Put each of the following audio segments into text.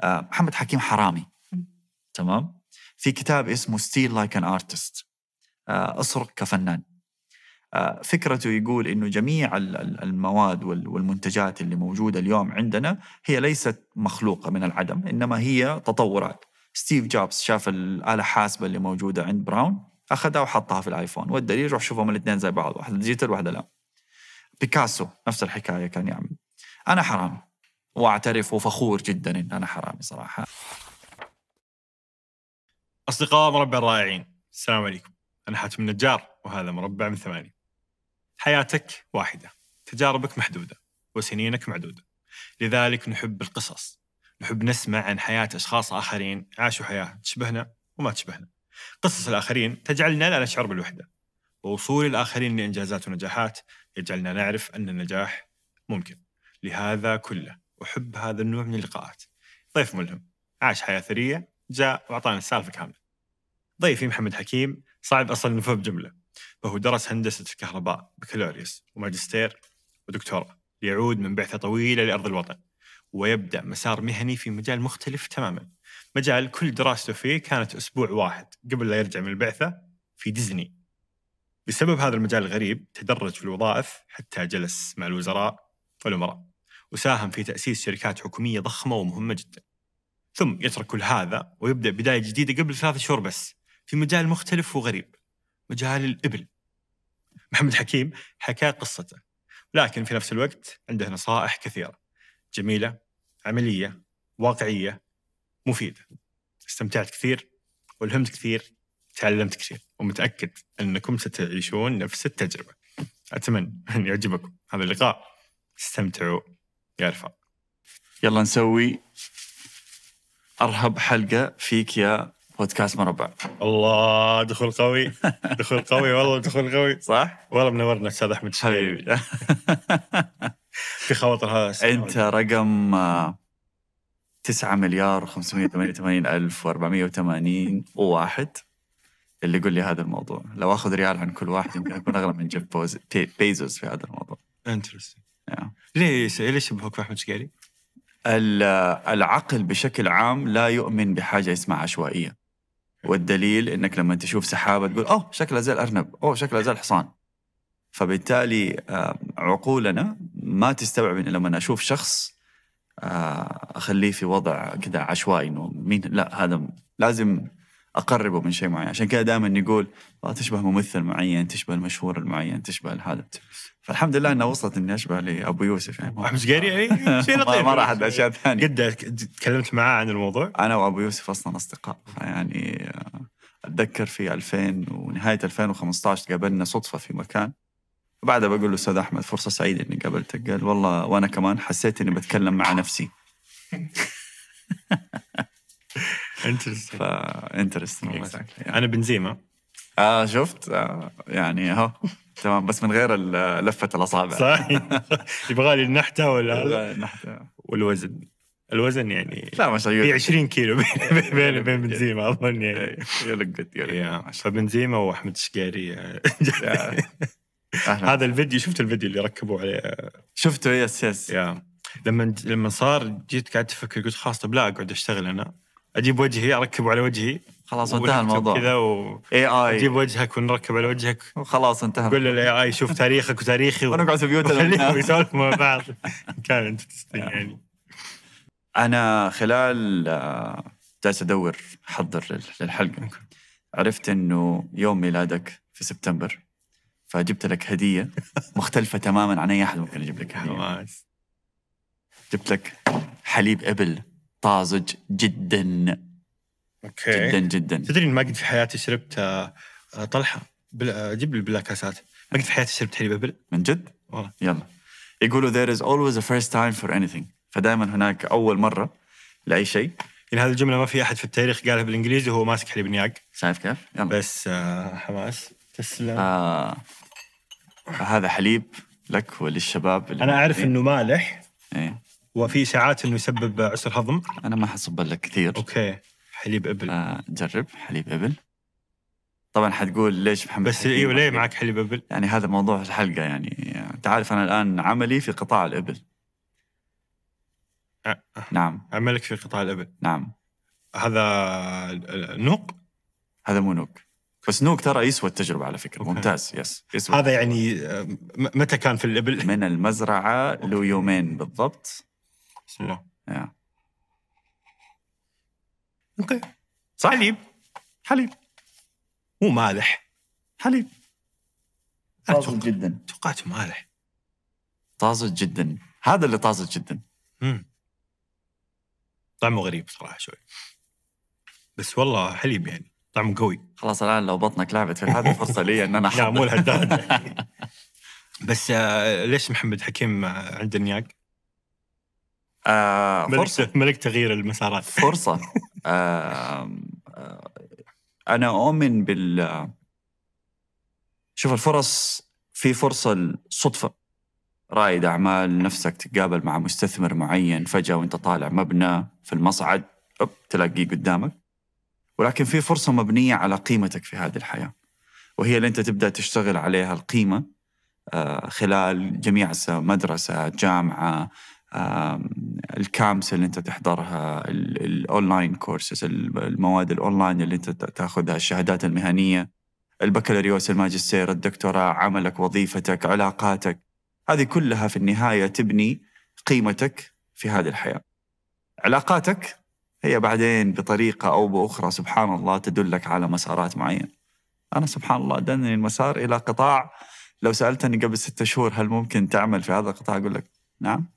آه، محمد حكيم حرامي تمام في كتاب اسمه ستيل لايك ان ارتست اسرق كفنان آه، فكرته يقول انه جميع المواد والمنتجات اللي موجوده اليوم عندنا هي ليست مخلوقه من العدم انما هي تطورات ستيف جوبز شاف الاله الحاسبه اللي موجوده عند براون اخذها وحطها في الايفون والدليل روح شوفهم الاثنين زي بعض واحده ديجيتال واحده لا بيكاسو نفس الحكايه كان يعمل انا حرامي واعترف وفخور جدا ان انا حرامي صراحه اصدقاء مربع الرائعين السلام عليكم انا حاتم النجار وهذا مربع من ثمانيه حياتك واحده تجاربك محدوده وسنينك معدوده لذلك نحب القصص نحب نسمع عن حياه اشخاص اخرين عاشوا حياه تشبهنا وما تشبهنا قصص الاخرين تجعلنا لا نشعر بالوحده ووصول الاخرين لانجازات ونجاحات يجعلنا نعرف ان النجاح ممكن لهذا كله احب هذا النوع من اللقاءات. ضيف ملهم، عاش حياه ثريه، جاء واعطانا السالفه كامله. ضيفي محمد حكيم صعب اصلا نفهم بجمله، فهو درس هندسه الكهرباء بكالوريوس وماجستير ودكتوراه ليعود من بعثه طويله لارض الوطن. ويبدا مسار مهني في مجال مختلف تماما. مجال كل دراسته فيه كانت اسبوع واحد قبل لا يرجع من البعثه في ديزني. بسبب هذا المجال الغريب تدرج في الوظائف حتى جلس مع الوزراء والامراء. وساهم في تأسيس شركات حكومية ضخمة ومهمة جدا ثم يترك كل هذا ويبدأ بداية جديدة قبل ثلاث شهور بس في مجال مختلف وغريب مجال الإبل محمد حكيم حكى قصته لكن في نفس الوقت عنده نصائح كثيرة جميلة عملية واقعية مفيدة استمتعت كثير والهمت كثير تعلمت كثير ومتأكد أنكم ستعيشون نفس التجربة أتمنى أن يعجبكم هذا اللقاء استمتعوا يرفع يلا نسوي ارهب حلقه فيك يا بودكاست مربع الله دخول قوي دخول قوي والله دخول قوي صح؟ والله منورنا استاذ احمد حبيبي في خواطر هذا انت رقم 9 آه، مليار و588 الف و480 وواحد اللي يقول لي هذا الموضوع لو اخذ ريال عن كل واحد يمكن اكون اغلى من جيف بيزوس في هذا الموضوع انترستنج آه. ليش ليش شبهوك في احمد شقيري؟ العقل بشكل عام لا يؤمن بحاجه اسمها عشوائيه والدليل انك لما تشوف سحابه تقول اوه شكلها زي الارنب اوه شكلها زي الحصان فبالتالي آه، عقولنا ما تستوعب إن لما اشوف شخص آه، اخليه في وضع كذا عشوائي انه مين لا هذا لازم اقربه من شيء معين عشان كذا دائما نقول تشبه ممثل معين تشبه المشهور المعين تشبه هذا فالحمد لله انها وصلت اني اشبه لابو يوسف يعني شقيري يعني شيء لطيف ما راح اشياء ثانيه قد تكلمت معاه عن الموضوع؟ انا وابو يوسف اصلا اصدقاء يعني اتذكر في 2000 ونهايه 2015 تقابلنا صدفه في مكان وبعدها بقول له استاذ احمد فرصه سعيده اني قابلتك قال والله وانا كمان حسيت اني بتكلم مع نفسي انترستنج فانترستنج يعني. انا بنزيما آه شفت آه يعني اهو تمام بس من غير لفه الاصابع صحيح يبغى لي النحته ولا النحته والوزن الوزن يعني لا ما شاء الله 20 كيلو بين بين, بنزيما اظن يعني إيه، يلقط يا فبنزيما واحمد الشقيري هذا الفيديو شفت الفيديو اللي ركبوه عليه شفته يس يس يا. لما لما صار جيت قعدت افكر قلت خلاص طب لا اقعد اشتغل انا اجيب وجهي اركبه على وجهي خلاص انتهى الموضوع كذا و اي اي جيب وجهك ونركب على وجهك وخلاص انتهى قول للاي اي شوف تاريخك وتاريخي ونقعد في بيوتنا ونسولف مع بعض كان انت نعم. يعني انا خلال آه، جالس ادور احضر للحلقه عرفت انه يوم ميلادك في سبتمبر فجبت لك هديه مختلفه تماما عن اي احد ممكن يجيب لك هديه جبت لك حليب ابل طازج جدا اوكي جدا جدا تدري ما قد في حياتي شربت آه، طلحه آه، جيب لي البلاكاسات ما قد في حياتي شربت حليب ابل من جد؟ والله يلا يقولوا there is always a first time for anything فدائما هناك اول مره لاي شيء يعني هذه الجمله ما في احد في التاريخ قالها بالانجليزي وهو ماسك حليب نياق شايف كيف؟ يلا بس آه حماس تسلم آه هذا حليب لك وللشباب اللي انا اعرف انه مالح ايه وفي اشاعات انه يسبب عسر هضم انا ما حصب لك كثير اوكي حليب ابل آه جرب حليب ابل طبعا حتقول ليش محمد بس ايوه ليه معك حليب ابل؟ يعني هذا موضوع الحلقه يعني انت عارف انا الان عملي في قطاع الابل أه. نعم عملك في قطاع الابل نعم هذا نوق؟ هذا مو نوق بس نوق ترى يسوى التجربة على فكرة أوكي. ممتاز يس يسوى هذا يعني متى كان في الإبل؟ من المزرعة له يومين بالضبط بسم الله اوكي صح حليب حليب مو مالح حليب طازج جدا توقعته مالح طازج جدا هذا اللي طازج جدا امم طعمه غريب صراحه شوي بس والله حليب يعني طعمه قوي خلاص الان لو بطنك لعبت في هذه فرصه لي ان انا لا مو لهالدرجه بس آه، ليش محمد حكيم آه، عند النياق؟ آه فرصة ملك تغيير المسارات فرصة آه، انا اؤمن بال شوف الفرص في فرصه الصدفه رائد اعمال نفسك تتقابل مع مستثمر معين فجاه وانت طالع مبنى في المصعد أوب تلاقيه قدامك ولكن في فرصه مبنيه على قيمتك في هذه الحياه وهي اللي انت تبدا تشتغل عليها القيمه آه، خلال جميع مدرسه جامعه الكامس اللي انت تحضرها الاونلاين كورسز المواد الاونلاين اللي انت تاخذها الشهادات المهنيه البكالوريوس الماجستير الدكتوراه عملك وظيفتك علاقاتك هذه كلها في النهايه تبني قيمتك في هذه الحياه علاقاتك هي بعدين بطريقه او باخرى سبحان الله تدلك على مسارات معينه انا سبحان الله دلني المسار الى قطاع لو سالتني قبل ستة شهور هل ممكن تعمل في هذا القطاع اقول لك نعم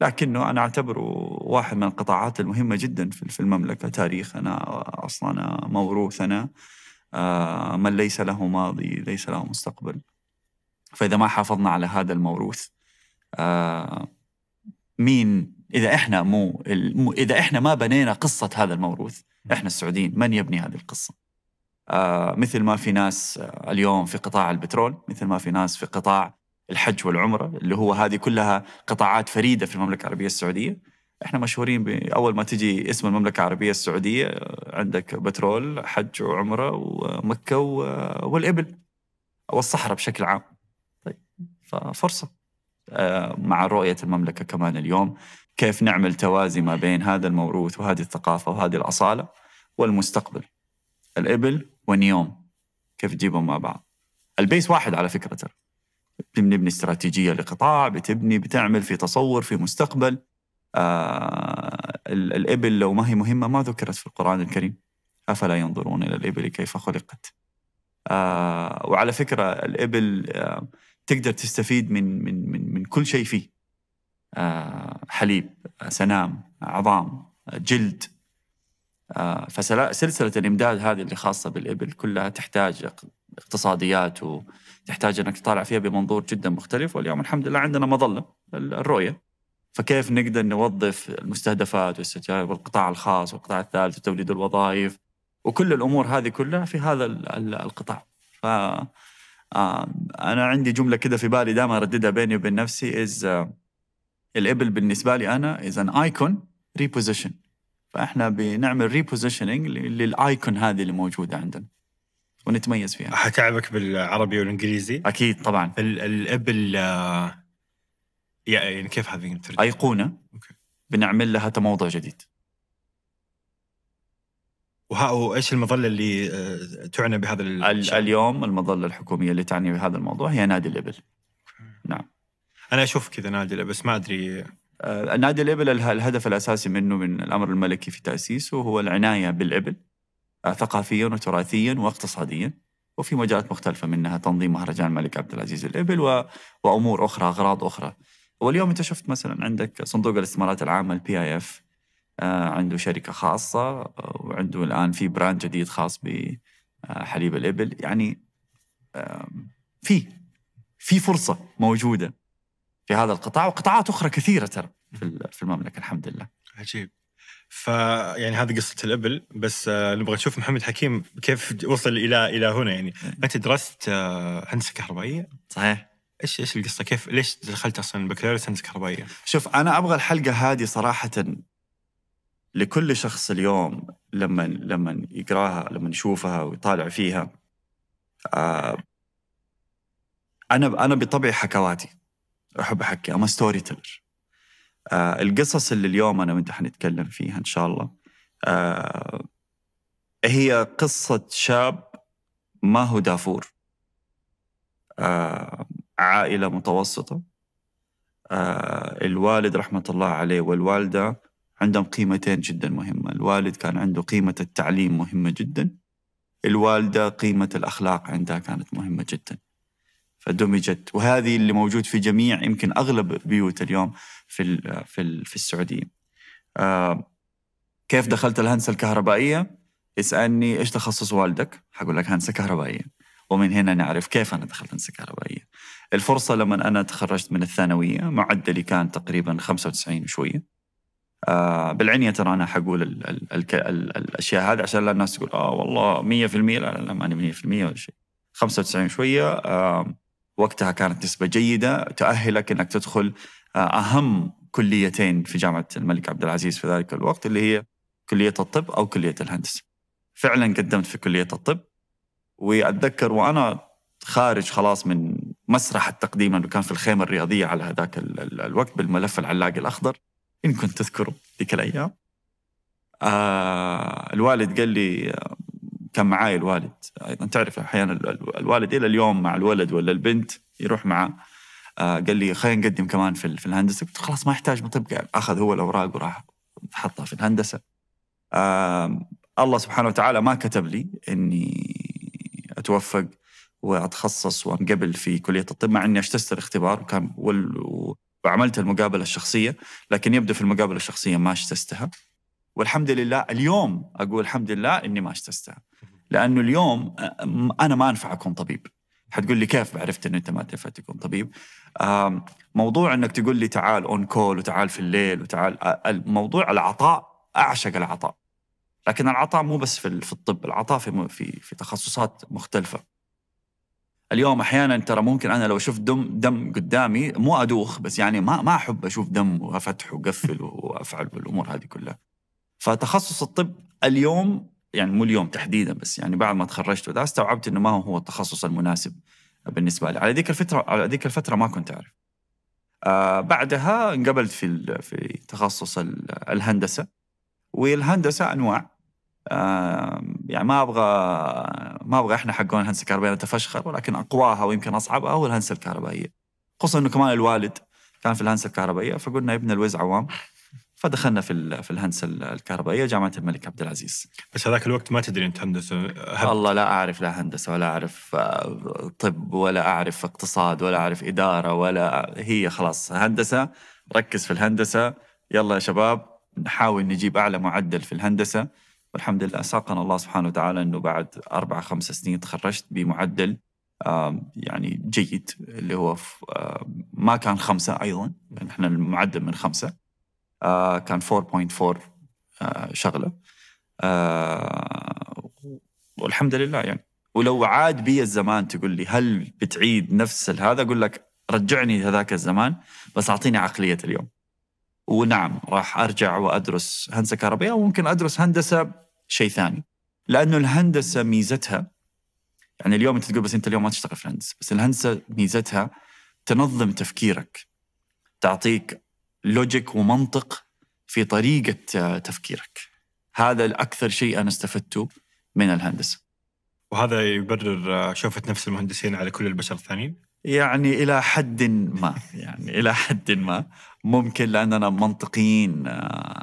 لكنه انا اعتبره واحد من القطاعات المهمه جدا في المملكه تاريخنا اصلنا موروثنا آه، من ليس له ماضي ليس له مستقبل فاذا ما حافظنا على هذا الموروث آه، مين اذا احنا مو اذا احنا ما بنينا قصه هذا الموروث احنا السعوديين من يبني هذه القصه آه، مثل ما في ناس اليوم في قطاع البترول مثل ما في ناس في قطاع الحج والعمره اللي هو هذه كلها قطاعات فريده في المملكه العربيه السعوديه احنا مشهورين باول ما تجي اسم المملكه العربيه السعوديه عندك بترول حج وعمره ومكه والابل والصحراء بشكل عام طيب ففرصه آه، مع رؤيه المملكه كمان اليوم كيف نعمل توازي ما بين هذا الموروث وهذه الثقافه وهذه الاصاله والمستقبل الابل والنيوم كيف تجيبهم مع بعض البيس واحد على فكره ترى بنبني استراتيجيه لقطاع بتبني بتعمل في تصور في مستقبل آه الابل لو ما هي مهمه ما ذكرت في القران الكريم افلا ينظرون الى الابل كيف خلقت آه وعلى فكره الابل آه تقدر تستفيد من من من, من كل شيء فيه آه حليب سنام عظام جلد آه فسلسله الامداد هذه اللي خاصه بالابل كلها تحتاج اقتصاديات و آه تحتاج انك تطالع فيها بمنظور جدا مختلف واليوم الحمد لله عندنا مظله الرؤيه فكيف نقدر نوظف المستهدفات والسجال والقطاع الخاص والقطاع الثالث وتوليد الوظائف وكل الامور هذه كلها في هذا القطاع ف آه، انا عندي جمله كده في بالي دائما ارددها بيني وبين نفسي از آه، الابل بالنسبه لي انا از ان ايكون ريبوزيشن فاحنا بنعمل ريبوزيشننج للايكون هذه اللي موجوده عندنا ونتميز فيها حتعبك بالعربي والانجليزي اكيد طبعا الاب يعني كيف هذه الترجمه؟ ايقونه أوكي. بنعمل لها تموضع جديد وايش المظله اللي آه، تعنى بهذا الشيء؟ اليوم المظله الحكوميه اللي تعني بهذا الموضوع هي نادي الابل. نعم. انا اشوف كذا نادي الابل بس ما ادري آه، نادي الابل الهدف الاساسي منه من الامر الملكي في تاسيسه هو العنايه بالابل آه، ثقافيا وتراثيا واقتصاديا وفي مجالات مختلفة منها تنظيم مهرجان الملك عبد العزيز الإبل و... وأمور أخرى أغراض أخرى واليوم أنت شفت مثلا عندك صندوق الاستثمارات العامة البي آي آه، إف عنده شركة خاصة آه، وعنده الآن في براند جديد خاص بحليب الإبل يعني في في فرصة موجودة في هذا القطاع وقطاعات أخرى كثيرة ترى في المملكة الحمد لله عجيب فيعني هذه قصه الابل بس آه، نبغى نشوف محمد حكيم كيف وصل الى الى هنا يعني إيه. انت درست آه، هندسه كهربائيه صحيح ايش ايش القصه كيف ليش دخلت اصلا بكالوريوس هندسه كهربائيه شوف انا ابغى الحلقه هذه صراحه لكل شخص اليوم لما لما يقراها لما يشوفها ويطالع فيها آه، انا انا بطبعي حكواتي احب احكي انا ستوري تيلر آه القصص اللي اليوم انا وانت حنتكلم فيها ان شاء الله آه هي قصه شاب ما هو دافور آه عائله متوسطه آه الوالد رحمه الله عليه والوالده عندهم قيمتين جدا مهمه، الوالد كان عنده قيمه التعليم مهمه جدا الوالده قيمه الاخلاق عندها كانت مهمه جدا. فدمجت وهذه اللي موجود في جميع يمكن اغلب بيوت اليوم في في في السعوديه آه، كيف دخلت الهندسه الكهربائيه اسالني ايش تخصص والدك حقول لك هندسه كهربائيه ومن هنا نعرف كيف انا دخلت هندسه كهربائيه الفرصه لما انا تخرجت من الثانويه معدلي كان تقريبا 95 وشويه آه بالعنية ترى أنا حقول الـ الـ الـ الـ الأشياء هذه عشان لا الناس تقول آه والله 100% لا لا ماني 100% ولا شيء 95 شوية آه وقتها كانت نسبة جيدة تأهلك أنك تدخل آه، اهم كليتين في جامعه الملك عبد العزيز في ذلك الوقت اللي هي كليه الطب او كليه الهندسه. فعلا قدمت في كليه الطب واتذكر وانا خارج خلاص من مسرح التقديم اللي كان في الخيمه الرياضيه على هذاك الوقت بالملف العلاق الاخضر ان كنت تذكره ذيك الايام. آه الوالد قال لي كان معاي الوالد ايضا تعرف احيانا الوالد الى اليوم مع الولد ولا البنت يروح معاه آه، قال لي خلينا نقدم كمان في, في الهندسه قلت خلاص ما يحتاج مطبقة طب اخذ هو الاوراق وراح حطها في الهندسه الله سبحانه وتعالى ما كتب لي اني اتوفق واتخصص وانقبل في كليه الطب مع اني اجتزت الاختبار وكان وعملت المقابله الشخصيه لكن يبدو في المقابله الشخصيه ما اجتزتها والحمد لله اليوم اقول الحمد لله اني ما اجتزتها لانه اليوم آه، انا ما انفع اكون طبيب حتقول لي كيف عرفت ان انت ما تنفع تكون طبيب موضوع انك تقول لي تعال اون كول وتعال في الليل وتعال الموضوع العطاء اعشق العطاء لكن العطاء مو بس في في الطب العطاء في في في تخصصات مختلفه اليوم احيانا ترى ممكن انا لو شفت دم دم قدامي مو ادوخ بس يعني ما ما احب اشوف دم وافتح واقفل وافعل بالامور هذه كلها فتخصص الطب اليوم يعني مو اليوم تحديدا بس يعني بعد ما تخرجت وذا استوعبت انه ما هو التخصص المناسب بالنسبه لي على ذيك الفتره على ذيك الفتره ما كنت اعرف آه بعدها انقبلت في في تخصص الهندسه والهندسه انواع آه يعني ما ابغى ما ابغى احنا حقون الهندسه الكهربائيه نتفشخر ولكن اقواها ويمكن اصعبها هو الهندسه الكهربائيه خصوصا انه كمان الوالد كان في الهندسه الكهربائيه فقلنا ابن الوز عوام فدخلنا في في الهندسه الكهربائيه جامعه الملك عبد العزيز. بس هذاك الوقت ما تدري انت هندسه هب... والله لا اعرف لا هندسه ولا اعرف آه، طب ولا اعرف اقتصاد ولا اعرف اداره ولا هي خلاص هندسه ركز في الهندسه يلا يا شباب نحاول نجيب اعلى معدل في الهندسه والحمد لله ساقنا الله سبحانه وتعالى انه بعد اربع خمس سنين تخرجت بمعدل يعني جيد اللي هو ما كان خمسه ايضا احنا المعدل من خمسه آه، كان 4.4 آه، شغله آه، والحمد لله يعني ولو عاد بي الزمان تقول لي هل بتعيد نفس هذا اقول لك رجعني هذاك الزمان بس اعطيني عقليه اليوم ونعم راح ارجع وادرس هندسه كهربائيه وممكن ادرس هندسه شيء ثاني لانه الهندسه ميزتها يعني اليوم انت تقول بس انت اليوم ما تشتغل في الهندسه بس الهندسه ميزتها تنظم تفكيرك تعطيك لوجيك ومنطق في طريقة تفكيرك هذا الأكثر شيء أنا استفدته من الهندسة وهذا يبرر شوفة نفس المهندسين على كل البشر الثانيين؟ يعني إلى حد ما يعني إلى حد ما ممكن لأننا منطقيين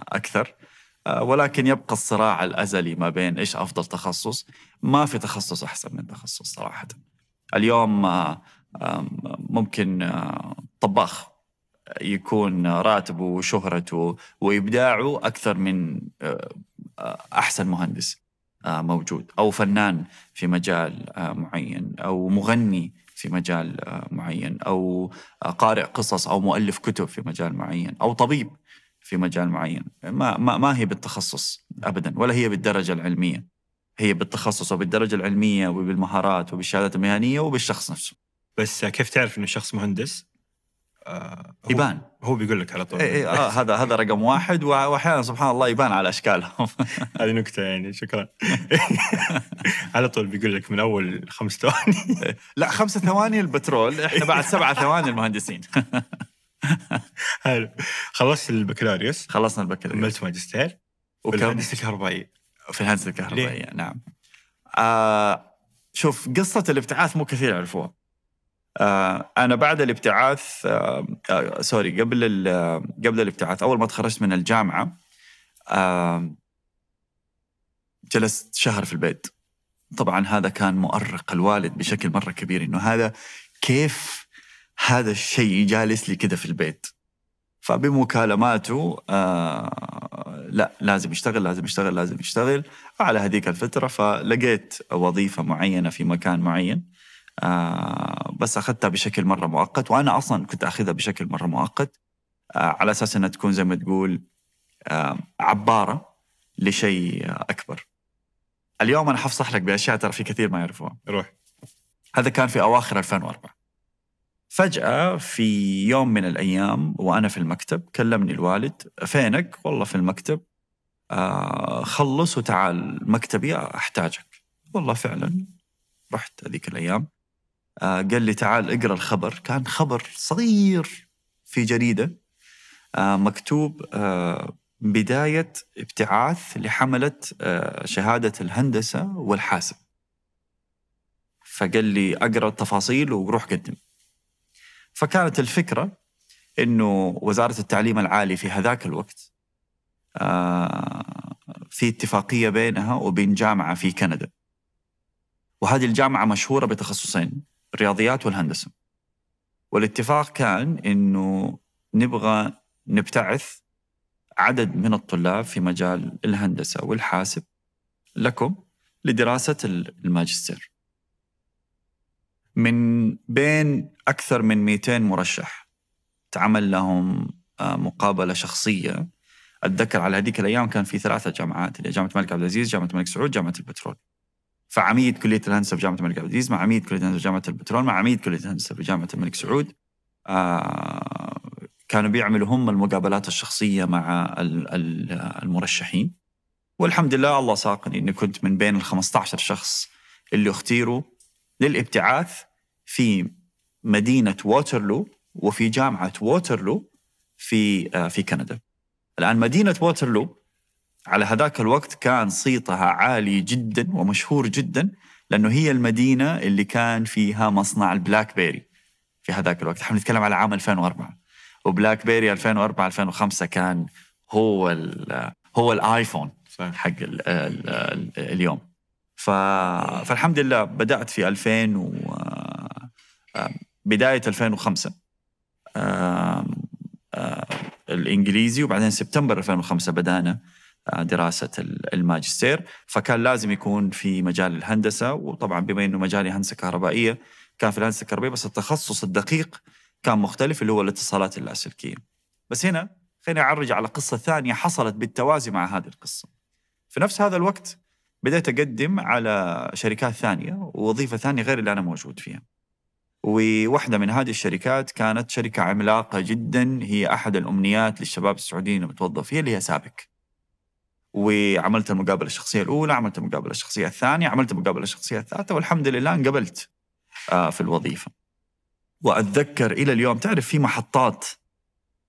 أكثر ولكن يبقى الصراع الأزلي ما بين إيش أفضل تخصص ما في تخصص أحسن من تخصص صراحة اليوم ممكن طباخ يكون راتبه وشهرته وابداعه اكثر من آه، احسن مهندس آه، موجود او فنان في مجال آه، معين او مغني في مجال معين او قارئ قصص او مؤلف كتب في مجال معين او طبيب في مجال معين ما ما, ما هي بالتخصص ابدا ولا هي بالدرجه العلميه هي بالتخصص وبالدرجه العلميه وبالمهارات وبالشهادات المهنيه وبالشخص نفسه بس كيف تعرف انه شخص مهندس آه يبان هو بيقول لك على طول اي إيه آه هذا هذا رقم واحد واحيانا سبحان الله يبان على اشكالهم هذه نكته يعني شكرا على طول بيقول لك من اول خمس ثواني لا خمسة ثواني البترول احنا بعد سبعة ثواني المهندسين حلو خلصت البكالوريوس خلصنا البكالوريوس عملت ماجستير الهندسه الكهربائيه في الهندسه الكهربائيه نعم آه شوف قصه الابتعاث مو كثير يعرفوها آه، انا بعد الابتعاث آه، آه، سوري قبل قبل الابتعاث اول ما تخرجت من الجامعه جلست شهر في البيت طبعا هذا كان مؤرق الوالد بشكل مره كبير انه هذا كيف هذا الشيء جالس لي كذا في البيت فبمكالماته آه لا لازم يشتغل لازم يشتغل لازم يشتغل على هذيك الفتره فلقيت وظيفه معينه في مكان معين آه، بس اخذتها بشكل مره مؤقت وانا اصلا كنت اخذها بشكل مره مؤقت آه، على اساس انها تكون زي ما تقول آه، عباره لشيء اكبر. اليوم انا حفصح لك باشياء ترى في كثير ما يعرفوها. روح. هذا كان في اواخر 2004. فجأة في يوم من الأيام وأنا في المكتب كلمني الوالد فينك؟ والله في المكتب آه خلص وتعال مكتبي أحتاجك والله فعلا رحت هذيك الأيام آه، قال لي تعال اقرا الخبر كان خبر صغير في جريده آه، مكتوب آه، بدايه ابتعاث لحمله شهاده الهندسه والحاسب فقال لي اقرا التفاصيل وروح قدم فكانت الفكره انه وزاره التعليم العالي في هذاك الوقت في اتفاقيه بينها وبين جامعه في كندا وهذه الجامعه مشهوره بتخصصين الرياضيات والهندسه. والاتفاق كان انه نبغى نبتعث عدد من الطلاب في مجال الهندسه والحاسب لكم لدراسه الماجستير. من بين اكثر من 200 مرشح تعمل لهم آه، مقابله شخصيه اتذكر على هذيك الايام كان في ثلاثه جامعات اللي جامعه الملك عبد العزيز، جامعه الملك سعود، جامعه البترول. فعميد كليه الهندسه في جامعه الملك عبد العزيز مع عميد كليه الهندسه في جامعه البترول مع عميد كليه الهندسه في جامعه الملك سعود آه، كانوا بيعملوا هم المقابلات الشخصيه مع المرشحين والحمد لله الله ساقني اني كنت من بين ال 15 شخص اللي اختيروا للابتعاث في مدينه ووترلو وفي جامعه ووترلو في آه، في كندا. الان مدينه ووترلو على هذاك الوقت كان صيتها عالي جدا ومشهور جدا لانه هي المدينه اللي كان فيها مصنع البلاك بيري في هذاك الوقت احنا بنتكلم على عام 2004 وبلاك بيري 2004 2005 كان هو الـ هو الايفون صحيح. حق الـ الـ الـ اليوم ف فالحمد لله بدات في 2000 و آه، بدايه 2005 آه، الانجليزي وبعدين سبتمبر 2005 بدانا آه، دراسه الماجستير فكان لازم يكون في مجال الهندسه وطبعا بما انه مجالي هندسه كهربائيه كان في الهندسه الكهربائيه بس التخصص الدقيق كان مختلف اللي هو الاتصالات اللاسلكيه. بس هنا خليني اعرج على قصه ثانيه حصلت بالتوازي مع هذه القصه. في نفس هذا الوقت بدأت أقدم على شركات ثانية ووظيفة ثانية غير اللي أنا موجود فيها وواحدة من هذه الشركات كانت شركة عملاقة جدا هي أحد الأمنيات للشباب السعوديين المتوظفين اللي هي سابك وعملت المقابله الشخصيه الاولى عملت المقابله الشخصيه الثانيه عملت المقابله الشخصيه الثالثه والحمد لله انقبلت آه، في الوظيفه واتذكر الى اليوم تعرف في محطات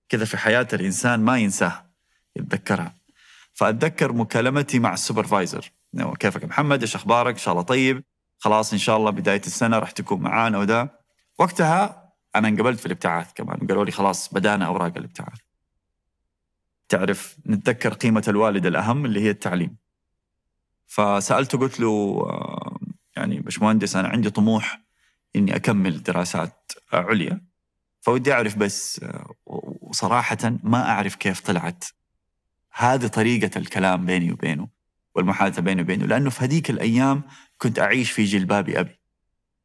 كذا في حياه الانسان ما ينساها يتذكرها فاتذكر مكالمتي مع السوبرفايزر كيفك محمد ايش اخبارك ان شاء الله طيب خلاص ان شاء الله بدايه السنه راح تكون معانا وده وقتها انا انقبلت في الابتعاث كمان قالوا لي خلاص بدانا اوراق الابتعاث تعرف نتذكر قيمة الوالد الأهم اللي هي التعليم فسألته قلت له آه، يعني باشمهندس أنا عندي طموح إني أكمل دراسات عليا فودي أعرف بس وصراحة آه، ما أعرف كيف طلعت هذه طريقة الكلام بيني وبينه والمحادثة بيني وبينه لأنه في هذيك الأيام كنت أعيش في جلباب أبي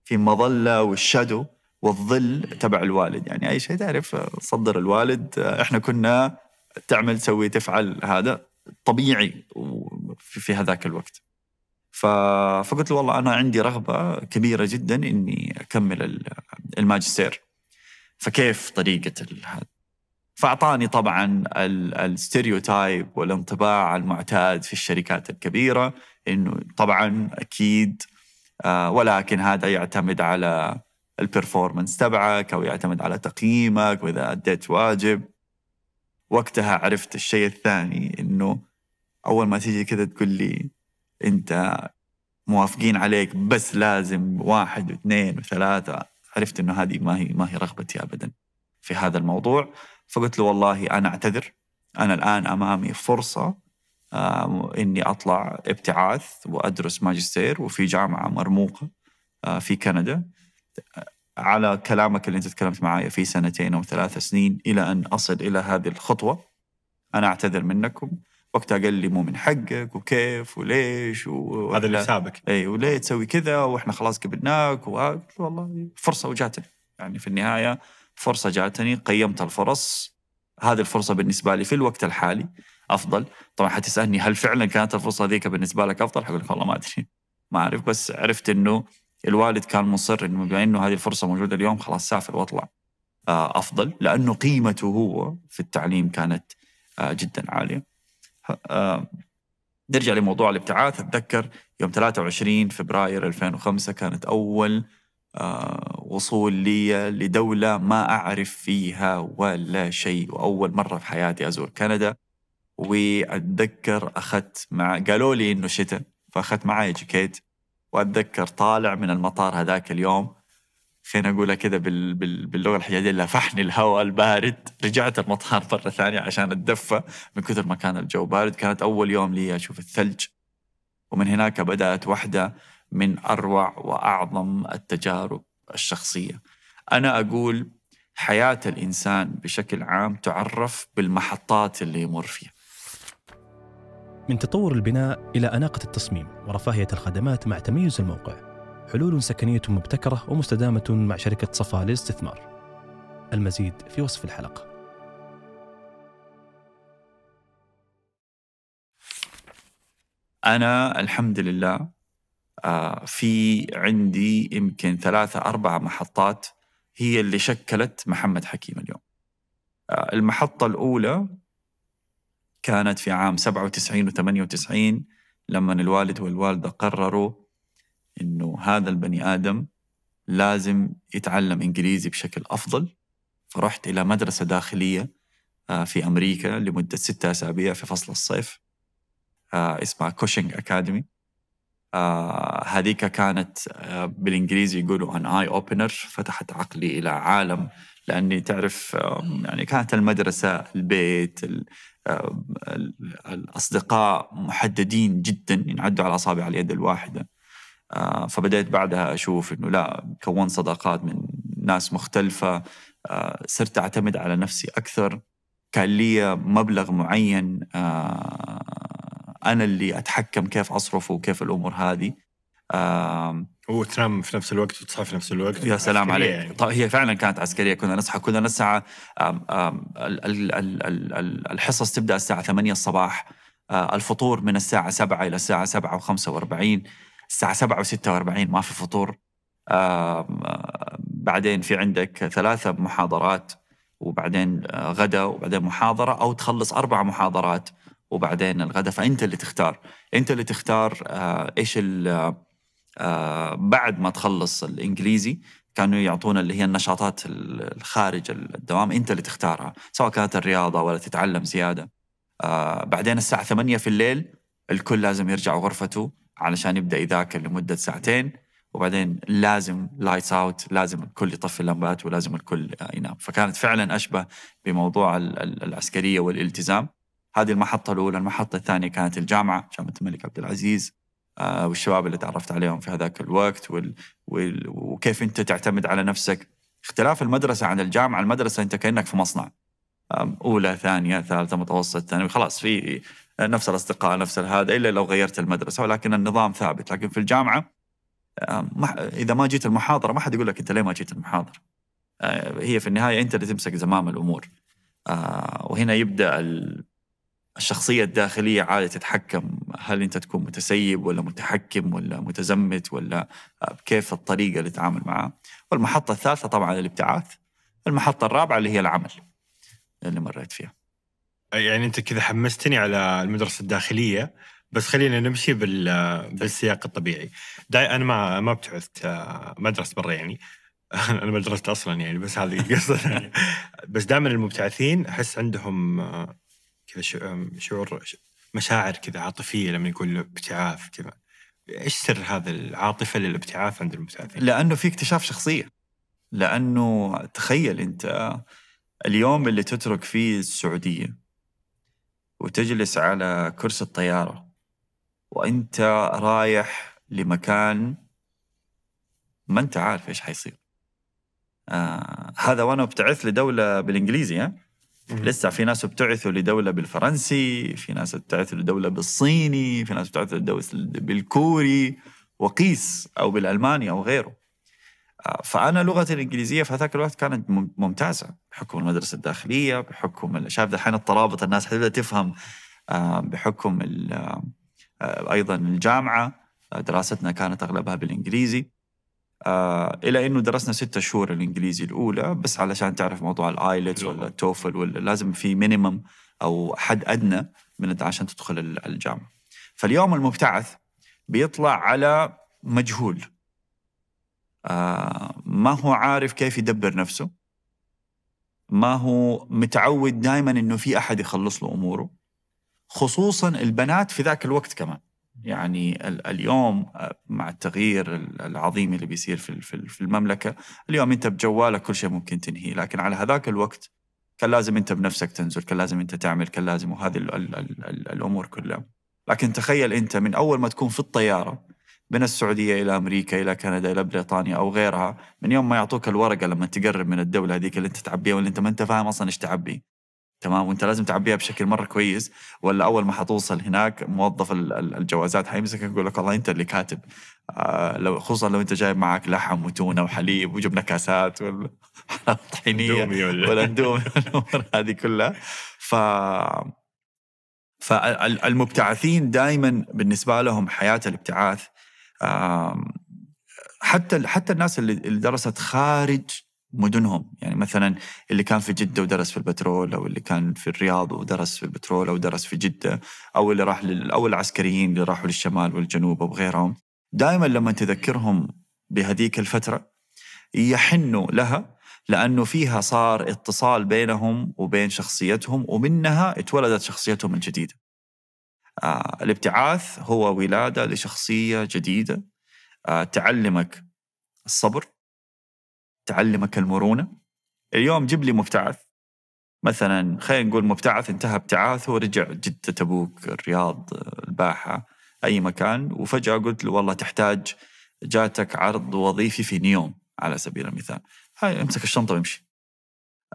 في مظلة والشادو والظل تبع الوالد يعني أي شيء تعرف آه، صدر الوالد إحنا كنا تعمل تسوي تفعل هذا طبيعي في هذاك الوقت فقلت له والله انا عندي رغبه كبيره جدا اني اكمل الماجستير فكيف طريقه هذا فاعطاني طبعا الستيريوتايب والانطباع المعتاد في الشركات الكبيره انه طبعا اكيد آه، ولكن هذا يعتمد على البرفورمانس تبعك او يعتمد على تقييمك واذا اديت واجب وقتها عرفت الشيء الثاني انه اول ما تيجي كذا تقول لي انت موافقين عليك بس لازم واحد واثنين وثلاثه عرفت انه هذه ما هي ما هي رغبتي ابدا في هذا الموضوع فقلت له والله انا اعتذر انا الان امامي فرصه آه، اني اطلع ابتعاث وادرس ماجستير وفي جامعه مرموقه آه، في كندا على كلامك اللي انت تكلمت معايا في سنتين او ثلاث سنين الى ان اصل الى هذه الخطوه انا اعتذر منكم وقتها قال لي مو من حقك وكيف وليش و... هذا اللي سابك اي وليه تسوي كذا واحنا خلاص قبلناك و... والله فرصه وجاتني يعني في النهايه فرصه جاتني قيمت الفرص هذه الفرصه بالنسبه لي في الوقت الحالي افضل طبعا حتسالني هل فعلا كانت الفرصه ذيك بالنسبه لك افضل حقول لك والله ما ادري ما اعرف بس عرفت انه الوالد كان مصر انه بما انه هذه الفرصه موجوده اليوم خلاص سافر واطلع آه، افضل لانه قيمته هو في التعليم كانت آه، جدا عاليه. آه، نرجع لموضوع الابتعاث اتذكر يوم 23 فبراير 2005 كانت اول وصول لي لدوله ما اعرف فيها ولا شيء واول مره في حياتي ازور كندا واتذكر اخذت مع قالوا لي انه شتاء فاخذت معي جاكيت واتذكر طالع من المطار هذاك اليوم خليني اقولها كذا بال... بال... باللغه الحجازيه لفحني الهواء البارد رجعت المطار مره ثانيه عشان اتدفى من كثر ما كان الجو بارد كانت اول يوم لي اشوف الثلج ومن هناك بدات واحده من اروع واعظم التجارب الشخصيه انا اقول حياه الانسان بشكل عام تعرف بالمحطات اللي يمر فيها من تطور البناء إلى أناقة التصميم ورفاهية الخدمات مع تميز الموقع حلول سكنية مبتكرة ومستدامة مع شركة صفا للاستثمار المزيد في وصف الحلقة أنا الحمد لله آه، في عندي يمكن ثلاثة أربعة محطات هي اللي شكلت محمد حكيم اليوم آه، المحطة الأولى كانت في عام 97 و98 لما الوالد والوالدة قرروا إنه هذا البني آدم لازم يتعلم إنجليزي بشكل أفضل فرحت إلى مدرسة داخلية آه، في أمريكا لمدة ستة أسابيع في فصل الصيف آه، اسمها كوشنج أكاديمي آه، هذيك كانت بالإنجليزي يقولوا أن آي أوبنر فتحت عقلي إلى عالم لاني تعرف يعني كانت المدرسه البيت الاصدقاء محددين جدا ينعدوا على اصابع اليد الواحده آه، فبدأت بعدها أشوف أنه لا كونت صداقات من ناس مختلفة آه، صرت أعتمد على نفسي أكثر كان لي مبلغ معين آه، أنا اللي أتحكم كيف أصرفه وكيف الأمور هذه وتنام في نفس الوقت وتصحى في نفس الوقت يا سلام عليك يعني. طيب هي فعلا كانت عسكريه كنا نصحى كلنا الساعه الحصص تبدا الساعه 8 الصباح آه، الفطور من الساعه 7 الى الساعه 7 و45 الساعه 7 و46 ما في فطور آه، بعدين في عندك ثلاثه محاضرات وبعدين آه، غدا وبعدين محاضره او تخلص اربع محاضرات وبعدين الغدا فانت اللي تختار انت اللي تختار ايش ال آه، بعد ما تخلص الانجليزي كانوا يعطونا اللي هي النشاطات الخارج الدوام انت اللي تختارها سواء كانت الرياضه ولا تتعلم زياده آه، بعدين الساعه 8 في الليل الكل لازم يرجع غرفته علشان يبدا يذاكر لمده ساعتين وبعدين لازم لايتس اوت لازم الكل يطفي اللمبات ولازم الكل ينام فكانت فعلا اشبه بموضوع العسكريه والالتزام هذه المحطه الاولى المحطه الثانيه كانت الجامعه جامعه الملك عبد العزيز آه، والشباب اللي تعرفت عليهم في هذاك الوقت وال... وال... وكيف انت تعتمد على نفسك اختلاف المدرسه عن الجامعه المدرسه انت كانك في مصنع اولى ثانيه ثالثه متوسط ثانوي خلاص في نفس الاصدقاء نفس هذا الا لو غيرت المدرسه ولكن النظام ثابت لكن في الجامعه اذا ما جيت المحاضره ما حد يقول لك انت ليه ما جيت المحاضره آه، هي في النهايه انت اللي تمسك زمام الامور آه، وهنا يبدا ال... الشخصية الداخلية عادة تتحكم هل أنت تكون متسيب ولا متحكم ولا متزمت ولا آه، كيف الطريقة اللي تتعامل معاه والمحطة الثالثة طبعا الابتعاث المحطة الرابعة اللي هي العمل اللي مريت فيها يعني أنت كذا حمستني على المدرسة الداخلية بس خلينا نمشي بال... آه، طيب. بالسياق الطبيعي داي أنا ما ما ابتعثت آه، مدرسة برا يعني انا ما درست اصلا يعني بس هذه قصه بس دائما المبتعثين احس عندهم شعور مشاعر كذا عاطفيه لما يقول ابتعاث كذا ايش سر هذا العاطفه للابتعاث عند المبتعثين؟ لانه في اكتشاف شخصيه لانه تخيل انت اليوم اللي تترك فيه السعوديه وتجلس على كرسي الطياره وانت رايح لمكان ما انت عارف ايش حيصير آه هذا وانا ابتعث لدوله بالانجليزي ها لسه في ناس بتعثوا لدوله بالفرنسي في ناس بتعثوا لدوله بالصيني في ناس بتعثوا لدوله بالكوري وقيس او بالالماني او غيره آه، فانا لغتي الانجليزيه في هذاك الوقت كانت ممتازه بحكم المدرسه الداخليه بحكم شايف دحين الترابط الناس حتبدا تفهم آه، بحكم آه، ايضا الجامعه دراستنا كانت اغلبها بالانجليزي آه الى انه درسنا ستة شهور الانجليزي الاولى بس علشان تعرف موضوع الايلتس ولا التوفل ولا لازم في مينيمم او حد ادنى من عشان تدخل الجامعه. فاليوم المبتعث بيطلع على مجهول آه ما هو عارف كيف يدبر نفسه ما هو متعود دائما انه في احد يخلص له اموره خصوصا البنات في ذاك الوقت كمان يعني اليوم آه، مع التغيير العظيم اللي بيصير في في المملكه اليوم انت بجوالك كل شيء ممكن تنهيه لكن على هذاك الوقت كان لازم انت بنفسك تنزل كان لازم انت تعمل كان لازم وهذه الـ الـ الـ الـ الامور كلها لكن تخيل انت من اول ما تكون في الطياره من السعوديه الى امريكا الى كندا الى بريطانيا او غيرها من يوم ما يعطوك الورقه لما تقرب من الدوله هذيك اللي انت تعبيها واللي انت ما انت فاهم اصلا ايش تعبي تمام وانت لازم تعبيها بشكل مره كويس ولا اول ما حتوصل هناك موظف الجوازات حيمسكك يقول لك والله انت اللي كاتب آه، لو خصوصا لو انت جايب معك لحم وتونه وحليب وجبنه كاسات والطحينيه إيه؟ والاندومي هذه كلها ف فالمبتعثين دائما بالنسبه لهم حياه الابتعاث حتى حتى الناس اللي درست خارج مدنهم يعني مثلا اللي كان في جدة ودرس في البترول أو اللي كان في الرياض ودرس في البترول أو درس في جدة أو اللي راح لل... أو العسكريين اللي راحوا للشمال والجنوب أو غيرهم دائما لما تذكرهم بهذيك الفترة يحنوا لها لأنه فيها صار اتصال بينهم وبين شخصيتهم ومنها اتولدت شخصيتهم الجديدة آه الابتعاث هو ولادة لشخصية جديدة آه تعلمك الصبر تعلمك المرونة اليوم جيب لي مبتعث مثلا خلينا نقول مبتعث انتهى ابتعاثه ورجع جدة تبوك الرياض الباحة أي مكان وفجأة قلت له والله تحتاج جاتك عرض وظيفي في نيوم على سبيل المثال هاي امسك الشنطة وامشي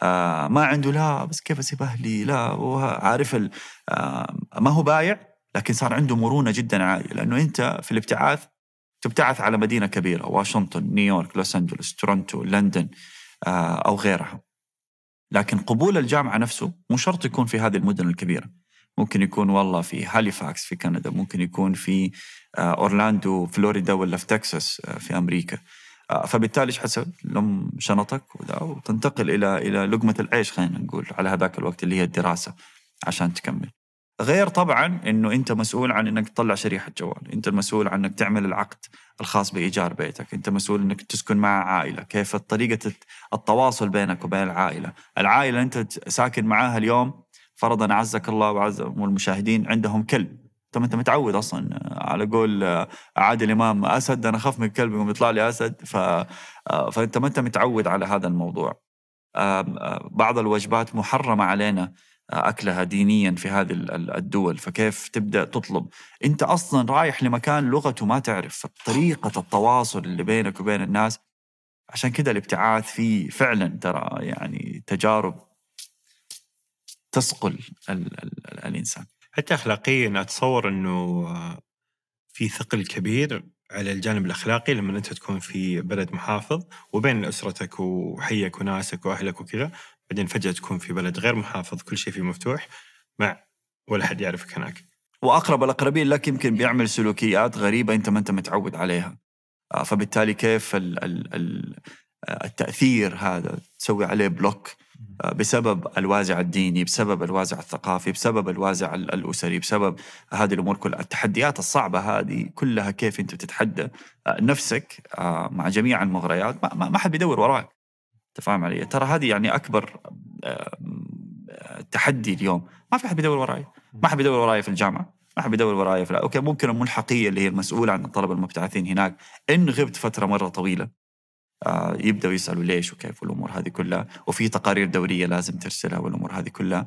آه ما عنده لا بس كيف اسيب اهلي لا عارف آه ما هو بايع لكن صار عنده مرونه جدا عاليه لانه انت في الابتعاث تبتعث على مدينة كبيرة واشنطن نيويورك لوس أنجلوس تورنتو لندن آه، أو غيرها لكن قبول الجامعة نفسه مو شرط يكون في هذه المدن الكبيرة ممكن يكون والله في هاليفاكس في كندا ممكن يكون في آه، أورلاندو فلوريدا ولا في تكساس آه، في أمريكا فبالتالي ايش حتسوي؟ لم شنطك وتنتقل الى الى لقمه العيش خلينا نقول على هذاك الوقت اللي هي الدراسه عشان تكمل. غير طبعا انه انت مسؤول عن انك تطلع شريحه جوال، انت المسؤول عن انك تعمل العقد الخاص بايجار بيتك، انت مسؤول انك تسكن مع عائله، كيف طريقه التواصل بينك وبين العائله، العائله انت ساكن معاها اليوم فرضا اعزك الله وعز المشاهدين عندهم كلب، طب انت متعود اصلا آه، على قول آه، عادل امام اسد انا اخاف من الكلب يوم يطلع لي اسد ف... آه، فانت ما انت متعود على هذا الموضوع. بعض الوجبات محرمه علينا اكلها دينيا في هذه الدول فكيف تبدا تطلب انت اصلا رايح لمكان لغته ما تعرف طريقه التواصل اللي بينك وبين الناس عشان كده الابتعاث فيه فعلا ترى يعني تجارب تسقل الـ الـ الـ الانسان حتى اخلاقيا اتصور انه آه، في ثقل كبير على الجانب الاخلاقي لما انت تكون في بلد محافظ وبين اسرتك وحيك وناسك واهلك وكذا بعدين فجاه تكون في بلد غير محافظ كل شيء فيه مفتوح مع ولا حد يعرفك هناك واقرب الاقربين لك يمكن بيعمل سلوكيات غريبه انت ما انت متعود عليها آه، فبالتالي كيف الـ الـ آه، التاثير هذا تسوي عليه بلوك آه، بسبب الوازع الديني بسبب الوازع الثقافي بسبب الوازع الأسري بسبب هذه الأمور كلها التحديات الصعبة هذه كلها كيف أنت تتحدى نفسك مع جميع المغريات ما, ما حد بيدور وراك فاهم علي ترى هذه يعني اكبر آه، تحدي اليوم ما في حد بيدور وراي ما حد بيدور وراي في الجامعه ما حد بيدور وراي في اوكي ممكن الملحقيه اللي هي المسؤوله عن الطلبه المبتعثين هناك ان غبت فتره مره طويله آه، يبداوا يسالوا ليش وكيف والامور هذه كلها وفي تقارير دوريه لازم ترسلها والامور هذه كلها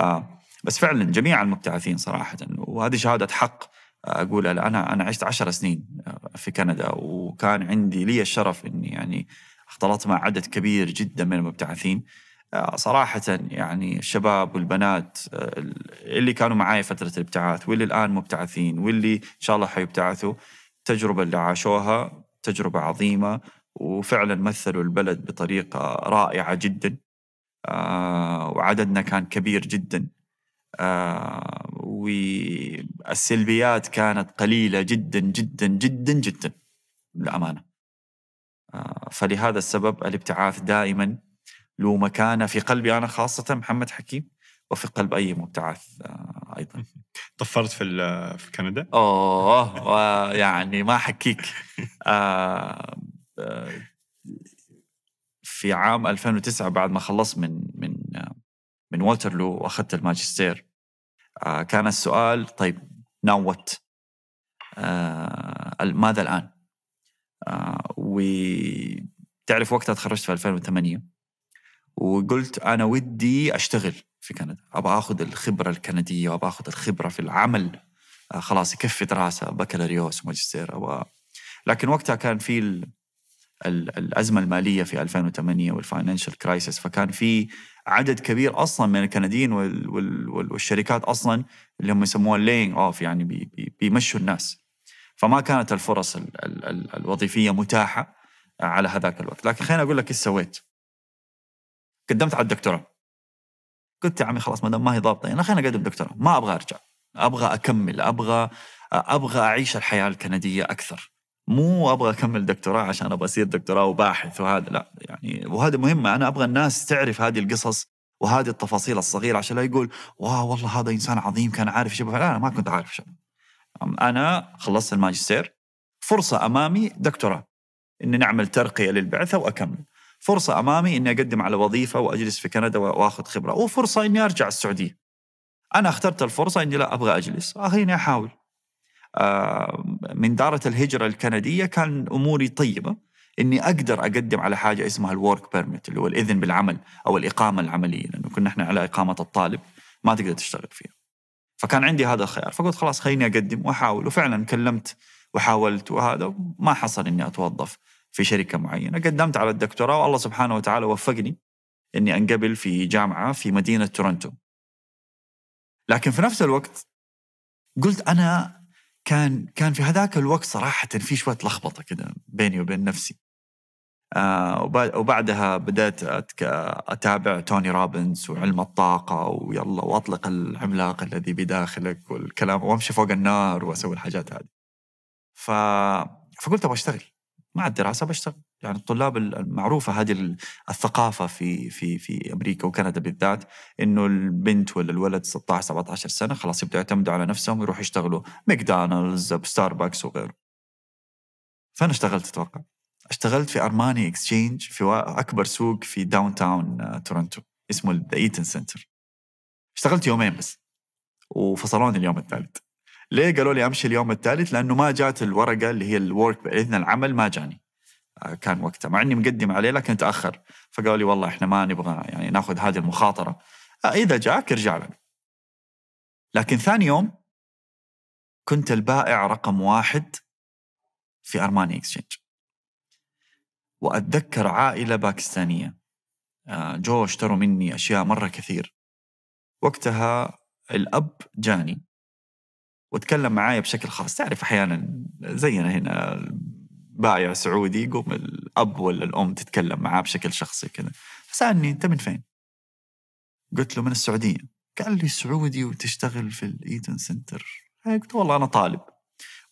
آه، بس فعلا جميع المبتعثين صراحه وهذه شهاده حق اقولها انا انا عشت عشر سنين في كندا وكان عندي لي الشرف اني يعني اختلطت مع عدد كبير جدا من المبتعثين آه، صراحة يعني الشباب والبنات آه، اللي كانوا معاي فترة الابتعاث واللي الآن مبتعثين واللي إن شاء الله حيبتعثوا التجربة اللي عاشوها تجربة عظيمة وفعلا مثلوا البلد بطريقة رائعة جدا آه، وعددنا كان كبير جدا والسلبيات كانت قليلة جدا جدا جدا جدا للأمانة آه، فلهذا السبب الابتعاث دائما له مكانه في قلبي انا خاصه محمد حكيم وفي قلب اي مبتعث آه، ايضا طفرت في في كندا اوه يعني ما حكيك آه، في عام 2009 بعد ما خلصت من من من ووترلو واخذت الماجستير كان السؤال طيب ناو وات ماذا الان و وتعرف وقتها تخرجت في 2008 وقلت انا ودي اشتغل في كندا ابغى اخذ الخبره الكنديه وابغى اخذ الخبره في العمل آه، خلاص يكفي دراسه بكالوريوس وماجستير أبقى... لكن وقتها كان في ال... ال... الازمه الماليه في 2008 والفاينانشال كرايسيس فكان في عدد كبير اصلا من الكنديين وال... وال... والشركات اصلا اللي هم يسموها لينج اوف يعني بي... بيمشوا الناس فما كانت الفرص الـ الـ الـ الوظيفيه متاحه على هذاك الوقت لكن خليني اقول لك ايش سويت قدمت على الدكتوراه قلت يا عمي خلاص ما دام ما هي ضابطه انا خليني اقدم دكتوراه ما ابغى ارجع ابغى اكمل ابغى ابغى اعيش الحياه الكنديه اكثر مو ابغى اكمل دكتوراه عشان ابغى اصير دكتوراه وباحث وهذا لا يعني وهذا مهمه انا ابغى الناس تعرف هذه القصص وهذه التفاصيل الصغيره عشان لا يقول واو والله هذا انسان عظيم كان عارف شبه لا انا ما كنت عارف شبه انا خلصت الماجستير فرصه امامي دكتوراه اني نعمل ترقيه للبعثه واكمل فرصه امامي اني اقدم على وظيفه واجلس في كندا واخذ خبره وفرصه اني ارجع السعوديه انا اخترت الفرصه اني لا ابغى اجلس خليني احاول آه، من دارة الهجرة الكندية كان أموري طيبة إني أقدر أقدم على حاجة اسمها الورك بيرميت اللي هو الإذن بالعمل أو الإقامة العملية لأنه كنا إحنا على إقامة الطالب ما تقدر تشتغل فيها فكان عندي هذا الخيار فقلت خلاص خليني اقدم واحاول وفعلا كلمت وحاولت وهذا ما حصل اني اتوظف في شركه معينه قدمت على الدكتوراه والله سبحانه وتعالى وفقني اني انقبل في جامعه في مدينه تورنتو لكن في نفس الوقت قلت انا كان كان في هذاك الوقت صراحه في شويه لخبطه كده بيني وبين نفسي آه، وبعدها بدأت أتابع توني رابنز وعلم الطاقة ويلا وأطلق العملاق الذي بداخلك والكلام وأمشي فوق النار وأسوي الحاجات هذه ف... فقلت أبغى أشتغل مع الدراسة بشتغل يعني الطلاب المعروفة هذه الثقافة في في في أمريكا وكندا بالذات إنه البنت ولا الولد 16 17 سنة خلاص يبدأوا يعتمدوا على نفسهم ويروحوا يشتغلوا ماكدونالدز بستاربكس وغيره فأنا اشتغلت أتوقع اشتغلت في ارماني اكسشينج في اكبر سوق في داون آه، تاون تورنتو اسمه ذا ايتن سنتر اشتغلت يومين بس وفصلوني اليوم الثالث ليه قالوا لي امشي اليوم الثالث لانه ما جات الورقه اللي هي الورك باذن العمل ما جاني آه، كان وقتها مع اني مقدم عليه لكن تاخر فقالوا لي والله احنا ما نبغى يعني ناخذ هذه المخاطره آه، اذا جاك ارجع لنا لكن ثاني يوم كنت البائع رقم واحد في ارماني اكسشينج وأتذكر عائلة باكستانية آه، جو اشتروا مني أشياء مرة كثير وقتها الأب جاني وتكلم معايا بشكل خاص تعرف أحيانا زينا هنا بايع سعودي يقوم الأب ولا الأم تتكلم معاه بشكل شخصي كذا فسألني أنت من فين؟ قلت له من السعودية قال لي سعودي وتشتغل في الإيتون سنتر قلت والله أنا طالب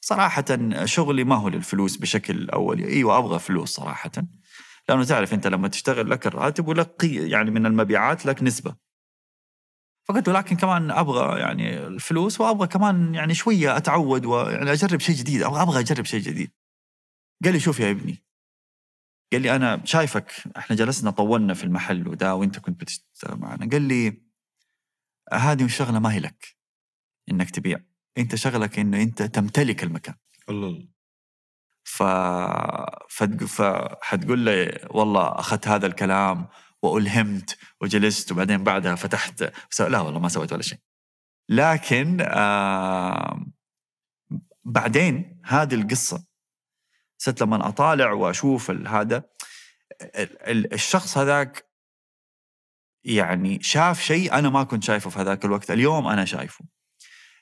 صراحة شغلي ما هو للفلوس بشكل أولي أيوة أبغى فلوس صراحة لأنه تعرف أنت لما تشتغل لك الراتب ولك يعني من المبيعات لك نسبة فقلت لكن كمان أبغى يعني الفلوس وأبغى كمان يعني شوية أتعود ويعني أجرب شيء جديد أو أبغى أجرب شيء جديد قال لي شوف يا ابني قال لي أنا شايفك إحنا جلسنا طولنا في المحل ودا وأنت كنت بتشتغل معنا قال لي هذه الشغلة ما هي لك إنك تبيع انت شغلك انه انت تمتلك المكان الله ف... فحتقول لي والله اخذت هذا الكلام والهمت وجلست وبعدين بعدها فتحت لا والله ما سويت ولا شيء لكن آه... بعدين هذه القصه صرت لما اطالع واشوف هذا الشخص هذاك يعني شاف شيء انا ما كنت شايفه في هذاك الوقت اليوم انا شايفه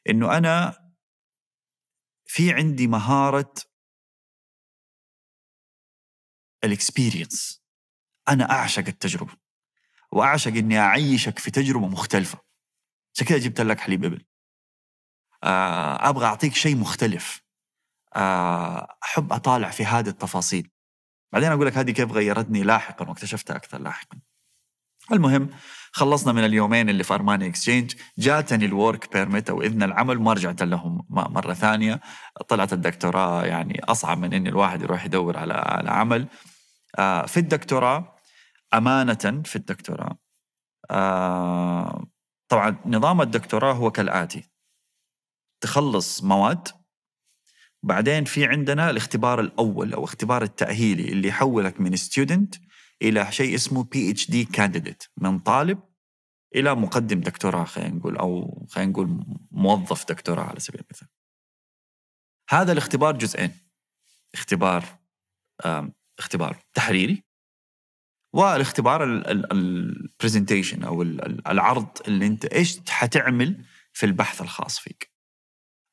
انه انا في عندي مهاره الاكسبيرينس انا اعشق التجربه واعشق اني اعيشك في تجربه مختلفه عشان كذا جبت لك حليب ابل آه، ابغى اعطيك شيء مختلف آه، احب اطالع في هذه التفاصيل بعدين اقول لك هذه كيف غيرتني لاحقا واكتشفتها اكثر لاحقا المهم خلصنا من اليومين اللي في ارماني اكسشينج جاتني الورك بيرميت او اذن العمل وما رجعت لهم مره ثانيه طلعت الدكتوراه يعني اصعب من ان الواحد يروح يدور على على عمل آه، في الدكتوراه امانه في الدكتوراه آه، طبعا نظام الدكتوراه هو كالاتي تخلص مواد بعدين في عندنا الاختبار الاول او اختبار التاهيلي اللي يحولك من ستودنت الى شيء اسمه بي اتش دي كانديديت من طالب الى مقدم دكتوراه خلينا نقول او خلينا نقول موظف دكتوراه على سبيل المثال. هذا الاختبار جزئين اختبار اختبار تحريري والاختبار البرزنتيشن او العرض اللي انت ايش حتعمل في البحث الخاص فيك.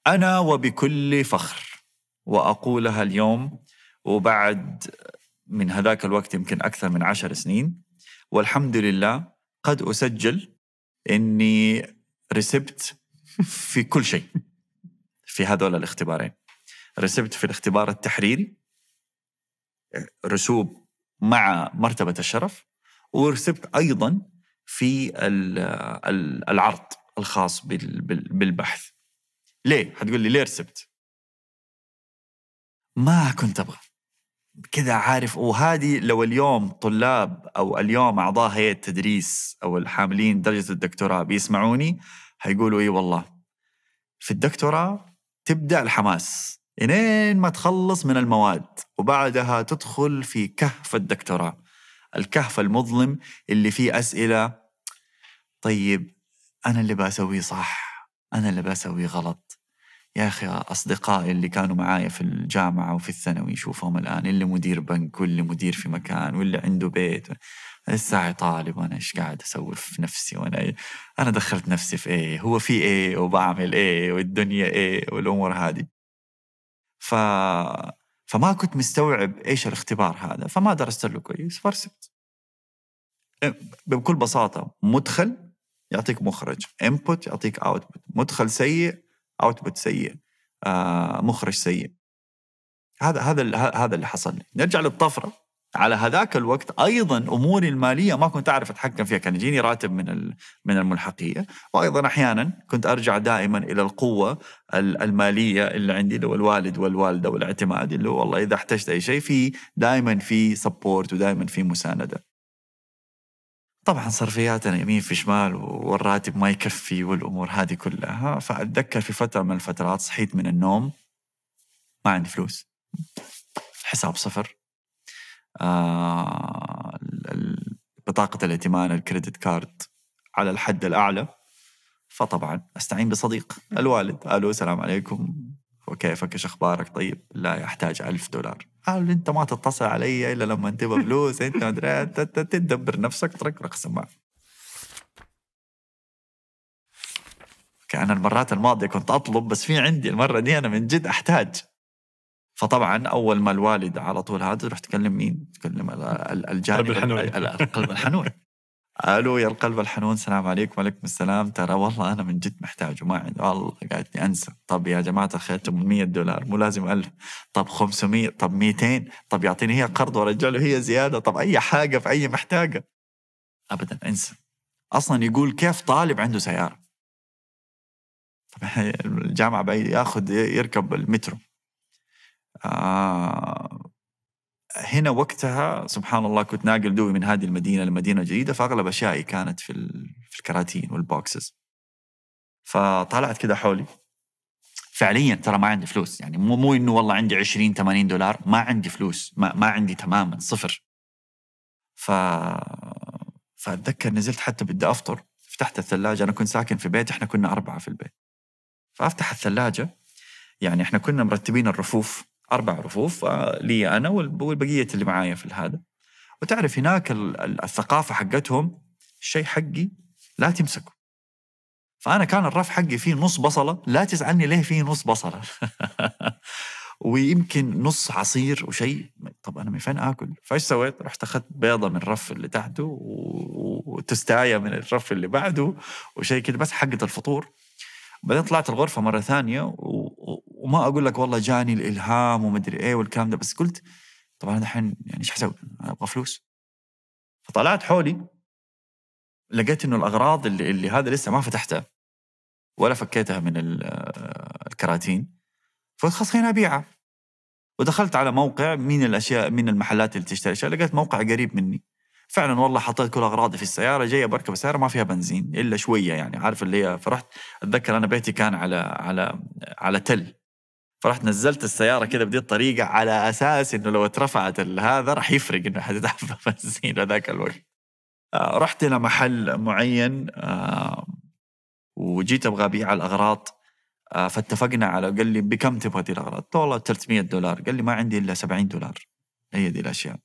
انا وبكل فخر واقولها اليوم وبعد من هذاك الوقت يمكن أكثر من عشر سنين والحمد لله قد أسجل إني رسبت في كل شيء في هذول الاختبارين رسبت في الاختبار التحريري رسوب مع مرتبة الشرف ورسبت أيضا في العرض الخاص بالبحث ليه؟ هتقول لي ليه رسبت؟ ما كنت أبغى كذا عارف وهذه لو اليوم طلاب او اليوم اعضاء هيئه تدريس او الحاملين درجه الدكتوراه بيسمعوني حيقولوا اي والله في الدكتوراه تبدا الحماس الين ما تخلص من المواد وبعدها تدخل في كهف الدكتوراه الكهف المظلم اللي فيه اسئله طيب انا اللي بسويه صح انا اللي بسويه غلط يا أخي أصدقائي اللي كانوا معايا في الجامعة وفي الثانوي شوفهم الآن اللي مدير بنك واللي مدير في مكان واللي عنده بيت الساعة طالب وأنا إيش قاعد أسوي في نفسي وأنا إيه؟ أنا دخلت نفسي في إيه هو في إيه وبعمل إيه والدنيا إيه والأمور هذه ف... فما كنت مستوعب إيش الاختبار هذا فما درست له كويس فرسبت بكل بساطة مدخل يعطيك مخرج انبوت يعطيك اوتبوت مدخل سيء اوتبوت سيء آه، مخرج سيء هذا هذا هذا اللي حصل لي نرجع للطفره على هذاك الوقت ايضا اموري الماليه ما كنت اعرف اتحكم فيها كان يجيني راتب من من الملحقيه وايضا احيانا كنت ارجع دائما الى القوه الماليه اللي عندي اللي هو الوالد والوالده والاعتماد اللي هو والله اذا احتجت اي شيء في دائما في سبورت ودائما في مسانده طبعا صرفياتنا يعني يمين في شمال والراتب ما يكفي والامور هذه كلها فاتذكر في فتره من الفترات صحيت من النوم ما عندي فلوس حساب صفر آه بطاقة الائتمان الكريدت كارد على الحد الأعلى فطبعا أستعين بصديق الوالد ألو السلام عليكم وكيفك إيش أخبارك طيب لا يحتاج ألف دولار قال انت ما تتصل علي الا لما تبغى فلوس انت ما ادري تدبر نفسك ترك رقص معه كان المرات الماضيه كنت اطلب بس في عندي المره دي انا من جد احتاج فطبعا اول ما الوالد على طول هذا رحت تكلم مين؟ تكلم الجانب الحنون القلب الحنون الو يا القلب الحنون السلام عليكم وعليكم السلام ترى والله انا من جد محتاجه ما عندي والله قاعدني انسى طب يا جماعه الخير 800 دولار مو لازم 1000 طب 500 طب 200 طب يعطيني هي قرض وارجع له هي زياده طب اي حاجه في اي محتاجه ابدا انسى اصلا يقول كيف طالب عنده سياره طب الجامعه بعيد ياخذ يركب المترو آه هنا وقتها سبحان الله كنت ناقل دوي من هذه المدينه لمدينه جديده فاغلب اشيائي كانت في في الكراتين والبوكسز فطلعت كده حولي فعليا ترى ما عندي فلوس يعني مو مو انه والله عندي 20 80 دولار ما عندي فلوس ما, ما عندي تماما صفر ف فاتذكر نزلت حتى بدي افطر فتحت الثلاجه انا كنت ساكن في بيت احنا كنا اربعه في البيت فافتح الثلاجه يعني احنا كنا مرتبين الرفوف اربع رفوف آه، لي انا والبقيه اللي معايا في هذا وتعرف هناك الثقافه حقتهم الشيء حقي لا تمسكه فانا كان الرف حقي فيه نص بصله لا تسالني ليه فيه نص بصله ويمكن نص عصير وشيء طب انا من فين اكل؟ فايش سويت؟ رحت اخذت بيضه من الرف اللي تحته وتستايه من الرف اللي بعده وشيء كده بس حقه الفطور بعدين طلعت الغرفه مره ثانيه و... وما اقول لك والله جاني الالهام ومدري ايه والكلام ده بس قلت طبعا انا الحين يعني ايش حسوي؟ انا ابغى فلوس. فطلعت حولي لقيت انه الاغراض اللي, اللي هذا لسه ما فتحتها ولا فكيتها من آه، الكراتين فقلت خلاص خليني ابيعها. ودخلت على موقع من الاشياء من المحلات اللي تشتري اشياء لقيت موقع قريب مني. فعلا والله حطيت كل اغراضي في السياره جاي بركب السياره ما فيها بنزين الا شويه يعني عارف اللي هي فرحت اتذكر انا بيتي كان على على على تل فرحت نزلت السياره كذا بدي الطريقه على اساس انه لو اترفعت هذا راح يفرق انه حتتعبى بنزين هذاك الوقت آه، رحت الى محل معين آه، وجيت ابغى ابيع الاغراض آه، فاتفقنا على قال لي بكم تبغى دي الاغراض؟ قلت والله 300 دولار قال لي ما عندي الا 70 دولار هي دي الاشياء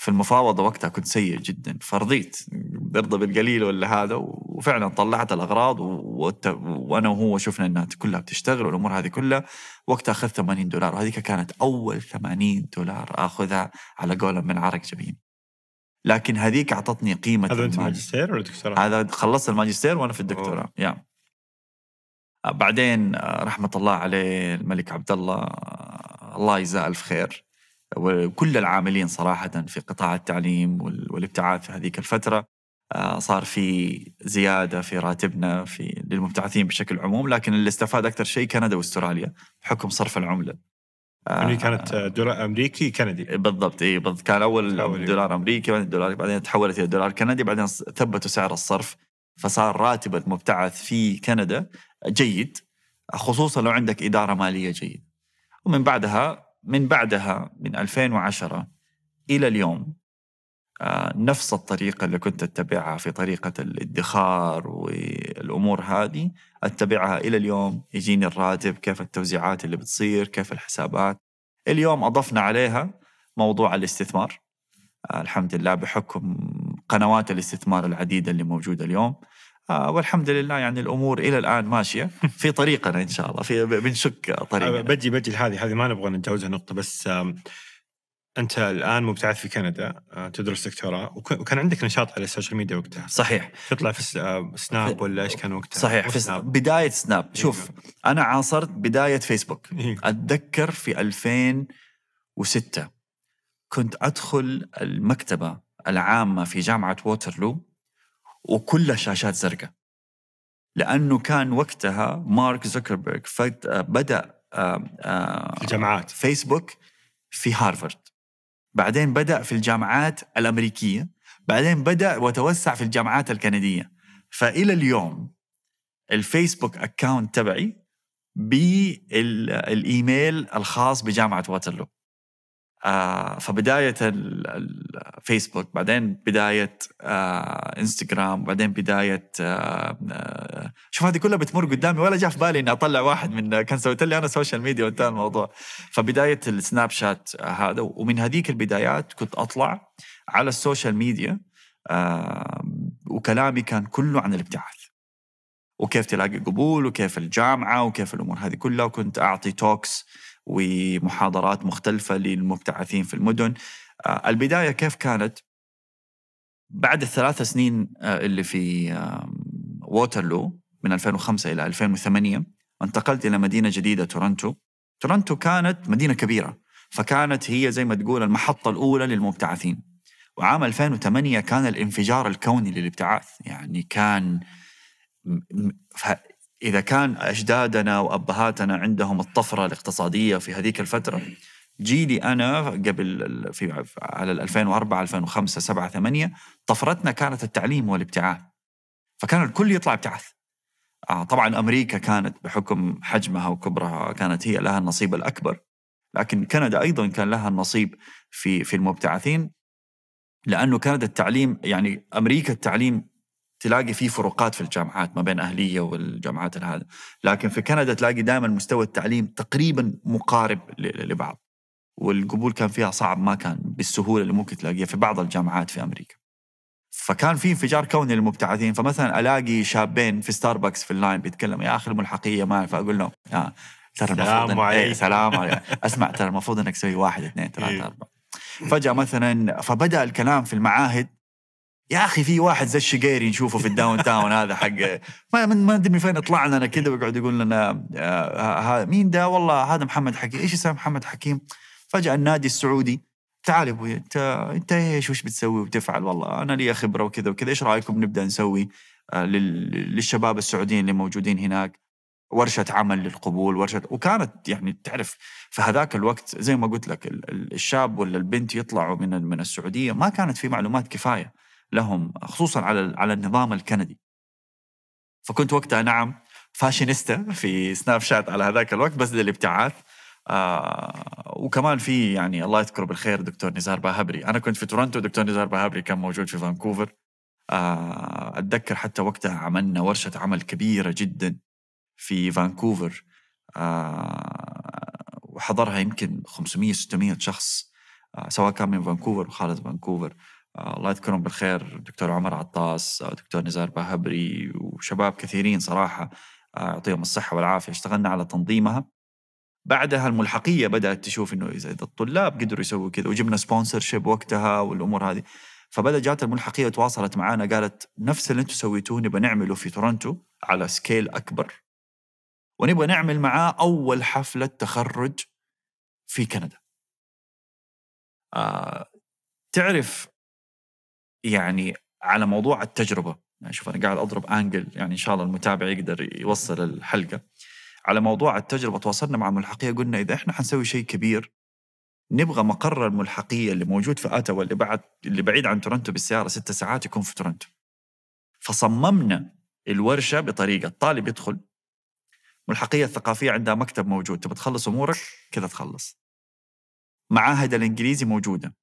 في المفاوضه وقتها كنت سيء جدا فرضيت برضى بالقليل ولا هذا وفعلا طلعت الاغراض وانا وهو شفنا انها كلها بتشتغل والامور هذه كلها وقتها اخذت 80 دولار وهذيك كانت اول 80 دولار اخذها على قولهم من عرق جبين لكن هذيك اعطتني قيمه هذا انت ماجستير ولا دكتوراه؟ هذا خلصت الماجستير وانا في الدكتوراه يا بعدين آه، رحمه الله عليه الملك عبد الله آه، الله يجزاه الف خير وكل العاملين صراحة في قطاع التعليم والابتعاث في هذيك الفترة آه، صار في زيادة في راتبنا في للمبتعثين بشكل عموم لكن اللي استفاد أكثر شيء كندا واستراليا بحكم صرف العملة آه، يعني كانت دولار امريكي كندي بالضبط اي بالضبط كان اول دولار امريكي بعدين دولار بعدين تحولت الى دولار كندي بعدين ثبتوا سعر الصرف فصار راتب المبتعث في كندا جيد خصوصا لو عندك اداره ماليه جيده ومن بعدها من بعدها من 2010 إلى اليوم آه، نفس الطريقة اللي كنت أتبعها في طريقة الادخار والأمور هذه أتبعها إلى اليوم يجيني الراتب كيف التوزيعات اللي بتصير كيف الحسابات اليوم أضفنا عليها موضوع الاستثمار آه، الحمد لله بحكم قنوات الاستثمار العديدة اللي موجودة اليوم آه والحمد لله يعني الامور الى الان ماشيه في طريقنا ان شاء الله في بنشك طريقنا آه، بجي بجي هذه هذه ما نبغى نتجاوزها نقطه بس انت الان مبتعث في كندا آه، تدرس دكتوراه وكان عندك نشاط على السوشيال ميديا وقتها صحيح تطلع في سناب آه، ولا ايش كان وقتها صحيح في سناب. بدايه سناب إيه. شوف انا عاصرت بدايه فيسبوك إيه. اتذكر في 2006 كنت ادخل المكتبه العامه في جامعه ووترلو وكلها شاشات زرقاء لانه كان وقتها مارك زوكربيرج بدا الجامعات فيسبوك في هارفرد بعدين بدا في الجامعات الامريكيه بعدين بدا وتوسع في الجامعات الكنديه فالى اليوم الفيسبوك اكاونت تبعي بالايميل الخاص بجامعه واترلو آه فبداية الفيسبوك بعدين بداية آه انستغرام بعدين بداية آه،, آه شوف هذه كلها بتمر قدامي ولا جاء في بالي اني اطلع واحد من آه، كان سويت لي انا سوشيال ميديا وانتهى الموضوع فبداية السناب آه، شات هذا ومن هذيك البدايات كنت اطلع على السوشيال ميديا وكلامي كان كله عن الابتعاث وكيف تلاقي قبول وكيف الجامعة وكيف الامور هذه كلها وكنت اعطي توكس ومحاضرات مختلفة للمبتعثين في المدن آه، البداية كيف كانت؟ بعد الثلاث سنين آه، اللي في ووترلو من 2005 إلى 2008 انتقلت إلى مدينة جديدة تورنتو تورنتو كانت مدينة كبيرة فكانت هي زي ما تقول المحطة الأولى للمبتعثين وعام 2008 كان الانفجار الكوني للابتعاث يعني كان إذا كان أجدادنا وأبهاتنا عندهم الطفرة الاقتصادية في هذيك الفترة جيلي أنا قبل في على 2004 2005 7 8 طفرتنا كانت التعليم والابتعاث فكان الكل يطلع ابتعاث آه، طبعا أمريكا كانت بحكم حجمها وكبرها كانت هي لها النصيب الأكبر لكن كندا أيضا كان لها النصيب في في المبتعثين لأنه كندا التعليم يعني أمريكا التعليم تلاقي في فروقات في الجامعات ما بين اهليه والجامعات هذا لكن في كندا تلاقي دائما مستوى التعليم تقريبا مقارب لبعض والقبول كان فيها صعب ما كان بالسهوله اللي ممكن تلاقيها في بعض الجامعات في امريكا فكان في انفجار كوني للمبتعثين فمثلا الاقي شابين في ستاربكس في اللاين بيتكلم يا اخي الملحقيه ما فاقول لهم يا آه، ترى سلام عليك إيه سلام اسمع ترى المفروض انك تسوي واحد اثنين ثلاثه إيه. اربعه فجاه مثلا فبدا الكلام في المعاهد يا اخي في واحد زي الشقيري نشوفه في الداون تاون هذا حق ما ما ادري من فين طلعنا لنا كذا ويقعد يقول لنا آه مين ده والله هذا محمد حكيم ايش اسمه محمد حكيم فجاه النادي السعودي تعال ابوي انت انت ايش وش بتسوي وتفعل والله انا لي خبره وكذا وكذا ايش رايكم نبدا نسوي آه، للشباب السعوديين اللي موجودين هناك ورشه عمل للقبول ورشه وكانت يعني تعرف في هذاك الوقت زي ما قلت لك الشاب ولا البنت يطلعوا من من السعوديه ما كانت في معلومات كفايه لهم خصوصا على على النظام الكندي فكنت وقتها نعم فاشينيستا في سناب شات على هذاك الوقت بس للابتعاث آه وكمان في يعني الله يذكره بالخير دكتور نزار باهبري انا كنت في تورنتو دكتور نزار باهبري كان موجود في فانكوفر آه اتذكر حتى وقتها عملنا ورشه عمل كبيره جدا في فانكوفر آه وحضرها يمكن 500 600 شخص آه سواء كان من فانكوفر وخارج فانكوفر آه، الله يذكرهم بالخير دكتور عمر عطاس آه، دكتور نزار بهبري وشباب كثيرين صراحة آه، يعطيهم الصحة والعافية اشتغلنا على تنظيمها بعدها الملحقية بدأت تشوف أنه إذا الطلاب قدروا يسووا كذا وجبنا سبونسر شيب وقتها والأمور هذه فبدا جات الملحقيه وتواصلت معنا قالت نفس اللي انتم سويتوه نبغى نعمله في تورنتو على سكيل اكبر ونبغى نعمل معاه اول حفله تخرج في كندا. آه تعرف يعني على موضوع التجربه يعني شوف انا قاعد اضرب انجل يعني ان شاء الله المتابع يقدر يوصل الحلقه على موضوع التجربه تواصلنا مع الملحقيه قلنا اذا احنا حنسوي شيء كبير نبغى مقر الملحقيه اللي موجود في اتوا اللي بعد اللي بعيد عن تورنتو بالسياره ست ساعات يكون في تورنتو فصممنا الورشه بطريقه الطالب يدخل ملحقيه الثقافيه عندها مكتب موجود تبي تخلص امورك كذا تخلص معاهد الانجليزي موجوده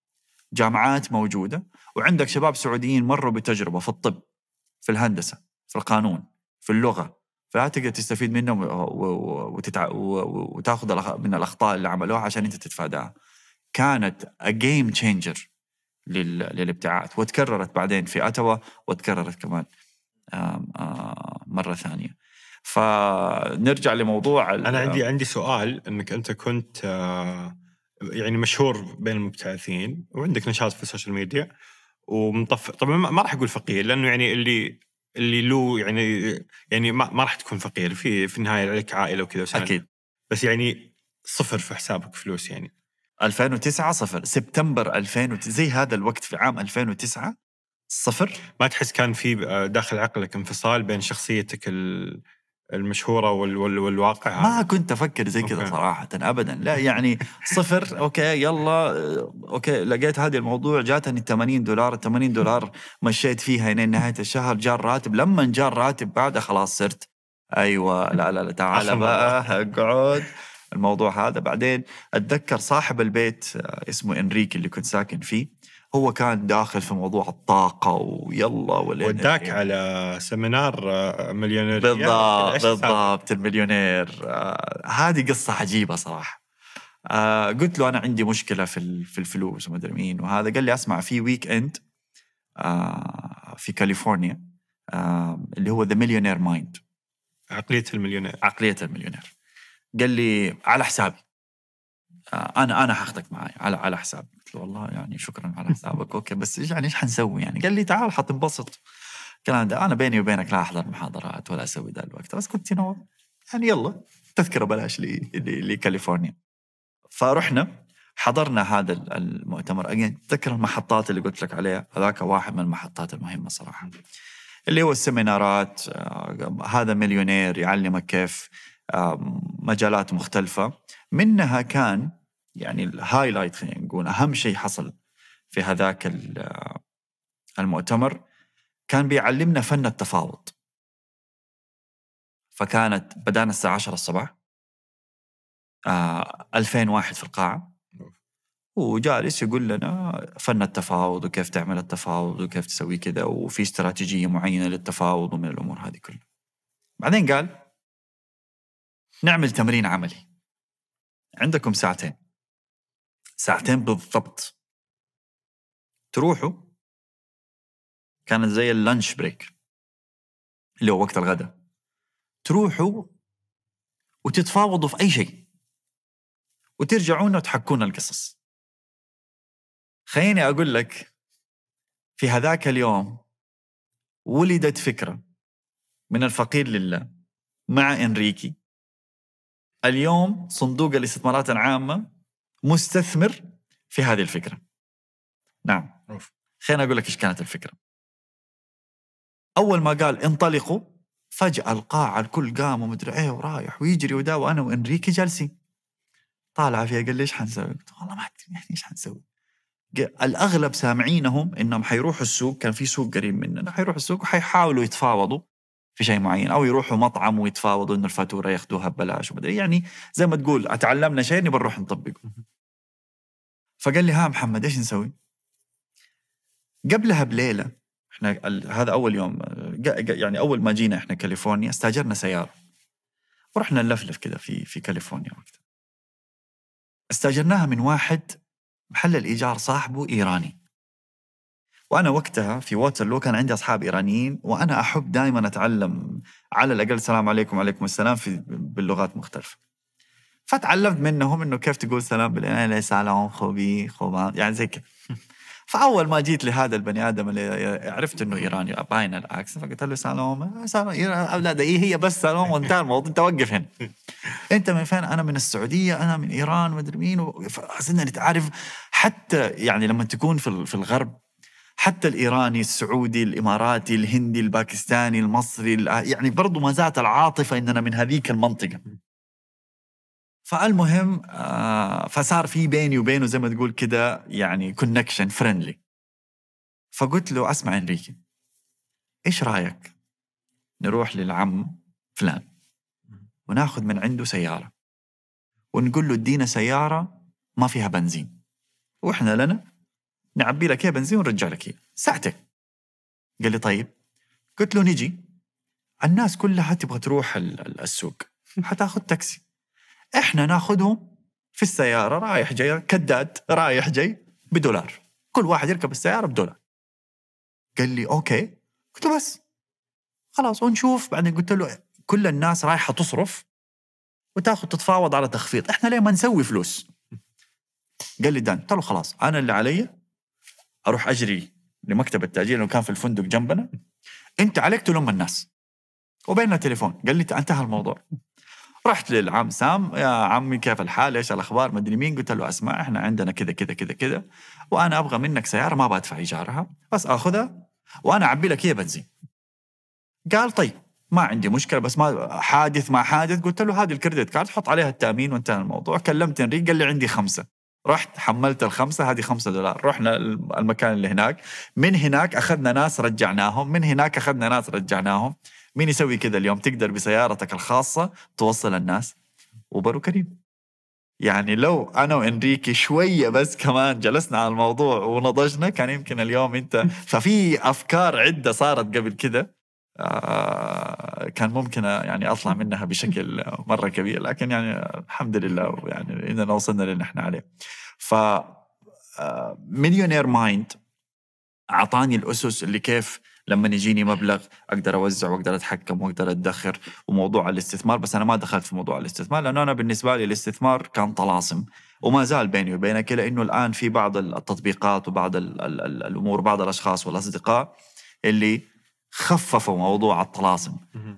جامعات موجوده وعندك شباب سعوديين مروا بتجربه في الطب في الهندسه في القانون في اللغه فلا تقدر تستفيد منهم وتاخذ من الاخطاء اللي عملوها عشان انت تتفاداها. كانت جيم تشينجر للابتعاث وتكررت بعدين في اتوا وتكررت كمان مره ثانيه. فنرجع لموضوع انا عندي عندي سؤال انك انت كنت آه يعني مشهور بين المبتعثين وعندك نشاط في السوشيال ميديا ومطفى طبعا ما راح اقول فقير لانه يعني اللي اللي له يعني يعني ما, ما راح تكون فقير في في النهايه عليك عائله وكذا اكيد بس يعني صفر في حسابك فلوس يعني 2009 صفر سبتمبر 2000 زي هذا الوقت في عام 2009 صفر ما تحس كان في آه، داخل عقلك انفصال بين شخصيتك ال... المشهوره وال وال والواقع ما كنت افكر زي كذا صراحه ابدا لا يعني صفر اوكي يلا اوكي لقيت هذا الموضوع جاتني 80 دولار 80 دولار مشيت فيها لين نهايه الشهر جاء الراتب لما جاء الراتب بعدها خلاص صرت ايوه لا لا لا تعال بقى اقعد الموضوع هذا بعدين اتذكر صاحب البيت آه، اسمه انريك اللي كنت ساكن فيه هو كان داخل في موضوع الطاقه ويلا وداك على سيمينار آه، مليونير بالضبط بالضبط المليونير آه، هذه قصه عجيبه صراحه آه، قلت له انا عندي مشكله في الفلوس ومدري ادري مين وهذا قال لي اسمع في ويك اند في كاليفورنيا اللي هو ذا مليونير مايند عقليه المليونير عقليه المليونير قال لي على حسابي انا انا حاخذك معي على على حسابي قلت له والله يعني شكرا على حسابك اوكي بس ايش يعني ايش حنسوي يعني قال لي تعال حتنبسط الكلام ده انا بيني وبينك لا احضر محاضرات ولا اسوي ذا الوقت بس كنت نوع يعني يلا تذكره بلاش لكاليفورنيا فرحنا حضرنا هذا المؤتمر اجين تذكر المحطات اللي قلت لك عليها هذاك واحد من المحطات المهمه صراحه اللي هو السيمينارات آه، هذا مليونير يعلمك كيف آه، مجالات مختلفه منها كان يعني الهايلايت خلينا نقول اهم شيء حصل في هذاك المؤتمر كان بيعلمنا فن التفاوض فكانت بدانا الساعة 10 الصباح آه 2000 واحد في القاعة وجالس يقول لنا فن التفاوض وكيف تعمل التفاوض وكيف تسوي كذا وفي استراتيجية معينة للتفاوض ومن الأمور هذه كلها بعدين قال نعمل تمرين عملي عندكم ساعتين ساعتين بالضبط تروحوا كانت زي اللانش بريك اللي هو وقت الغداء تروحوا وتتفاوضوا في أي شيء وترجعون وتحكون القصص خليني أقول لك في هذاك اليوم ولدت فكرة من الفقير لله مع إنريكي اليوم صندوق الاستثمارات العامة مستثمر في هذه الفكره نعم خليني اقول لك ايش كانت الفكره اول ما قال انطلقوا فجاه القاعه الكل قام ومدري ايه ورايح ويجري ودا وانا وانريكي جالسين طالع فيها قال لي ايش حنسوي؟ قلت والله ما ادري يعني ايش حنسوي؟ الاغلب سامعينهم انهم حيروحوا السوق كان في سوق قريب مننا حيروحوا السوق وحيحاولوا يتفاوضوا في شيء معين او يروحوا مطعم ويتفاوضوا انه الفاتوره ياخذوها ببلاش ومدري يعني زي ما تقول اتعلمنا شيء نبغى نروح نطبقه فقال لي ها محمد ايش نسوي؟ قبلها بليله احنا هذا اول يوم يعني اول ما جينا احنا كاليفورنيا استاجرنا سياره ورحنا نلفلف كذا في في كاليفورنيا وقتها استاجرناها من واحد محل الايجار صاحبه ايراني وانا وقتها في واترلو كان عندي اصحاب ايرانيين وانا احب دائما اتعلم على الاقل السلام عليكم وعليكم السلام في باللغات مختلفه فتعلمت منهم انه كيف تقول سلام بالاناء ليس على عنخه بي خوبان يعني زي كذا فاول ما جيت لهذا البني ادم اللي عرفت انه ايراني باين الاكسنت فقلت له سلام سلام لا ده إيه هي بس سلام وانتهى الموضوع انت وقف هنا انت من فين انا من السعوديه انا من ايران مدري مين فصرنا نتعرف حتى يعني لما تكون في الغرب حتى الايراني السعودي الاماراتي الهندي الباكستاني المصري يعني برضو ما زالت العاطفه اننا من هذيك المنطقه فالمهم آه، فصار في بيني وبينه زي ما تقول كده يعني كونكشن فريندلي فقلت له اسمع انريكي ايش رايك نروح للعم فلان وناخذ من عنده سياره ونقول له ادينا سياره ما فيها بنزين واحنا لنا نعبي لك يا بنزين ونرجع لك اياه ساعتك قال لي طيب قلت له نجي الناس كلها تبغى تروح السوق حتاخذ تاكسي احنا ناخذهم في السياره رايح جاي كداد رايح جاي بدولار كل واحد يركب السياره بدولار قال لي اوكي قلت له بس خلاص ونشوف بعدين قلت له كل الناس رايحه تصرف وتاخذ تتفاوض على تخفيض احنا ليه ما نسوي فلوس قال لي دان قلت له خلاص انا اللي علي اروح اجري لمكتب التاجير اللي كان في الفندق جنبنا انت عليك تلم الناس وبيننا تليفون قال لي انتهى الموضوع رحت للعم سام يا عمي كيف الحال ايش الاخبار مدري مين قلت له اسمع احنا عندنا كذا كذا كذا كذا وانا ابغى منك سياره ما بدفع ايجارها بس اخذها وانا اعبي لك هي بنزين قال طيب ما عندي مشكله بس ما حادث ما حادث قلت له هذه الكريدت كارد حط عليها التامين وانتهى الموضوع كلمت انريك قال لي عندي خمسه رحت حملت الخمسة هذه خمسة دولار رحنا المكان اللي هناك من هناك أخذنا ناس رجعناهم من هناك أخذنا ناس رجعناهم مين يسوي كذا اليوم تقدر بسيارتك الخاصة توصل الناس أوبر وكريم يعني لو انا وانريكي شويه بس كمان جلسنا على الموضوع ونضجنا كان يمكن اليوم انت ففي افكار عده صارت قبل كذا آه، كان ممكن يعني اطلع منها بشكل مره كبير لكن يعني الحمد لله يعني اننا وصلنا للي احنا عليه ف مليونير آه، مايند اعطاني الاسس اللي كيف لما يجيني مبلغ اقدر اوزع واقدر اتحكم واقدر ادخر وموضوع الاستثمار بس انا ما دخلت في موضوع الاستثمار لانه انا بالنسبه لي الاستثمار كان طلاسم وما زال بيني وبينك لانه الان في بعض التطبيقات وبعض الـ الـ الامور بعض الاشخاص والاصدقاء اللي خففوا موضوع الطلاسم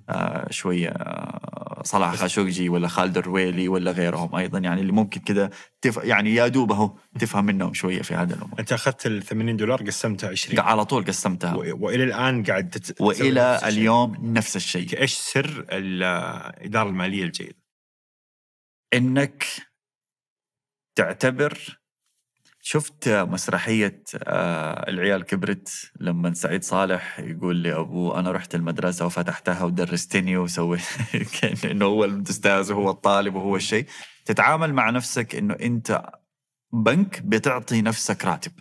آه شويه آه صلاح خاشقجي ولا خالد الرويلي ولا غيرهم ايضا يعني اللي ممكن كذا تف... يعني يا دوب اهو تفهم منهم شويه في هذا الامر انت اخذت ال 80 دولار قسمتها 20 على طول قسمتها و... والى الان قاعد تت... والى نفس اليوم الشيء. نفس الشيء ايش سر الاداره الماليه الجيده؟ انك تعتبر شفت مسرحية آه، العيال كبرت لما سعيد صالح يقول لأبوه أنا رحت المدرسة وفتحتها ودرستني وسويت كأنه هو الأستاذ وهو الطالب وهو الشيء تتعامل مع نفسك أنه أنت بنك بتعطي نفسك راتب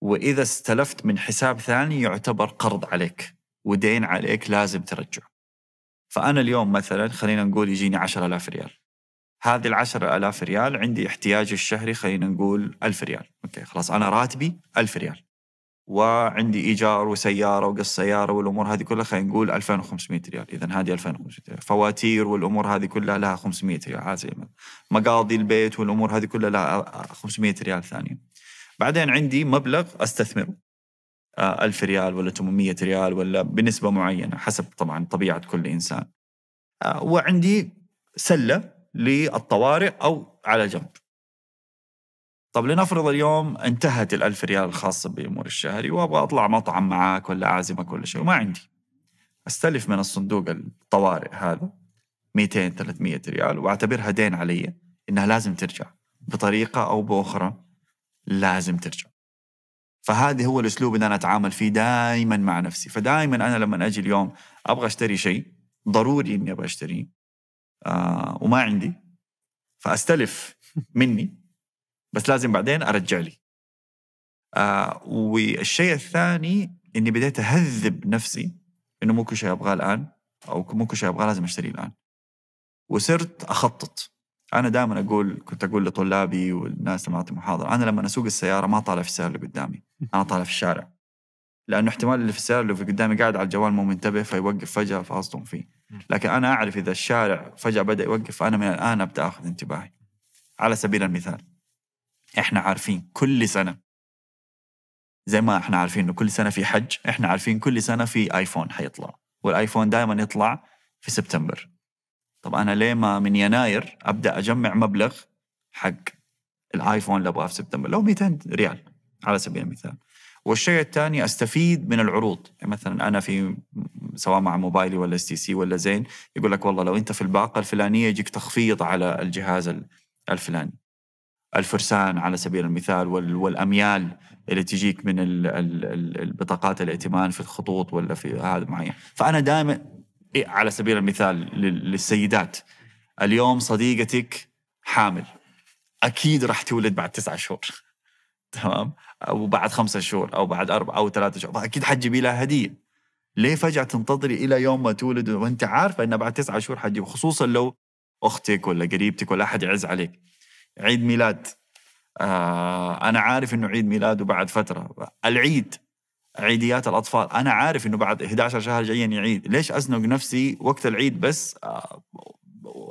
وإذا استلفت من حساب ثاني يعتبر قرض عليك ودين عليك لازم ترجعه فأنا اليوم مثلا خلينا نقول يجيني 10000 ريال هذه العشرة ألاف ريال عندي احتياجي الشهري خلينا نقول ألف ريال أوكي خلاص أنا راتبي ألف ريال وعندي إيجار وسيارة وقص سيارة والأمور هذه كلها خلينا نقول 2500 ريال إذا هذه 2500 ريال فواتير والأمور هذه كلها لها 500 ريال هذه آه، مقاضي البيت والأمور هذه كلها لها 500 ريال ثانية بعدين عندي مبلغ أستثمره آه، ألف ريال ولا 800 ريال ولا بنسبة معينة حسب طبعا طبيعة كل إنسان آه، وعندي سلة للطوارئ أو على جنب طب لنفرض اليوم انتهت الألف ريال الخاصة بأمور الشهري وأبغى أطلع مطعم معاك ولا أعزمك ولا شيء وما عندي أستلف من الصندوق الطوارئ هذا 200 300 ريال وأعتبرها دين علي إنها لازم ترجع بطريقة أو بأخرى لازم ترجع فهذا هو الأسلوب اللي أنا أتعامل فيه دائما مع نفسي فدائما أنا لما أجي اليوم أبغى أشتري شيء ضروري إني أبغى أشتريه آه وما عندي فاستلف مني بس لازم بعدين ارجع لي آه والشيء الثاني اني بديت اهذب نفسي انه مو كل شيء ابغاه الان او مو كل شيء ابغاه لازم اشتريه الان وصرت اخطط انا دائما اقول كنت اقول لطلابي والناس اللي اعطي محاضره انا لما اسوق السياره ما طالع في السياره اللي قدامي انا طالع في الشارع لانه احتمال اللي في السياره اللي في قدامي قاعد على الجوال مو منتبه فيوقف فجاه فاصدم فيه لكن انا اعرف اذا الشارع فجاه بدا يوقف انا من الان ابدا اخذ انتباهي على سبيل المثال احنا عارفين كل سنه زي ما احنا عارفين انه كل سنه في حج احنا عارفين كل سنه في ايفون حيطلع والايفون دائما يطلع في سبتمبر طب انا ليه ما من يناير ابدا اجمع مبلغ حق الايفون اللي ابغاه في سبتمبر لو 200 ريال على سبيل المثال والشيء الثاني استفيد من العروض يعني مثلا انا في سواء مع موبايلي ولا اس تي سي ولا زين يقول لك والله لو انت في الباقه الفلانيه يجيك تخفيض على الجهاز الفلاني الفرسان على سبيل المثال والاميال اللي تجيك من البطاقات الائتمان في الخطوط ولا في هذا معين فانا دائما إيه، على سبيل المثال للسيدات اليوم صديقتك حامل اكيد راح تولد بعد تسعة شهور تمام او بعد خمسة شهور او بعد اربع او ثلاثة شهور اكيد حتجيبي لها هديه ليه فجاه تنتظري الى يوم ما تولد وانت عارفه انها بعد تسعة شهور حتجيب خصوصا لو اختك ولا قريبتك ولا احد يعز عليك عيد ميلاد آه انا عارف انه عيد ميلاده بعد فتره العيد عيديات الاطفال انا عارف انه بعد 11 شهر جايين يعيد ليش ازنق نفسي وقت العيد بس آه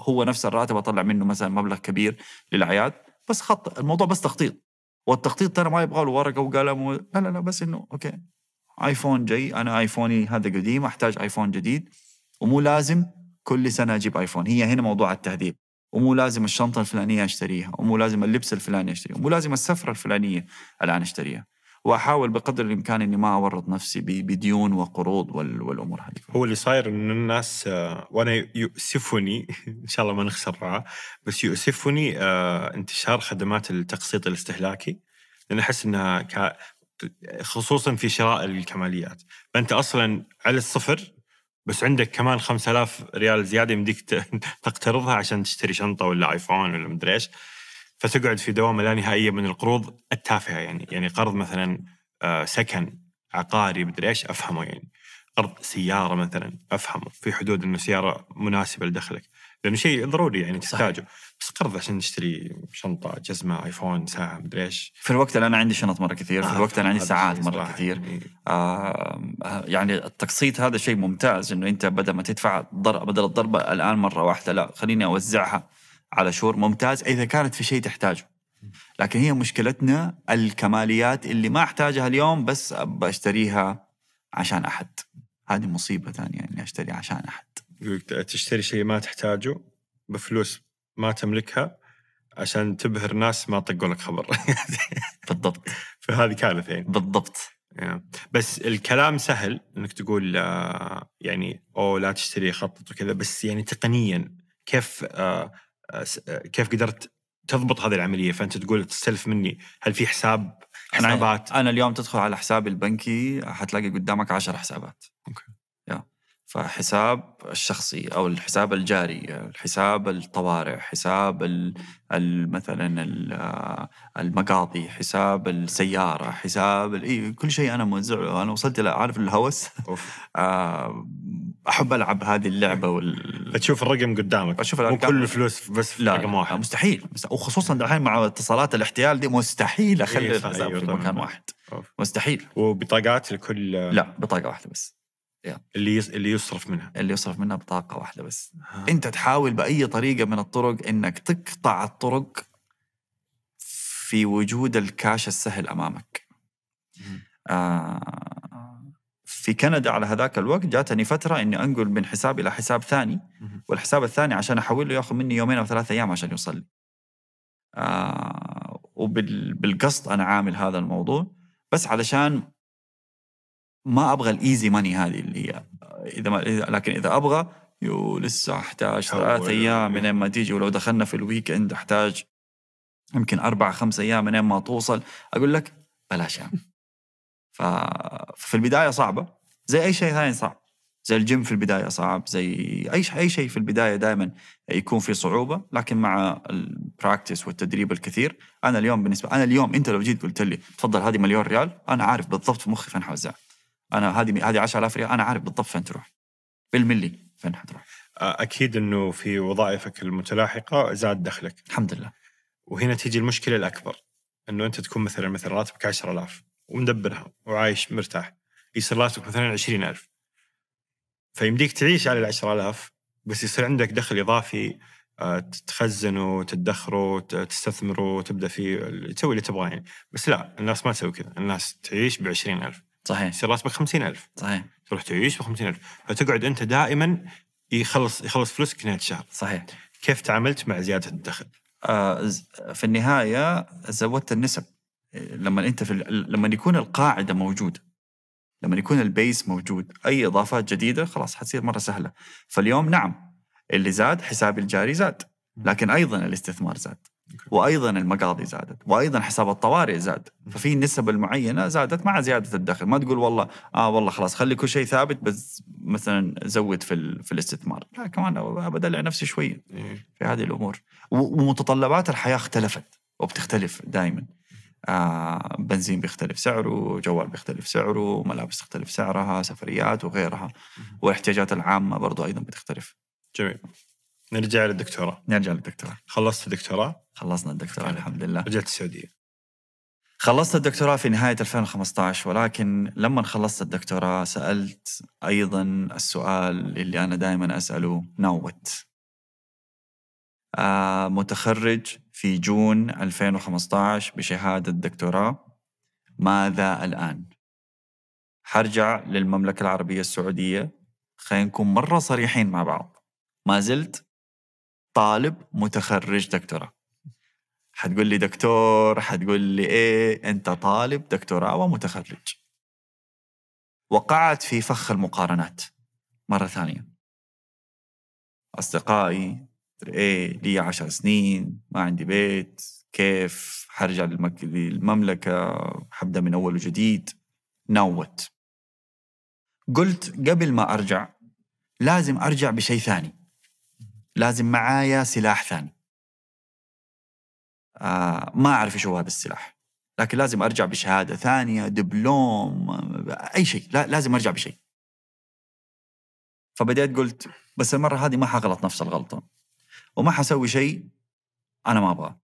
هو نفس الراتب اطلع منه مثلا مبلغ كبير للاعياد بس خط الموضوع بس تخطيط والتخطيط ترى ما يبغى له ورقه وقلم و... لا لا لا بس انه اوكي ايفون جاي انا ايفوني هذا قديم احتاج ايفون جديد ومو لازم كل سنه اجيب ايفون هي هنا موضوع التهذيب ومو لازم الشنطه الفلانيه اشتريها ومو لازم اللبس الفلاني اشتريه ومو لازم السفره الفلانيه الان اشتريها واحاول بقدر الامكان اني ما اورط نفسي بديون وقروض والامور هذه هو اللي صاير ان الناس آه، وانا يؤسفني ان شاء الله ما نخسر رعاه بس يؤسفني آه، انتشار خدمات التقسيط الاستهلاكي لان احس انها ك... خصوصا في شراء الكماليات فانت اصلا على الصفر بس عندك كمان 5000 ريال زياده يمديك تقترضها عشان تشتري شنطه ولا ايفون ولا مدري ايش فتقعد في دوامه لا نهائيه من القروض التافهه يعني يعني قرض مثلا آه، سكن عقاري مدري ايش افهمه يعني قرض سياره مثلا افهمه في حدود انه سياره مناسبه لدخلك لانه شيء ضروري يعني تحتاجه صحيح. بس قرض عشان نشتري شنطه جزمه ايفون ساعه مدري ايش في الوقت اللي انا عندي شنط مره كثير في آه، الوقت اللي انا عندي ساعات مره كثير يعني. آه يعني التقسيط هذا شيء ممتاز انه انت بدل ما تدفع بدل الضربه الان مره واحده لا خليني اوزعها على شور ممتاز اذا كانت في شيء تحتاجه لكن هي مشكلتنا الكماليات اللي ما احتاجها اليوم بس اشتريها عشان احد هذه مصيبه ثانيه اني اشتري عشان احد تشتري شيء ما تحتاجه بفلوس ما تملكها عشان تبهر ناس ما طقوا لك خبر بالضبط فهذه كارثه يعني. بالضبط يعني. بس الكلام سهل انك تقول آه، يعني او لا تشتري خطط وكذا بس يعني تقنيا كيف آه، آه، آه، كيف قدرت تضبط هذه العمليه فانت تقول تستلف مني هل في حساب حسابات انا, اليوم تدخل على حسابي البنكي حتلاقي قدامك عشر حسابات أوكي. فحساب الشخصي او الحساب الجاري الحساب الطوارئ حساب مثلا آه، المقاضي حساب السياره حساب كل شيء انا موزعه انا وصلت الى عارف الهوس آه، احب العب هذه اللعبه وال... تشوف الرقم قدامك اشوف الارقام كل الفلوس بس في لا رقم واحد مستحيل وخصوصا دحين مع اتصالات الاحتيال دي مستحيل اخلي إيه، الحساب في أيوة، مكان واحد مستحيل وبطاقات لكل لا بطاقه واحده بس اللي يص... اللي يصرف منها اللي يصرف منها بطاقه واحده بس ها. انت تحاول باي طريقه من الطرق انك تقطع الطرق في وجود الكاش السهل امامك آه في كندا على هذاك الوقت جاتني فتره اني انقل من حساب الى حساب ثاني مه. والحساب الثاني عشان احوله ياخذ مني يومين او ثلاثة ايام عشان يوصل لي آه وبالقصد انا عامل هذا الموضوع بس علشان ما ابغى الايزي ماني هذه اللي هي اذا ما لكن اذا ابغى يو لسه احتاج ثلاث ايام من ما تيجي ولو دخلنا في الويك اند احتاج يمكن اربع خمس ايام من ما توصل اقول لك بلاش ففي البدايه صعبه زي اي شيء ثاني صعب زي الجيم في البدايه صعب زي اي شيء اي شيء في البدايه دائما يكون في صعوبه لكن مع البراكتس والتدريب الكثير انا اليوم بالنسبه انا اليوم انت لو جيت قلت لي تفضل هذه مليون ريال انا عارف بالضبط في مخي فين حوزعها انا هذه هذه 10000 ريال انا عارف بالضبط فين تروح بالملي فين حتروح آه، اكيد انه في وظائفك المتلاحقه زاد دخلك الحمد لله وهنا تيجي المشكله الاكبر انه انت تكون مثلا مثلا راتبك 10000 ومدبرها وعايش مرتاح يصير راتبك مثلا 20000 فيمديك تعيش على ال 10000 بس يصير عندك دخل اضافي آه، تخزنه تدخره تستثمره وتبدا فيه تسوي اللي تبغاه يعني بس لا الناس ما تسوي كذا الناس تعيش ب 20000 صحيح يصير راتبك 50000 صحيح تروح تعيش ب 50000 فتقعد انت دائما يخلص يخلص فلوسك نهايه الشهر صحيح كيف تعاملت مع زياده الدخل؟ آه في النهايه زودت النسب لما انت في لما يكون القاعده موجوده لما يكون البيس موجود اي اضافات جديده خلاص حتصير مره سهله فاليوم نعم اللي زاد حسابي الجاري زاد لكن ايضا الاستثمار زاد وايضا المقاضي زادت وايضا حساب الطوارئ زاد ففي النسب المعينه زادت مع زياده الدخل ما تقول والله اه والله خلاص خلي كل شيء ثابت بس مثلا زود في في الاستثمار لا كمان بدلع نفسي شويه إيه. في هذه الامور ومتطلبات الحياه اختلفت وبتختلف دائما آه بنزين بيختلف سعره جوال بيختلف سعره ملابس تختلف سعرها سفريات وغيرها والاحتياجات العامه برضو ايضا بتختلف جميل نرجع للدكتوراه نرجع للدكتوراه خلصت الدكتوراه؟ خلصنا الدكتوراه يعني الحمد لله رجعت السعوديه خلصت الدكتوراه في نهاية 2015 ولكن لما خلصت الدكتوراه سألت أيضا السؤال اللي أنا دائما أسأله نوت آه متخرج في جون 2015 بشهادة دكتوراه ماذا الآن؟ حرجع للمملكة العربية السعودية خلينا نكون مرة صريحين مع بعض ما زلت طالب متخرج دكتوراه حتقول لي دكتور حتقول لي ايه انت طالب دكتوراه ومتخرج وقعت في فخ المقارنات مرة ثانية أصدقائي ايه لي عشر سنين ما عندي بيت كيف حرجع للمملكة حبدأ من أول وجديد نوت قلت قبل ما أرجع لازم أرجع بشيء ثاني لازم معايا سلاح ثاني آه ما أعرف إيش هو هذا السلاح لكن لازم أرجع بشهادة ثانية دبلوم أي شيء لا لازم أرجع بشيء فبديت قلت بس المرة هذه ما حغلط نفس الغلطة وما حسوي شيء أنا ما أبغاه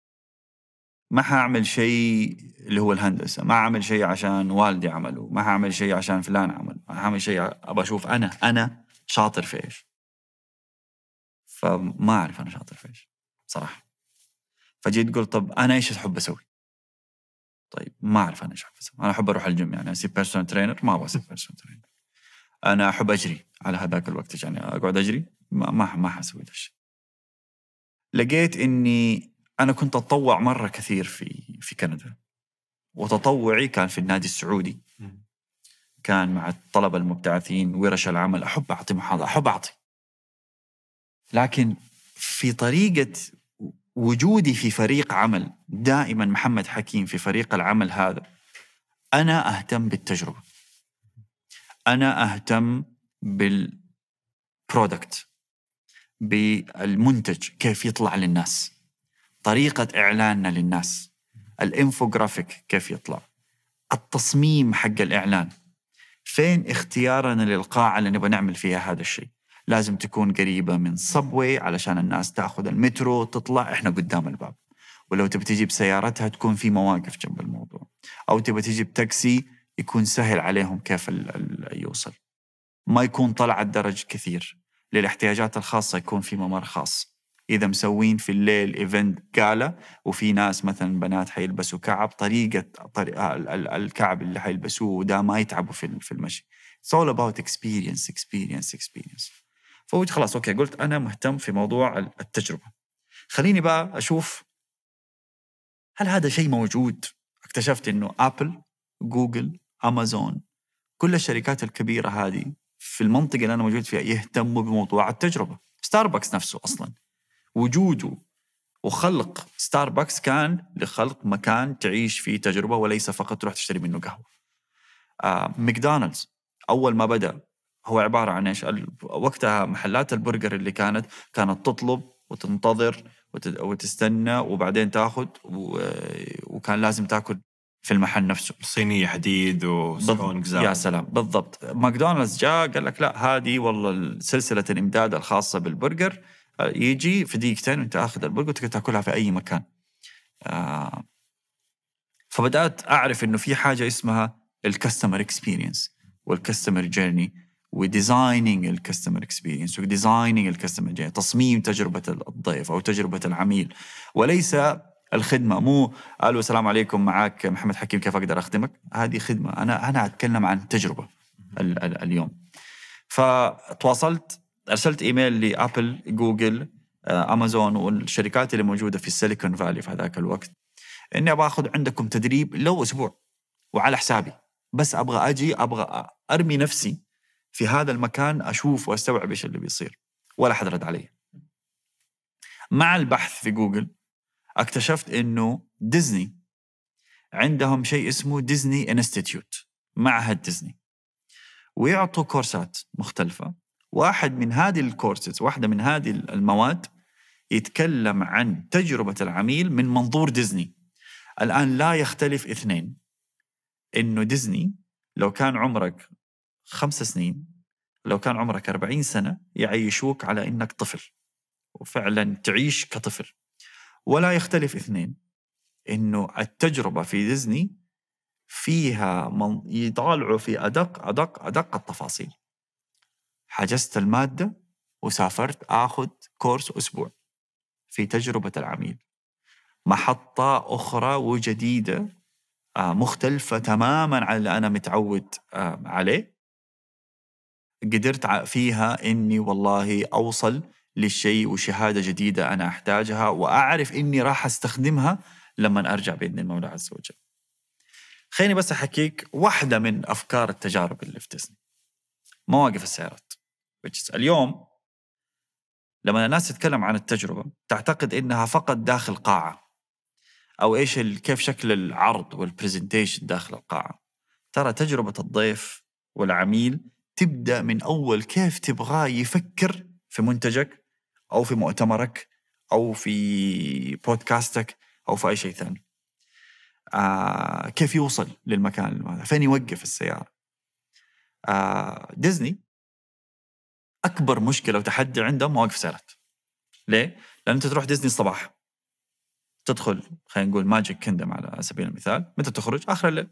ما حاعمل شيء اللي هو الهندسه، ما حاعمل شيء عشان والدي عمله، ما حاعمل شيء عشان فلان عمل، ما حاعمل شيء ابغى اشوف انا انا شاطر في ايش. فما اعرف انا شاطر في ايش صراحه فجيت قلت طب انا ايش احب اسوي؟ طيب ما اعرف انا ايش احب اسوي، انا احب اروح الجيم يعني اصير بيرسونال ترينر ما ابغى اصير بيرسونال ترينر. انا احب اجري على هذاك الوقت يعني اقعد اجري ما ما, ما حسوي ذا الشيء. لقيت اني انا كنت اتطوع مره كثير في في كندا وتطوعي كان في النادي السعودي كان مع الطلبه المبتعثين ورش العمل احب اعطي محاضره احب اعطي لكن في طريقه وجودي في فريق عمل دائما محمد حكيم في فريق العمل هذا انا اهتم بالتجربه انا اهتم بالبرودكت بالمنتج كيف يطلع للناس طريقه اعلاننا للناس الانفوجرافيك كيف يطلع التصميم حق الاعلان فين اختيارنا للقاعه اللي نبغى نعمل فيها هذا الشيء لازم تكون قريبة من صبوي علشان الناس تأخذ المترو تطلع إحنا قدام الباب ولو تبي تجي بسيارتها تكون في مواقف جنب الموضوع أو تبي تجي بتاكسي يكون سهل عليهم كيف الـ الـ يوصل ما يكون طلع الدرج كثير للاحتياجات الخاصة يكون في ممر خاص إذا مسوين في الليل إيفنت قالة وفي ناس مثلا بنات حيلبسوا كعب طريقة طريق الكعب اللي حيلبسوه ده ما يتعبوا في المشي It's all about experience experience experience فقلت خلاص اوكي قلت انا مهتم في موضوع التجربه خليني بقى اشوف هل هذا شيء موجود اكتشفت انه ابل جوجل امازون كل الشركات الكبيره هذه في المنطقه اللي انا موجود فيها يهتموا بموضوع التجربه ستاربكس نفسه اصلا وجوده وخلق ستاربكس كان لخلق مكان تعيش فيه تجربه وليس فقط تروح تشتري منه قهوه آه، ماكدونالدز اول ما بدا هو عبارة عن إيش وقتها محلات البرجر اللي كانت كانت تطلب وتنتظر وتستنى وبعدين تاخذ وكان لازم تاكل في المحل نفسه صينيه حديد وسكون يا سلام بالضبط ماكدونالدز جاء قال لك لا هذه والله سلسله الامداد الخاصه بالبرجر آه، يجي في دقيقتين وانت اخذ البرجر تقدر تاكلها في اي مكان آه، فبدات اعرف انه في حاجه اسمها الكاستمر اكسبيرينس والكاستمر جيرني وديزايننج الكاستمر اكسبيرينس وديزايننج الكاستمر جاي تصميم تجربه الضيف او تجربه العميل وليس الخدمه مو الو السلام عليكم معك محمد حكيم كيف اقدر اخدمك هذه خدمه انا انا اتكلم عن تجربه اليوم فتواصلت ارسلت ايميل لابل جوجل آه، امازون والشركات اللي موجوده في السيليكون فالي في هذاك الوقت اني ابغى اخذ عندكم تدريب لو اسبوع وعلى حسابي بس ابغى اجي ابغى ارمي نفسي في هذا المكان اشوف واستوعب ايش اللي بيصير ولا حد رد علي مع البحث في جوجل اكتشفت انه ديزني عندهم شيء اسمه ديزني انستيتيوت معهد ديزني ويعطوا كورسات مختلفة واحد من هذه الكورسز واحدة من هذه المواد يتكلم عن تجربة العميل من منظور ديزني الآن لا يختلف اثنين إنه ديزني لو كان عمرك خمس سنين لو كان عمرك 40 سنة يعيشوك على إنك طفل وفعلا تعيش كطفل ولا يختلف اثنين إنه التجربة في ديزني فيها من يطالعوا في أدق أدق أدق التفاصيل حجزت المادة وسافرت آخذ كورس أسبوع في تجربة العميل محطة أخرى وجديدة آه، مختلفة تماما عن اللي أنا متعود آه، عليه قدرت فيها اني والله اوصل للشيء وشهاده جديده انا احتاجها واعرف اني راح استخدمها لما ارجع باذن المولى عز وجل. خليني بس احكيك واحده من افكار التجارب اللي في ديزني. مواقف السيارات. اليوم لما الناس تتكلم عن التجربه تعتقد انها فقط داخل قاعه او ايش كيف شكل العرض والبرزنتيشن داخل القاعه. ترى تجربه الضيف والعميل تبدا من اول كيف تبغاه يفكر في منتجك او في مؤتمرك او في بودكاستك او في اي شيء ثاني. آه كيف يوصل للمكان فين يوقف السياره؟ آه ديزني اكبر مشكله وتحدي عندهم مواقف سيارات. ليه؟ لان انت تروح ديزني الصباح تدخل خلينا نقول ماجيك كندم على سبيل المثال متى تخرج؟ اخر الليل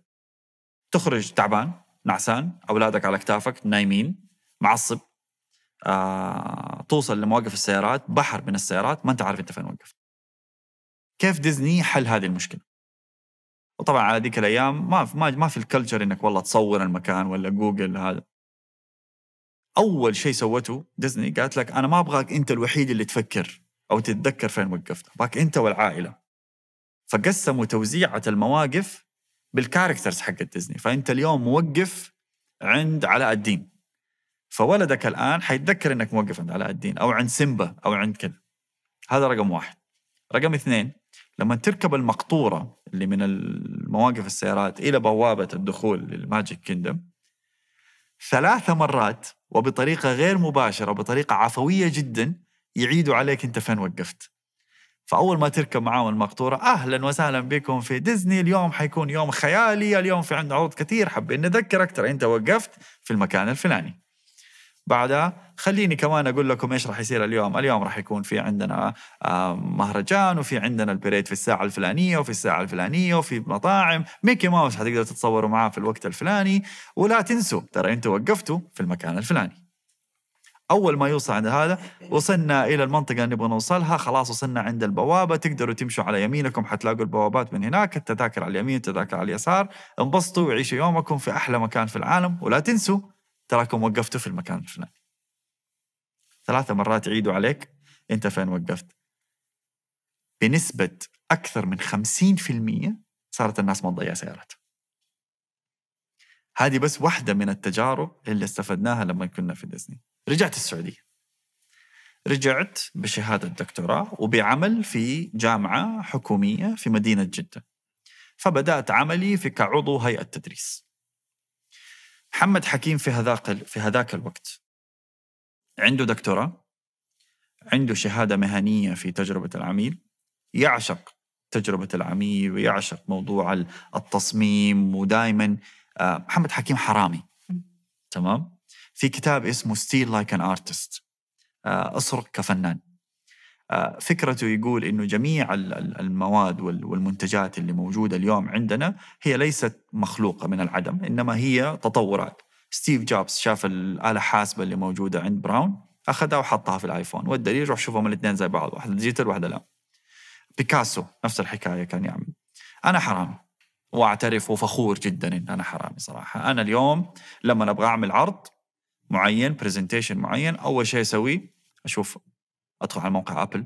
تخرج تعبان نعسان اولادك على كتافك نايمين معصب آه، توصل لمواقف السيارات بحر من السيارات ما انت عارف انت فين وقفت كيف ديزني حل هذه المشكله وطبعا على ذيك الايام ما في ما في الكلتشر انك والله تصور المكان ولا جوجل هذا اول شيء سوته ديزني قالت لك انا ما ابغاك انت الوحيد اللي تفكر او تتذكر فين وقفت ابغاك انت والعائله فقسموا توزيعة المواقف بالكاركترز حقت ديزني فانت اليوم موقف عند علاء الدين فولدك الان حيتذكر انك موقف عند علاء الدين او عند سيمبا او عند كذا هذا رقم واحد رقم اثنين لما تركب المقطوره اللي من المواقف السيارات الى بوابه الدخول للماجيك كيندم ثلاث مرات وبطريقه غير مباشره وبطريقه عفويه جدا يعيدوا عليك انت فين وقفت فاول ما تركب معاهم المقطوره اهلا وسهلا بكم في ديزني اليوم حيكون يوم خيالي اليوم في عندنا عروض كثير حابين نذكرك ترى انت وقفت في المكان الفلاني بعدها خليني كمان اقول لكم ايش راح يصير اليوم، اليوم راح يكون في عندنا آه، مهرجان وفي عندنا البريد في الساعه الفلانيه وفي الساعه الفلانيه وفي مطاعم، ميكي ماوس حتقدروا تتصوروا معاه في الوقت الفلاني ولا تنسوا ترى انتوا وقفتوا في المكان الفلاني. اول ما يوصل عند هذا وصلنا الى المنطقه اللي نبغى نوصلها خلاص وصلنا عند البوابه تقدروا تمشوا على يمينكم حتلاقوا البوابات من هناك التذاكر على اليمين التذاكر على اليسار انبسطوا وعيشوا يومكم في احلى مكان في العالم ولا تنسوا تراكم وقفتوا في المكان الفلاني ثلاثة مرات يعيدوا عليك انت فين وقفت بنسبة أكثر من 50% صارت الناس ما تضيع سيارتها هذه بس واحدة من التجارب اللي استفدناها لما كنا في ديزني رجعت السعوديه رجعت بشهاده دكتوراه وبعمل في جامعه حكوميه في مدينه جده فبدات عملي في كعضو هيئه تدريس محمد حكيم في هذاك في هذاك الوقت عنده دكتوراه عنده شهاده مهنيه في تجربه العميل يعشق تجربه العميل ويعشق موضوع التصميم ودائما آه، محمد حكيم حرامي تمام في كتاب اسمه ستيل لايك ان ارتست اسرق كفنان آه، فكرته يقول انه جميع المواد والمنتجات اللي موجوده اليوم عندنا هي ليست مخلوقه من العدم انما هي تطورات ستيف جوبز شاف الاله الحاسبه اللي موجوده عند براون اخذها وحطها في الايفون والدليل روح شوفهم الاثنين زي بعض واحده ديجيتال واحده لا بيكاسو نفس الحكايه كان يعمل انا حرامي واعترف وفخور جدا ان انا حرامي صراحه انا اليوم لما ابغى اعمل عرض معين برزنتيشن معين اول شيء اسويه اشوف ادخل على موقع ابل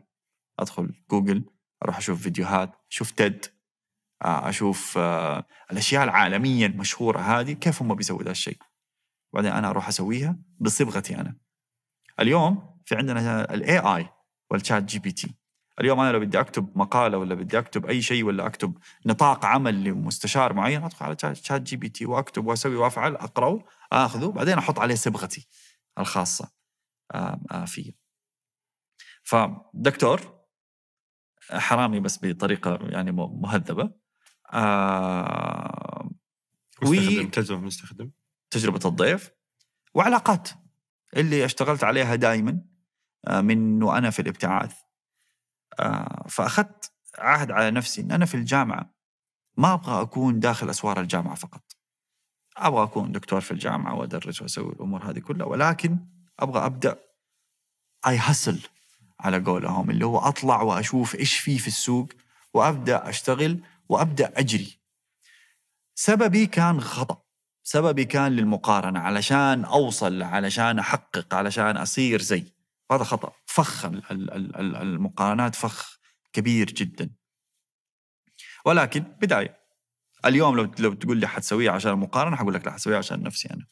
ادخل جوجل اروح اشوف فيديوهات اشوف تيد آه، اشوف آه، الاشياء العالميه المشهوره هذه كيف هم بيسووا ذا الشيء بعدين انا اروح اسويها بصبغتي انا اليوم في عندنا الاي اي والشات جي بي تي اليوم انا لو بدي اكتب مقاله ولا بدي اكتب اي شيء ولا اكتب نطاق عمل لمستشار معين ادخل على شات جي بي تي واكتب واسوي وافعل اقراه اخذه بعدين احط عليه صبغتي الخاصه آه، فيه فدكتور حرامي بس بطريقه يعني مهذبه آه مستخدم تجربه مستخدم تجربه الضيف وعلاقات اللي اشتغلت عليها دائما آه، من وانا في الابتعاث آه، فاخذت عهد على نفسي ان انا في الجامعه ما ابغى اكون داخل اسوار الجامعه فقط. ابغى اكون دكتور في الجامعه وادرس واسوي الامور هذه كلها ولكن ابغى ابدا اي هسل على قولهم اللي هو اطلع واشوف ايش في في السوق وابدا اشتغل وابدا اجري. سببي كان خطأ سببي كان للمقارنة علشان أوصل علشان أحقق علشان أصير زي هذا خطأ فخ المقارنات فخ كبير جدا ولكن بداية اليوم لو لو تقول لي حتسويها عشان المقارنة حقول لك لا حسويها عشان نفسي أنا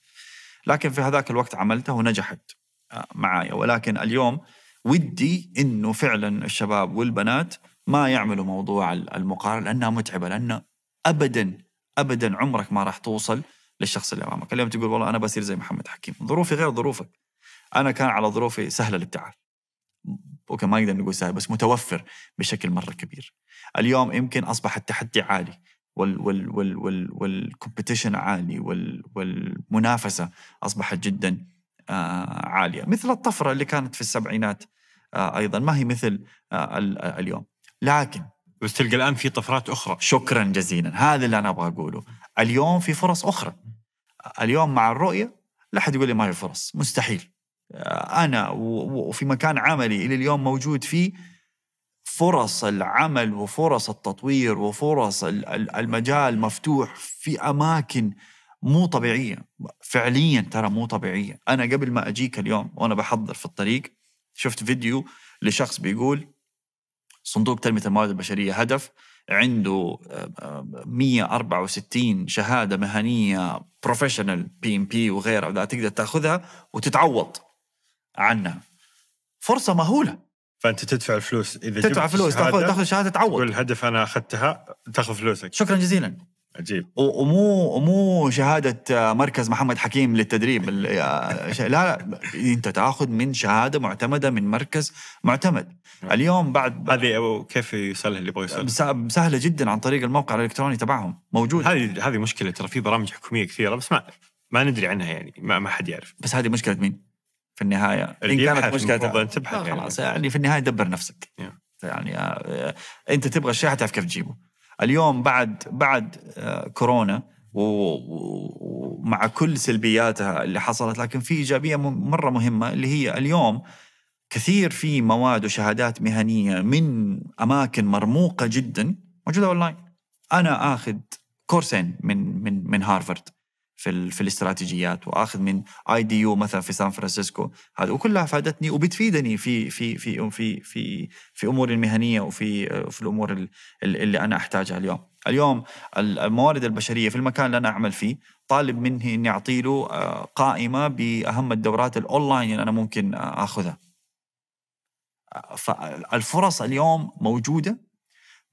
لكن في هذاك الوقت عملتها ونجحت آه، معايا ولكن اليوم ودي انه فعلا الشباب والبنات ما يعملوا موضوع المقارنه لانها متعبه لان ابدا ابدا عمرك ما راح توصل للشخص اللي امامك، اليوم تقول والله انا بصير زي محمد حكيم، ظروفي غير ظروفك، انا كان على ظروفي سهله الابتعاث اوكي ما نقدر نقول سهل بس متوفر بشكل مره كبير اليوم يمكن اصبح التحدي عالي والكومبيتيشن عالي والمنافسه اصبحت جدا آه، عاليه مثل الطفره اللي كانت في السبعينات آه، ايضا ما هي مثل آه، اليوم لكن بس تلقى الان في طفرات اخرى شكرا جزيلا هذا اللي انا ابغى اقوله اليوم في فرص اخرى اليوم مع الرؤيه لا حد يقول لي ما في فرص مستحيل انا وفي مكان عملي الى اليوم موجود فيه فرص العمل وفرص التطوير وفرص المجال مفتوح في اماكن مو طبيعيه فعليا ترى مو طبيعيه انا قبل ما اجيك اليوم وانا بحضر في الطريق شفت فيديو لشخص بيقول صندوق تنميه الموارد البشريه هدف عنده 164 آه، آه، شهاده مهنيه بروفيشنال بي ام بي وغيرها تقدر تاخذها وتتعوض عنها فرصه مهوله فانت تدفع الفلوس اذا تدفع فلوس تاخذ تاخذ شهاده تعوض تقول الهدف انا اخذتها تاخذ فلوسك شكرا جزيلا عجيب ومو مو شهاده آه، مركز محمد حكيم للتدريب آه، لا لا انت تاخذ من شهاده معتمده من مركز معتمد نعم. اليوم بعد هذه كيف يصلح اللي يبغى يوصلها؟ سهله جدا عن طريق الموقع الالكتروني تبعهم موجود هذه هذه مشكله ترى في برامج حكوميه كثيره بس ما ما ندري عنها يعني ما, ما حد يعرف بس هذه مشكله مين؟ في النهايه ان كانت مشكله تبحث يعني. خلاص يعني في النهايه دبر نفسك يعني آه، انت تبغى الشيء حتعرف كيف تجيبه اليوم بعد بعد آه، كورونا ومع كل سلبياتها اللي حصلت لكن في ايجابيه مره مهمه اللي هي اليوم كثير في مواد وشهادات مهنيه من اماكن مرموقه جدا موجوده اونلاين انا اخذ كورسين من من من هارفرد في في الاستراتيجيات واخذ من اي دي يو مثلا في سان فرانسيسكو هذا وكلها فادتني وبتفيدني في في في في في في اموري المهنيه وفي في الامور اللي انا احتاجها اليوم اليوم الموارد البشريه في المكان اللي انا اعمل فيه طالب مني اني اعطي له آه، قائمه باهم الدورات الاونلاين اللي انا ممكن آه، اخذها فالفرص اليوم موجوده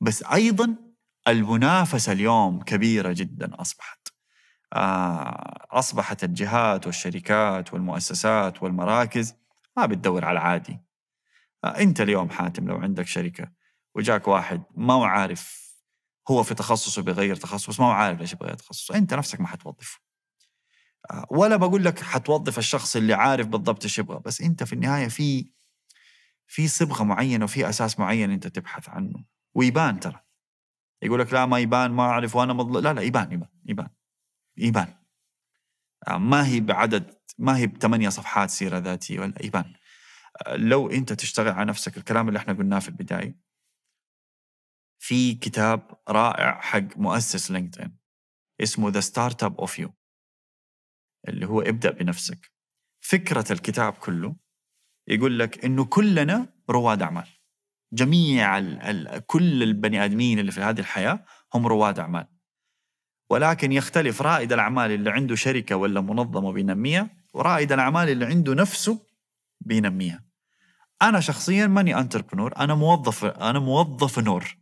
بس ايضا المنافسه اليوم كبيره جدا اصبحت آه، أصبحت الجهات والشركات والمؤسسات والمراكز ما بتدور على العادي آه، أنت اليوم حاتم لو عندك شركة وجاك واحد ما هو عارف هو في تخصصه بيغير تخصص ما هو عارف ليش بغير تخصصه أنت نفسك ما حتوظفه آه، ولا بقول لك حتوظف الشخص اللي عارف بالضبط ايش يبغى بس انت في النهايه في في صبغه معينه وفي اساس معين انت تبحث عنه ويبان ترى يقول لك لا ما يبان ما اعرف وانا مضل لا لا يبان يبان يبان ايبان آه، ما هي بعدد ما هي بثمانية صفحات سيره ذاتيه ولا آه، لو انت تشتغل على نفسك الكلام اللي احنا قلناه في البدايه في كتاب رائع حق مؤسس لينكدين اسمه ذا ستارت اب اوف يو اللي هو ابدا بنفسك فكره الكتاب كله يقول لك انه كلنا رواد اعمال جميع الـ الـ كل البني ادمين اللي في هذه الحياه هم رواد اعمال ولكن يختلف رائد الأعمال اللي عنده شركة ولا منظمة بينميها ورائد الأعمال اللي عنده نفسه بينميها أنا شخصيا ماني أنتربنور أنا موظف أنا موظف نور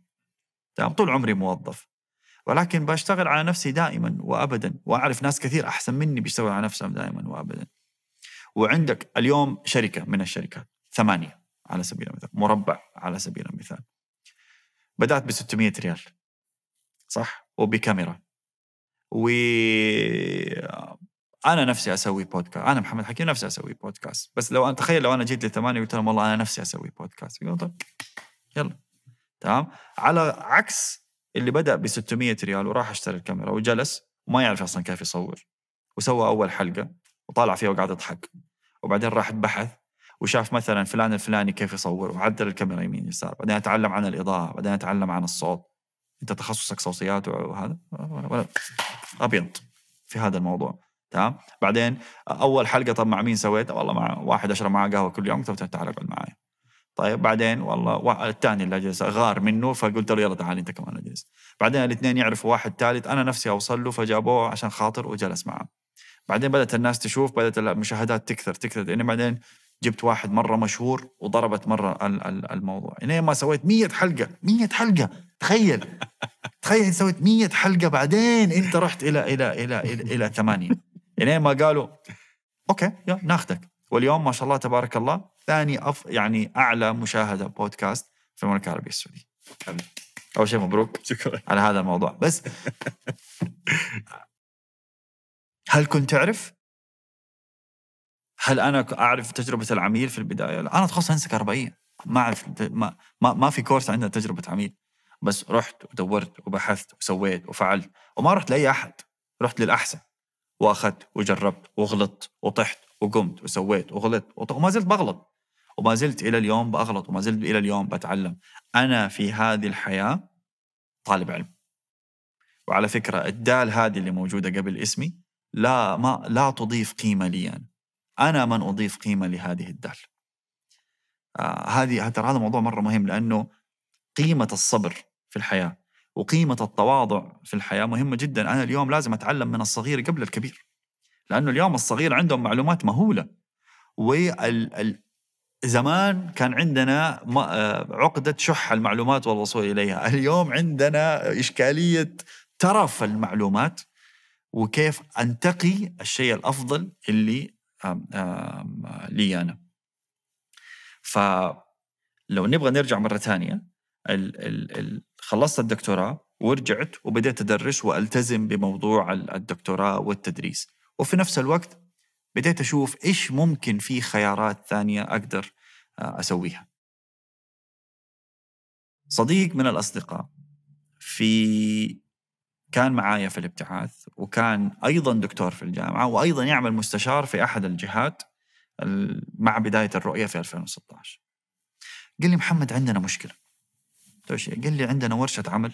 تمام طول عمري موظف ولكن بشتغل على نفسي دائما وابدا واعرف ناس كثير احسن مني بيشتغلوا على نفسهم دائما وابدا وعندك اليوم شركه من الشركات ثمانيه على سبيل المثال مربع على سبيل المثال بدات ب 600 ريال صح وبكاميرا و انا نفسي اسوي بودكاست انا محمد حكيم نفسي اسوي بودكاست بس لو انا تخيل لو انا جيت لثمانية وقلت لهم والله انا نفسي اسوي بودكاست يقولون طيب يلا تمام على عكس اللي بدا ب 600 ريال وراح اشتري الكاميرا وجلس وما يعرف اصلا كيف يصور وسوى اول حلقه وطالع فيها وقعد يضحك وبعدين راح بحث وشاف مثلا فلان الفلاني كيف يصور وعدل الكاميرا يمين يسار بعدين اتعلم عن الاضاءه بعدين اتعلم عن الصوت انت تخصصك صوصيات وهذا ولا ابيض في هذا الموضوع تمام بعدين اول حلقه طب مع مين سويتها والله مع واحد اشرب معاه قهوه كل يوم قلت له تعال اقعد معي طيب بعدين والله الثاني اللي جلس غار منه فقلت له يلا تعال انت كمان اجلس بعدين الاثنين يعرفوا واحد ثالث انا نفسي اوصل له فجابوه عشان خاطر وجلس معه بعدين بدات الناس تشوف بدات المشاهدات تكثر تكثر لان يعني بعدين جبت واحد مرة مشهور وضربت مرة الموضوع لين ما سويت مية حلقة مية حلقة تخيل تخيل سويت مية حلقة بعدين أنت رحت إلى إلى إلى إلى, إلى 80 لين ما قالوا أوكي يا ناخذك واليوم ما شاء الله تبارك الله ثاني أف يعني أعلى مشاهدة بودكاست في المملكة العربية السعودية أول شيء مبروك شكرا على هذا الموضوع بس هل كنت تعرف هل انا اعرف تجربه العميل في البدايه؟ لا انا تخصص هندسه كهربائيه ما اعرف ما, ما ما في كورس عندنا تجربه عميل بس رحت ودورت وبحثت وسويت وفعلت وما رحت لاي احد رحت للاحسن واخذت وجربت وغلطت وطحت وقمت وسويت وغلطت وما زلت بغلط وما زلت الى اليوم بغلط وما زلت الى اليوم بتعلم انا في هذه الحياه طالب علم وعلى فكره الدال هذه اللي موجوده قبل اسمي لا ما لا تضيف قيمه لي انا انا من اضيف قيمه لهذه الدال آه هذه ترى هذا موضوع مره مهم لانه قيمه الصبر في الحياه وقيمه التواضع في الحياه مهمه جدا انا اليوم لازم اتعلم من الصغير قبل الكبير لانه اليوم الصغير عندهم معلومات مهوله وال زمان كان عندنا آه، عقدة شح المعلومات والوصول إليها اليوم عندنا إشكالية ترف المعلومات وكيف أنتقي الشيء الأفضل اللي لي انا فلو نبغى نرجع مره ثانيه ال ال ال خلصت الدكتوراه ورجعت وبدأت أدرس وألتزم بموضوع الدكتوراه والتدريس وفي نفس الوقت بديت أشوف إيش ممكن في خيارات ثانية أقدر آه، أسويها صديق من الأصدقاء في كان معايا في الابتعاث وكان ايضا دكتور في الجامعه وايضا يعمل مستشار في احد الجهات مع بدايه الرؤيه في 2016 قال لي محمد عندنا مشكله قال لي عندنا ورشه عمل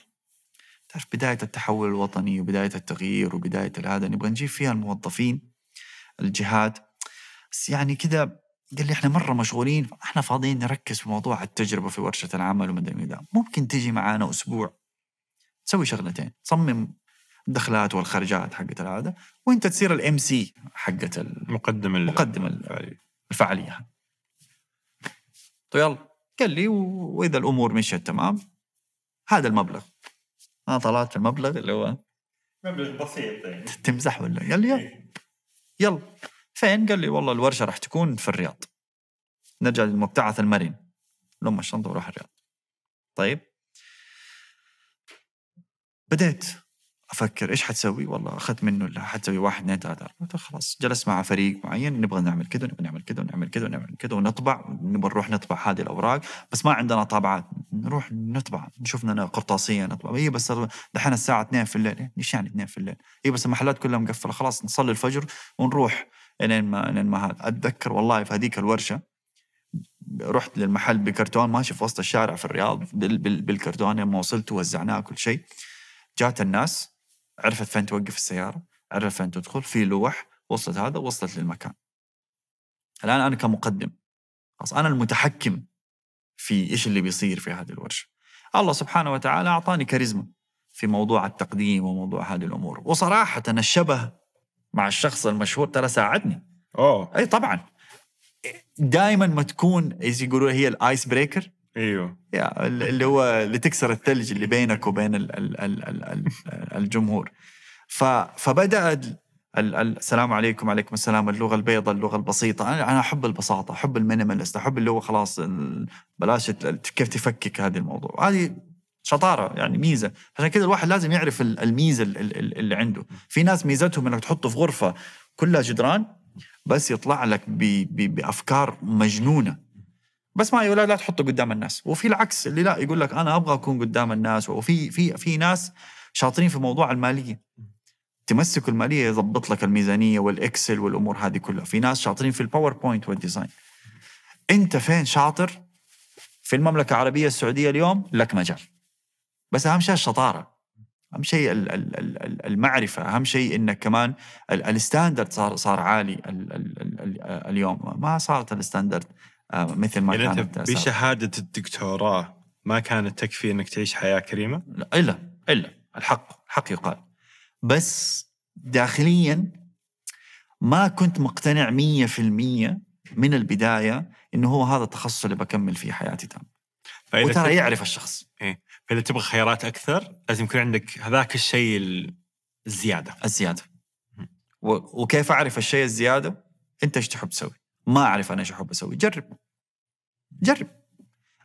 تعرف بدايه التحول الوطني وبدايه التغيير وبدايه هذا نبغى نجيب فيها الموظفين الجهات بس يعني كذا قال لي احنا مره مشغولين احنا فاضيين نركز في موضوع التجربه في ورشه العمل ومدري ممكن تجي معانا اسبوع تسوي شغلتين تصمم الدخلات والخرجات حقت العاده وانت تصير الام سي حقت مقدم مقدم الفعاليه, طيب يلا قال لي واذا الامور مشيت تمام هذا المبلغ انا طلعت المبلغ اللي هو مبلغ بسيط يعني تمزح ولا قال لي يلا إيه. يلا فين؟ قال لي والله الورشه راح تكون في الرياض نرجع للمبتعث المرن لما الشنطه وروح الرياض طيب بدأت افكر ايش حتسوي؟ والله اخذت منه حتسوي واحد اثنين ثلاثه اربعه خلاص جلست مع فريق معين نبغى نعمل كذا نبغى نعمل كذا ونعمل كذا ونعمل كذا ونطبع نبغى نروح نطبع هذه الاوراق بس ما عندنا طابعات نروح نطبع نشوف لنا قرطاسيه نطبع هي إيه بس دحين الساعه 2 في الليل ايش يعني 2 في الليل؟ هي إيه بس المحلات كلها مقفله خلاص نصلي الفجر ونروح لين ما لين ما هذا اتذكر والله في هذيك الورشه رحت للمحل بكرتون ماشي في وسط الشارع في الرياض بالكرتون لما وصلت وزعناه كل شيء جات الناس عرفت فين توقف السياره عرفت فين تدخل في لوح وصلت هذا وصلت للمكان الان انا كمقدم خلاص انا المتحكم في ايش اللي بيصير في هذه الورشه الله سبحانه وتعالى اعطاني كاريزما في موضوع التقديم وموضوع هذه الامور وصراحه الشبه مع الشخص المشهور ترى ساعدني اوه اي طبعا دائما ما تكون يقولوا هي الايس بريكر ايوه يا اللي هو اللي تكسر الثلج اللي بينك وبين الـ الـ الـ الـ الجمهور فبدا السلام عليكم عليكم السلام اللغه البيضاء اللغه البسيطه انا انا احب البساطه احب المينيماليست احب اللي هو خلاص بلاش كيف تفكك هذا الموضوع هذه شطاره يعني ميزه عشان كذا الواحد لازم يعرف الميزه اللي عنده في ناس ميزتهم انك تحطه في غرفه كلها جدران بس يطلع لك بافكار مجنونه بس ما يقول لا تحطه قدام الناس وفي العكس اللي لا يقول لك انا ابغى اكون قدام الناس وفي في في ناس شاطرين في موضوع الماليه تمسك الماليه يضبط لك الميزانيه والاكسل والامور هذه كلها في ناس شاطرين في الباوربوينت والديزاين انت فين شاطر في المملكه العربيه السعوديه اليوم لك مجال بس اهم شيء الشطاره اهم شيء المعرفه اهم شيء انك كمان الستاندرد صار صار عالي اليوم ما صارت الستاندرد آه، مثل ما يعني كانت انت بشهاده الدكتوراه ما كانت تكفي انك تعيش حياه كريمه؟ لا الا الا الحق الحق يقال بس داخليا ما كنت مقتنع 100% من البدايه انه هو هذا التخصص اللي بكمل فيه حياتي تام وترى تب... يعرف الشخص ايه فاذا تبغى خيارات اكثر لازم يكون عندك هذاك الشيء الزياده الزياده و... وكيف اعرف الشيء الزياده؟ انت ايش تحب تسوي؟ ما اعرف انا ايش احب اسوي، جرب جرب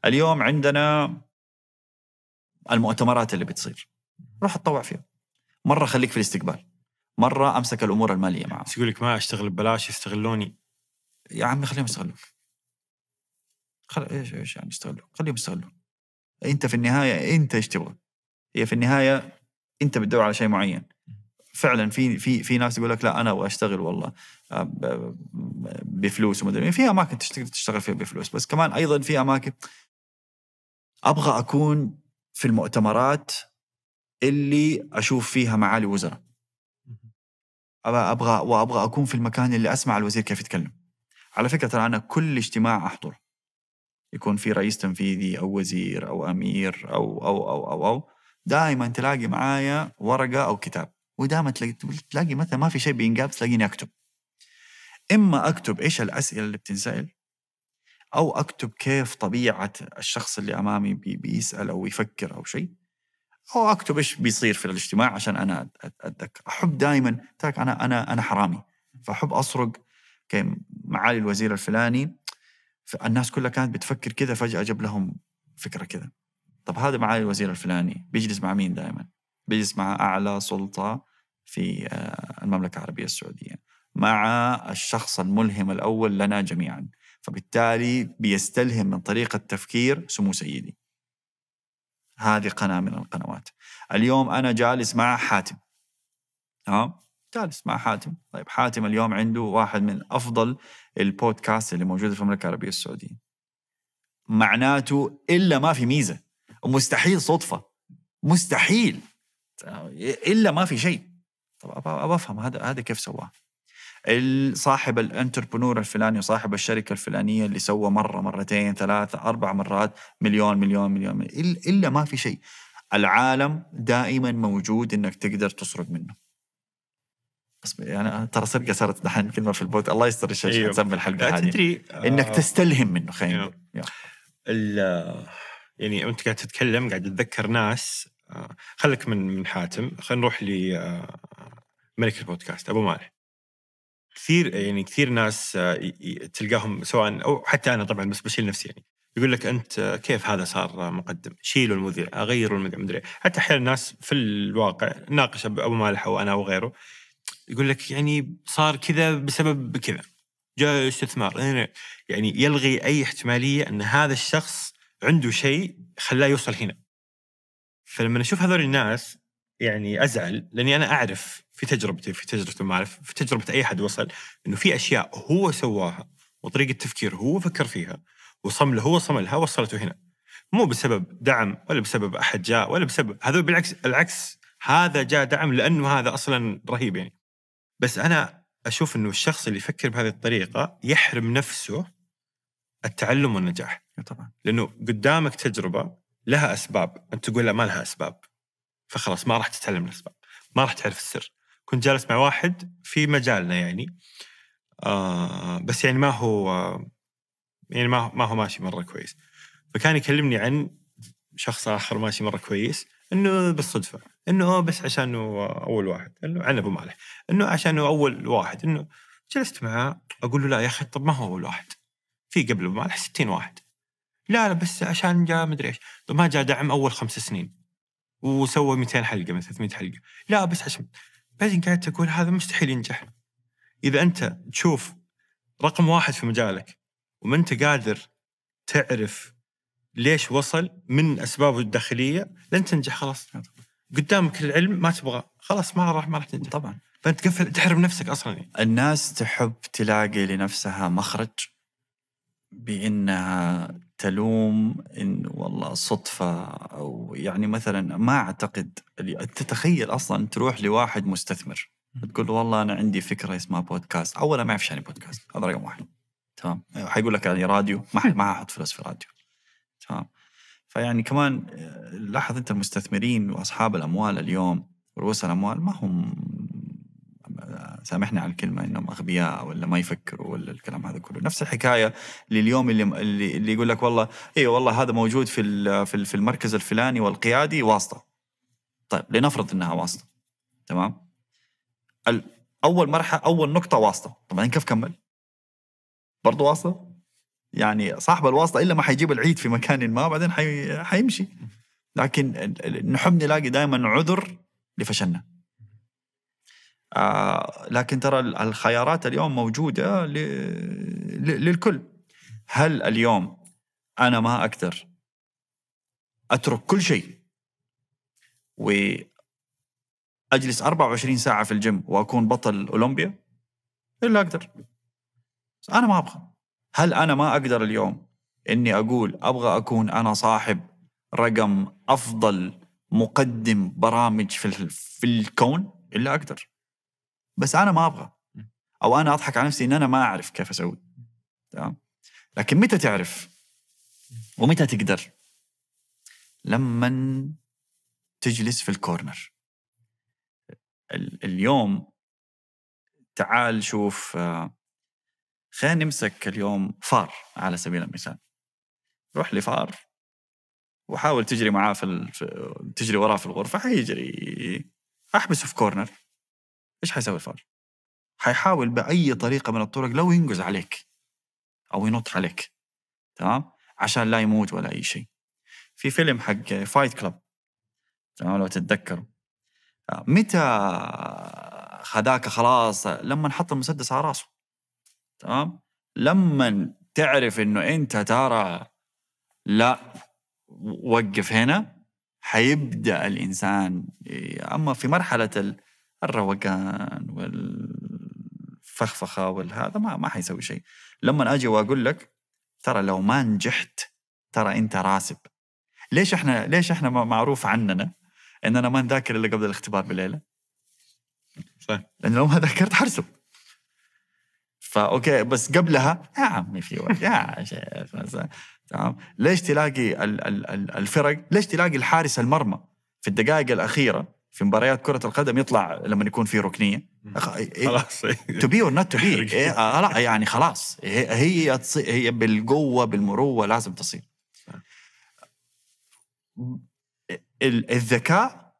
اليوم عندنا المؤتمرات اللي بتصير روح اتطوع فيها مره خليك في الاستقبال مره امسك الامور الماليه معه يقول لك ما اشتغل ببلاش يستغلوني يا عمي خليهم يستغلوك خل... ايش ايش يعني يستغلوك خليهم يستغلوك انت في النهايه انت ايش تبغى هي في النهايه انت بتدور على شيء معين فعلا في في في ناس يقول لك لا انا ابغى اشتغل والله آه، بفلوس ومدري في اماكن تقدر تشتغل فيها بفلوس بس كمان ايضا في اماكن ابغى اكون في المؤتمرات اللي اشوف فيها معالي وزراء ابغى وابغى اكون في المكان اللي اسمع الوزير كيف يتكلم على فكره ترى انا كل اجتماع احضره يكون في رئيس تنفيذي او وزير او امير او او او او, أو. دائما تلاقي معايا ورقه او كتاب ودائما تلاقي مثلا ما في شيء بينقال تلاقيني اكتب اما اكتب ايش الاسئله اللي بتنسال او اكتب كيف طبيعه الشخص اللي امامي بيسال او يفكر او شيء او اكتب ايش بيصير في الاجتماع عشان انا اتذكر احب دائما تاك انا انا انا حرامي فاحب اسرق معالي الوزير الفلاني الناس كلها كانت بتفكر كذا فجاه جاب لهم فكره كذا طب هذا معالي الوزير الفلاني بيجلس مع مين دائما بيجلس مع اعلى سلطه في آه، المملكه العربيه السعوديه مع الشخص الملهم الأول لنا جميعا فبالتالي بيستلهم من طريقة تفكير سمو سيدي هذه قناة من القنوات اليوم أنا جالس مع حاتم ها جالس مع حاتم طيب حاتم اليوم عنده واحد من أفضل البودكاست اللي موجودة في المملكة العربية السعودية معناته إلا ما في ميزة ومستحيل صدفة مستحيل إلا ما في شيء طب أبغى أفهم هذا هذا كيف سواه صاحب الانتربرنور الفلاني وصاحب الشركه الفلانيه اللي سوى مره مرتين ثلاثه اربع مرات مليون مليون مليون, مليون. الا ما في شيء العالم دائما موجود انك تقدر تسرق منه بس يعني ترى سرقه صارت دحين كلمه في البوت الله يستر الشيخ أيوه. تسمي الحلقه هذه تدري آه. انك تستلهم منه خلينا إيوه. نقول يعني انت قاعد تتكلم قاعد تتذكر ناس آه، خلك من من حاتم خلينا نروح ل آه، ملك البودكاست ابو مالح كثير يعني كثير ناس آه، تلقاهم سواء او حتى انا طبعا بس بشيل نفسي يعني يقول لك انت كيف هذا صار مقدم؟ شيلوا المذيع، غيروا المذيع مدري إيه. حتى احيانا الناس في الواقع ناقش ابو مالح وانا وغيره يقول لك يعني صار كذا بسبب كذا جاء استثمار يعني يلغي اي احتماليه ان هذا الشخص عنده شيء خلاه يوصل هنا. فلما اشوف هذول الناس يعني ازعل لاني انا اعرف في تجربتي في تجربة المعرف في تجربة أي حد وصل إنه في أشياء هو سواها وطريقة تفكير هو فكر فيها وصمل هو صملها وصلته هنا مو بسبب دعم ولا بسبب أحد جاء ولا بسبب هذا بالعكس العكس هذا جاء دعم لأنه هذا أصلا رهيب يعني بس أنا أشوف إنه الشخص اللي يفكر بهذه الطريقة يحرم نفسه التعلم والنجاح إيه طبعا لأنه قدامك تجربة لها أسباب أنت تقول لا ما لها أسباب فخلاص ما راح تتعلم الأسباب ما راح تعرف السر كنت جالس مع واحد في مجالنا يعني آه بس يعني ما هو يعني ما هو ما هو ماشي مره كويس فكان يكلمني عن شخص اخر ماشي مره كويس انه بالصدفه انه بس عشان اول واحد انه عن ابو مالح انه عشان اول واحد انه جلست معاه اقول له لا يا اخي طب ما هو اول واحد في قبل ابو مالح 60 واحد لا لا بس عشان جاء مدري ايش طب ما جاء دعم اول خمس سنين وسوى 200 حلقه من 300 حلقه لا بس عشان بعدين قاعد تقول هذا مستحيل ينجح اذا انت تشوف رقم واحد في مجالك وما انت قادر تعرف ليش وصل من اسبابه الداخليه لن تنجح خلاص قدامك العلم ما تبغى خلاص ما راح ما راح تنجح طبعا فانت تقفل تحرم نفسك اصلا الناس تحب تلاقي لنفسها مخرج بانها تلوم ان والله صدفه او يعني مثلا ما اعتقد تتخيل اصلا تروح لواحد مستثمر تقول له والله انا عندي فكره اسمها بودكاست اولا ما يعرف يعني بودكاست هذا رقم واحد تمام يعني حيقول لك يعني راديو ما ما احط فلوس في راديو تمام فيعني كمان آه، لاحظ انت المستثمرين واصحاب الاموال اليوم رؤوس الاموال ما هم سامحنا على الكلمه انهم اغبياء ولا ما يفكروا ولا الكلام هذا كله نفس الحكايه لليوم اللي اللي يقول لك والله اي والله هذا موجود في في في المركز الفلاني والقيادي واسطه طيب لنفرض انها واسطه تمام اول مرحله اول نقطه واسطه طبعا كيف كمل برضه واسطه يعني صاحب الواسطه الا ما حيجيب العيد في مكان ما بعدين حي... حيمشي لكن نحب نلاقي دائما عذر لفشلنا آه، لكن ترى الخيارات اليوم موجوده للكل هل اليوم انا ما اقدر اترك كل شيء واجلس 24 ساعه في الجيم واكون بطل اولمبيا الا اقدر انا ما ابغى هل انا ما اقدر اليوم اني اقول ابغى اكون انا صاحب رقم افضل مقدم برامج في في الكون الا اقدر بس انا ما ابغى او انا اضحك على نفسي ان انا ما اعرف كيف اسوي تمام لكن متى تعرف ومتى تقدر لما تجلس في الكورنر اليوم تعال شوف آه، خلينا نمسك اليوم فار على سبيل المثال روح لفار وحاول تجري معاه في تجري وراه في الغرفه حيجري احبسه في كورنر ايش حيسوي الفار؟ حيحاول باي طريقه من الطرق لو ينقز عليك او ينط عليك تمام؟ عشان لا يموت ولا اي شيء. في فيلم حق فايت كلاب تمام لو تتذكروا آه، متى خذاك خلاص لما حط المسدس على راسه تمام؟ لما تعرف انه انت ترى لا وقف هنا حيبدا الانسان إيه، اما في مرحله الروقان والفخفخه والهذا ما ما حيسوي شيء لما اجي واقول لك ترى لو ما نجحت ترى انت راسب ليش احنا ليش احنا معروف عننا اننا ما نذاكر الا قبل الاختبار بليله صح لانه لو ما ذاكرت حرسب فاوكي بس قبلها يا عمي في وقت يا شيخ تمام ليش تلاقي الفرق ليش تلاقي الحارس المرمى في الدقائق الاخيره في مباريات كرة القدم يطلع لما يكون في ركنية إيه، إيه، خلاص تو بي اور نوت تو بي لا يعني خلاص هي هي بالقوة بالمروة لازم تصير الذكاء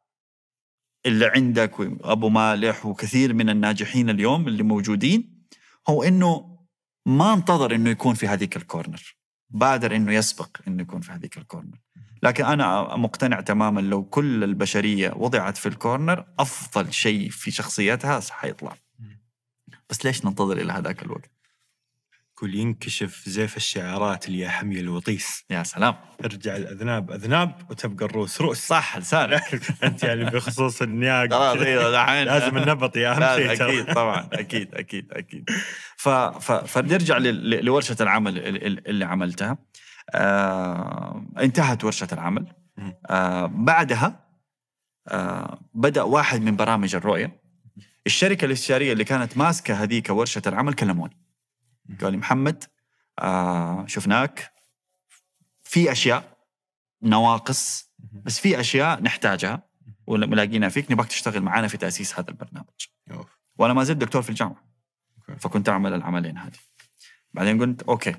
اللي عندك وابو مالح وكثير من الناجحين اليوم اللي موجودين هو انه ما انتظر انه يكون في هذيك الكورنر بادر انه يسبق انه يكون في هذيك الكورنر لكن أنا مقتنع تماما لو كل البشرية وضعت في الكورنر أفضل شيء في شخصيتها حيطلع بس ليش ننتظر إلى هذاك الوقت كل ينكشف زيف الشعارات اللي يا حمي الوطيس يا سلام ارجع الاذناب اذناب وتبقى الروس روس صح لسانك انت يعني بخصوص النياق لازم النبط يا اهم شيء اكيد طبعا اكيد اكيد اكيد ف... ف... فنرجع ل... لورشه العمل اللي عملتها آه، انتهت ورشه العمل آه، بعدها آه، بدا واحد من برامج الرؤيه الشركه الاستشاريه اللي كانت ماسكه هذيك ورشه العمل كلموني قالوا لي محمد شفناك في اشياء نواقص بس في اشياء نحتاجها ولاقينا فيك نبغاك تشتغل معنا في تاسيس هذا البرنامج وانا ما زلت دكتور في الجامعه فكنت اعمل العملين هذه بعدين قلت اوكي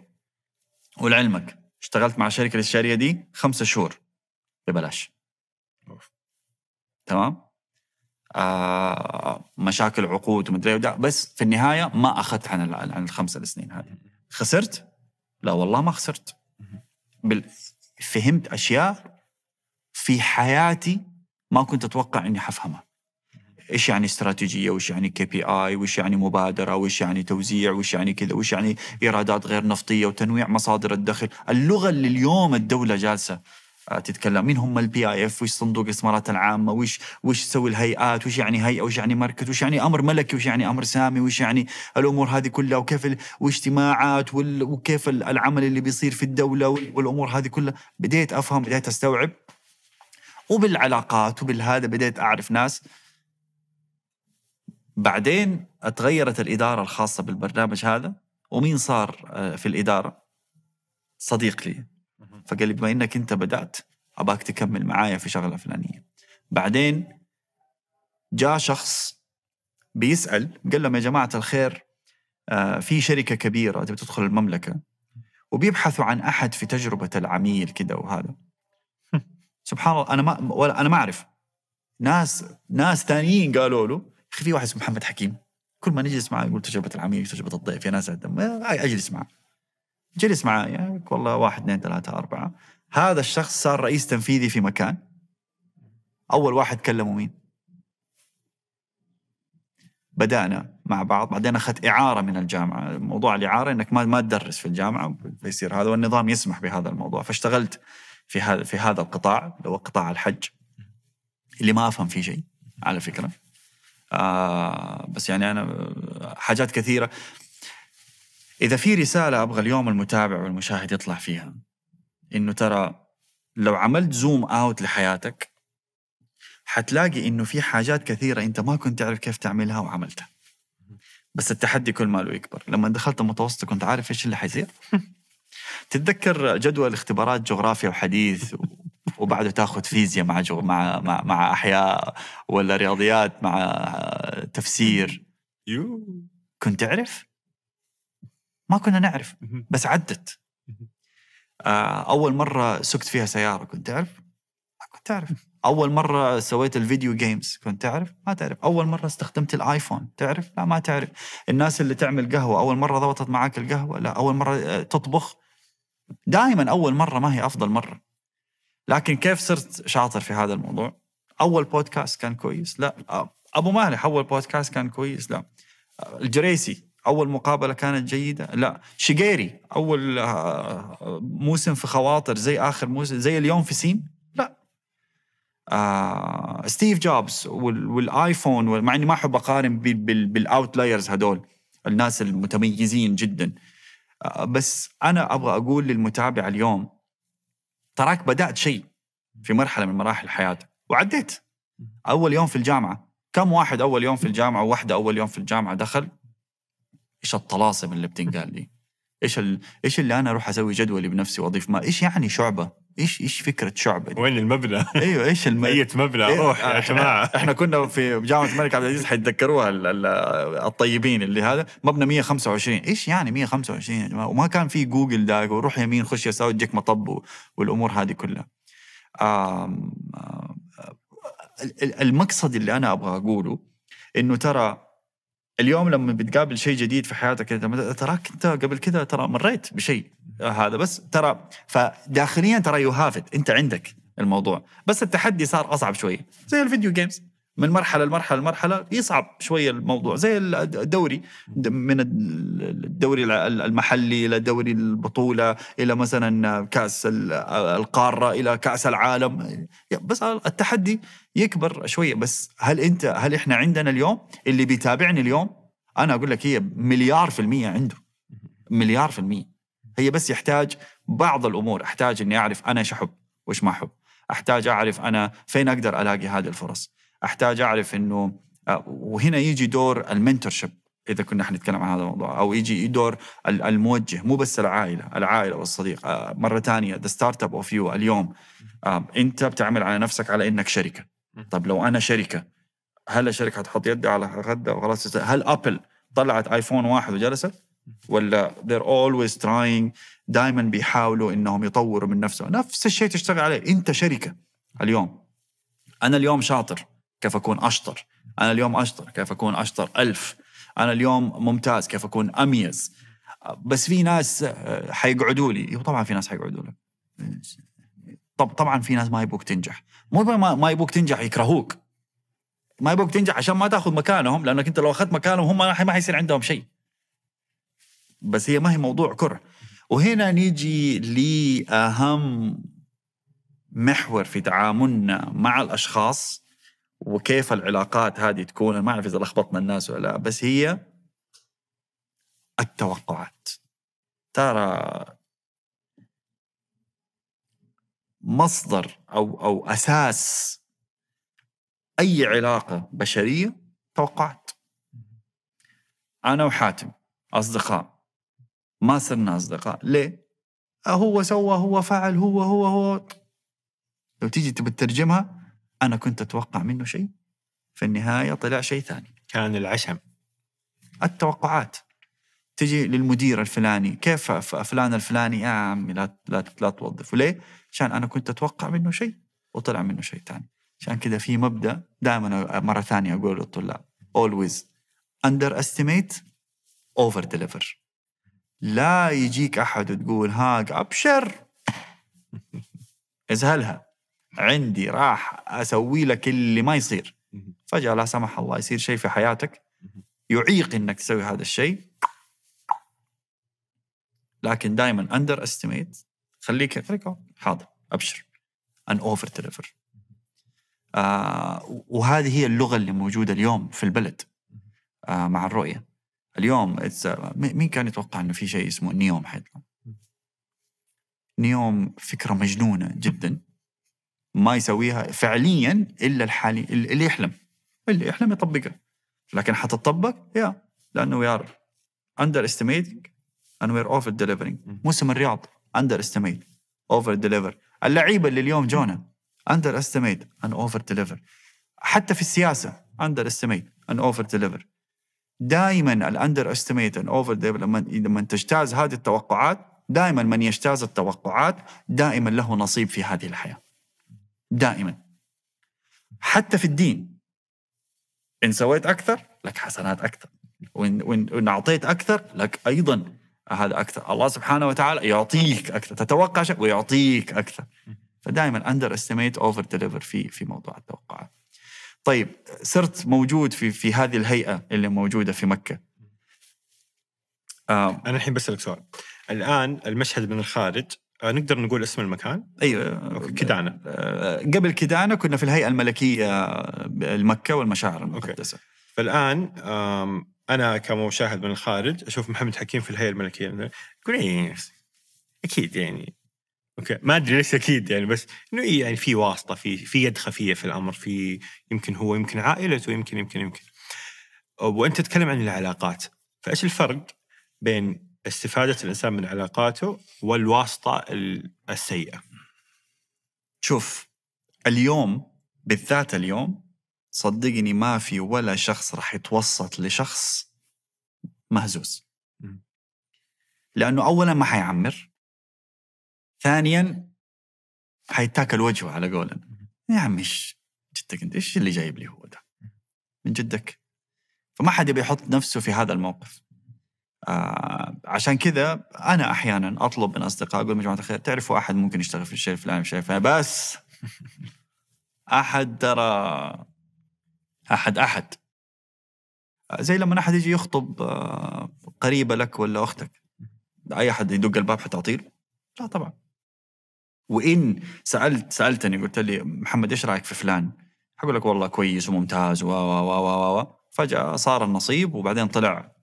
ولعلمك اشتغلت مع الشركه الاستشاريه دي خمسة شهور ببلاش تمام آه مشاكل عقود ومدري إيه بس في النهايه ما اخذت عن عن الخمسه سنين هذه خسرت لا والله ما خسرت بل فهمت اشياء في حياتي ما كنت اتوقع اني حفهمها ايش يعني استراتيجيه وايش يعني كي بي اي وايش يعني مبادره وايش يعني توزيع وايش يعني كذا وايش يعني ايرادات غير نفطيه وتنويع مصادر الدخل اللغه اللي اليوم الدوله جالسه تتكلم مين هم البي اي اف وش صندوق الاستثمارات العامه وش وش تسوي الهيئات وش يعني هيئه وش يعني مركز وش يعني امر ملكي وش يعني امر سامي وش يعني الامور هذه كلها وكيف واجتماعات وكيف العمل اللي بيصير في الدوله والامور هذه كلها بديت افهم بديت استوعب وبالعلاقات وبالهذا بديت اعرف ناس بعدين تغيرت الإدارة الخاصة بالبرنامج هذا ومين صار آه، في الإدارة صديق لي فقال لي بما إنك أنت بدأت أباك تكمل معايا في شغلة فلانية بعدين جاء شخص بيسأل قال لهم يا جماعة الخير آه، في شركة كبيرة تبي تدخل المملكة وبيبحثوا عن أحد في تجربة العميل كده وهذا سبحان الله أنا ما ولا أنا ما أعرف ناس ناس ثانيين قالوا له اخي في واحد اسمه محمد حكيم كل ما نجلس معاه يقول تجربه العميل تجربه الضيف يا ناس عدم. اجلس معاه جلس معاي يعني والله واحد اثنين ثلاثة أربعة هذا الشخص صار رئيس تنفيذي في مكان أول واحد كلمه مين بدأنا مع بعض بعدين أخذت إعارة من الجامعة موضوع الإعارة أنك ما ما تدرس في الجامعة فيصير هذا والنظام يسمح بهذا الموضوع فاشتغلت في هذا في هذا القطاع اللي هو قطاع الحج اللي ما أفهم فيه شيء على فكرة آه، بس يعني انا آه، حاجات كثيره اذا في رساله ابغى اليوم المتابع والمشاهد يطلع فيها انه ترى لو عملت زوم اوت لحياتك حتلاقي انه في حاجات كثيره انت ما كنت تعرف كيف تعملها وعملتها بس التحدي كل ماله يكبر لما دخلت المتوسط كنت عارف ايش اللي حيصير تتذكر جدول اختبارات جغرافيا وحديث وبعده تاخذ فيزياء مع, مع مع مع احياء ولا رياضيات مع تفسير يو كنت تعرف؟ ما كنا نعرف بس عدت آه، اول مره سكت فيها سياره كنت تعرف؟ ما كنت تعرف اول مره سويت الفيديو جيمز كنت تعرف؟ ما تعرف اول مره استخدمت الايفون تعرف؟ لا ما تعرف الناس اللي تعمل قهوه اول مره ضبطت معاك القهوه لا اول مره آه، تطبخ دائما اول مره ما هي افضل مره لكن كيف صرت شاطر في هذا الموضوع؟ اول بودكاست كان كويس لا آه، ابو مالح اول بودكاست كان كويس لا الجريسي اول مقابله كانت جيده لا شقيري اول آه، موسم في خواطر زي اخر موسم زي اليوم في سين لا آه ستيف جوبز والايفون مع اني ما احب اقارن بالاوتلايرز هذول الناس المتميزين جدا آه، بس انا ابغى اقول للمتابع اليوم تراك بدات شيء في مرحله من مراحل حياتك وعديت اول يوم في الجامعه كم واحد اول يوم في الجامعه وواحده اول يوم في الجامعه دخل ايش الطلاسم اللي بتنقال لي ايش ال... ايش اللي انا اروح اسوي جدولي بنفسي واضيف ما ايش يعني شعبه ايش ايش فكره شعبه دي؟ وين المبنى ايوه ايش الم... اية مبنى إيه؟ روح يا جماعه احنا كنا في جامعه الملك عبد العزيز حيتذكروها الطيبين اللي هذا مبنى 125 ايش يعني 125 يا جماعه وما كان في جوجل داك وروح يمين خش يسار تجيك مطب والامور هذه كلها آم... آم... المقصد اللي انا ابغى اقوله انه ترى اليوم لما بتقابل شيء جديد في حياتك تراك انت قبل كذا ترى مريت بشيء هذا بس ترى فداخليا ترى يهافت انت عندك الموضوع بس التحدي صار اصعب شويه زي الفيديو جيمز من مرحله لمرحله لمرحله يصعب شويه الموضوع زي الدوري من الدوري المحلي الى دوري البطوله الى مثلا كاس القاره الى كاس العالم بس التحدي يكبر شويه بس هل انت هل احنا عندنا اليوم اللي بيتابعني اليوم انا اقول لك هي مليار في الميه عنده مليار في الميه هي بس يحتاج بعض الامور احتاج اني اعرف انا ايش احب وايش ما احب احتاج اعرف انا فين اقدر الاقي هذه الفرص احتاج اعرف انه آه، وهنا يجي دور المنتورشيب اذا كنا حنتكلم عن هذا الموضوع او يجي دور الموجه مو بس العائله العائله والصديق آه، مره ثانيه ذا ستارت اب اوف يو اليوم آه، انت بتعمل على نفسك على انك شركه طب لو انا شركه هل الشركه حتحط يدي على غدا وخلاص هل ابل طلعت ايفون واحد وجلست ولا they're always trying دائما بيحاولوا انهم يطوروا من نفسهم نفس الشيء تشتغل عليه انت شركه اليوم انا اليوم شاطر كيف اكون اشطر انا اليوم اشطر كيف اكون اشطر ألف انا اليوم ممتاز كيف اكون اميز بس في ناس آه، حيقعدوا لي طبعا في ناس حيقعدوا لك طب طبعا في ناس ما يبوك تنجح مو ما يبوك تنجح يكرهوك ما يبوك تنجح عشان ما تاخذ مكانهم لانك انت لو اخذت مكانهم هم ما حيصير عندهم شيء بس هي ما هي موضوع كره وهنا نيجي لاهم محور في تعاملنا مع الاشخاص وكيف العلاقات هذه تكون ما اعرف اذا لخبطنا الناس ولا لا بس هي التوقعات ترى مصدر او او اساس اي علاقه بشريه توقعت انا وحاتم اصدقاء ما صرنا اصدقاء ليه هو سوى هو فعل هو هو هو لو تيجي تبي تترجمها انا كنت اتوقع منه شيء في النهايه طلع شيء ثاني كان العشم التوقعات تجي للمدير الفلاني كيف فلان الفلاني آه يا عمي لا لا لا توظفه ليه؟ عشان انا كنت اتوقع منه شيء وطلع منه شيء ثاني عشان كذا في مبدا دائما مره ثانيه اقول للطلاب اولويز اندر استيميت اوفر ديليفر لا يجيك احد وتقول هاك ابشر ازهلها عندي راح اسوي لك اللي ما يصير فجاه لا سمح الله يصير شيء في حياتك يعيق انك تسوي هذا الشيء لكن دائما اندر استيميت خليك خليك حاضر ابشر ان اوفر آه، ديليفر وهذه هي اللغه اللي موجوده اليوم في البلد آه مع الرؤيه اليوم آه، مين كان يتوقع انه في شيء اسمه نيوم حيطلع نيوم فكره مجنونه جدا ما يسويها فعليا الا الحالي اللي يحلم اللي يحلم يطبقها لكن حتطبق يا لانه وي ار اندر استيميتنج اند وي ار اوفر ديليفرينج موسم الرياض اندر استيميتنج اوفر ديليفر اللعيبه اللي اليوم جونا اندر استيميت ان اوفر ديليفر حتى في السياسه اندر استيميت ان اوفر ديليفر دائما الاندر استيميت ان اوفر ديليفر لما لما تجتاز هذه التوقعات دائما من يجتاز التوقعات دائما له نصيب في هذه الحياه دائما حتى في الدين ان سويت اكثر لك حسنات اكثر وان وان, وإن اعطيت اكثر لك ايضا هذا اكثر الله سبحانه وتعالى يعطيك اكثر تتوقع شيء ويعطيك اكثر فدائما اندر استيميت اوفر ديليفر في في موضوع التوقعات طيب صرت موجود في في هذه الهيئه اللي موجوده في مكه آه. انا الحين بسالك سؤال الان المشهد من الخارج آه، نقدر نقول اسم المكان؟ ايوه كدانه آه، قبل كدانه كنا في الهيئه الملكيه آه، لمكه والمشاعر المقدسه أوكي. فالان انا كمشاهد من الخارج اشوف محمد حكيم في الهيئه الملكيه يقول اي اكيد يعني اوكي ما ادري ليش اكيد يعني بس انه إيه يعني في واسطه في في يد خفيه في الامر في يمكن هو يمكن عائلته يمكن يمكن يمكن وانت تتكلم عن العلاقات فايش الفرق بين استفاده الانسان من علاقاته والواسطه السيئه؟ شوف اليوم بالذات اليوم صدقني ما في ولا شخص راح يتوسط لشخص مهزوز لانه اولا ما حيعمر ثانيا حيتاكل وجهه على قولنا يا عمي ايش جدك انت ايش اللي جايب لي هو ده من جدك فما حد بيحط نفسه في هذا الموقف آه عشان كذا انا احيانا اطلب من اصدقائي اقول جماعه الخير تعرفوا احد ممكن يشتغل في الشيء الفلاني الشيء الفلاني بس احد ترى احد احد زي لما احد يجي يخطب آه، قريبه لك ولا اختك اي احد يدق الباب حتعطيه لا طبعا وان سالت سالتني قلت لي محمد ايش رايك في فلان؟ حقول لك والله كويس وممتاز و و و و و فجاه صار النصيب وبعدين طلع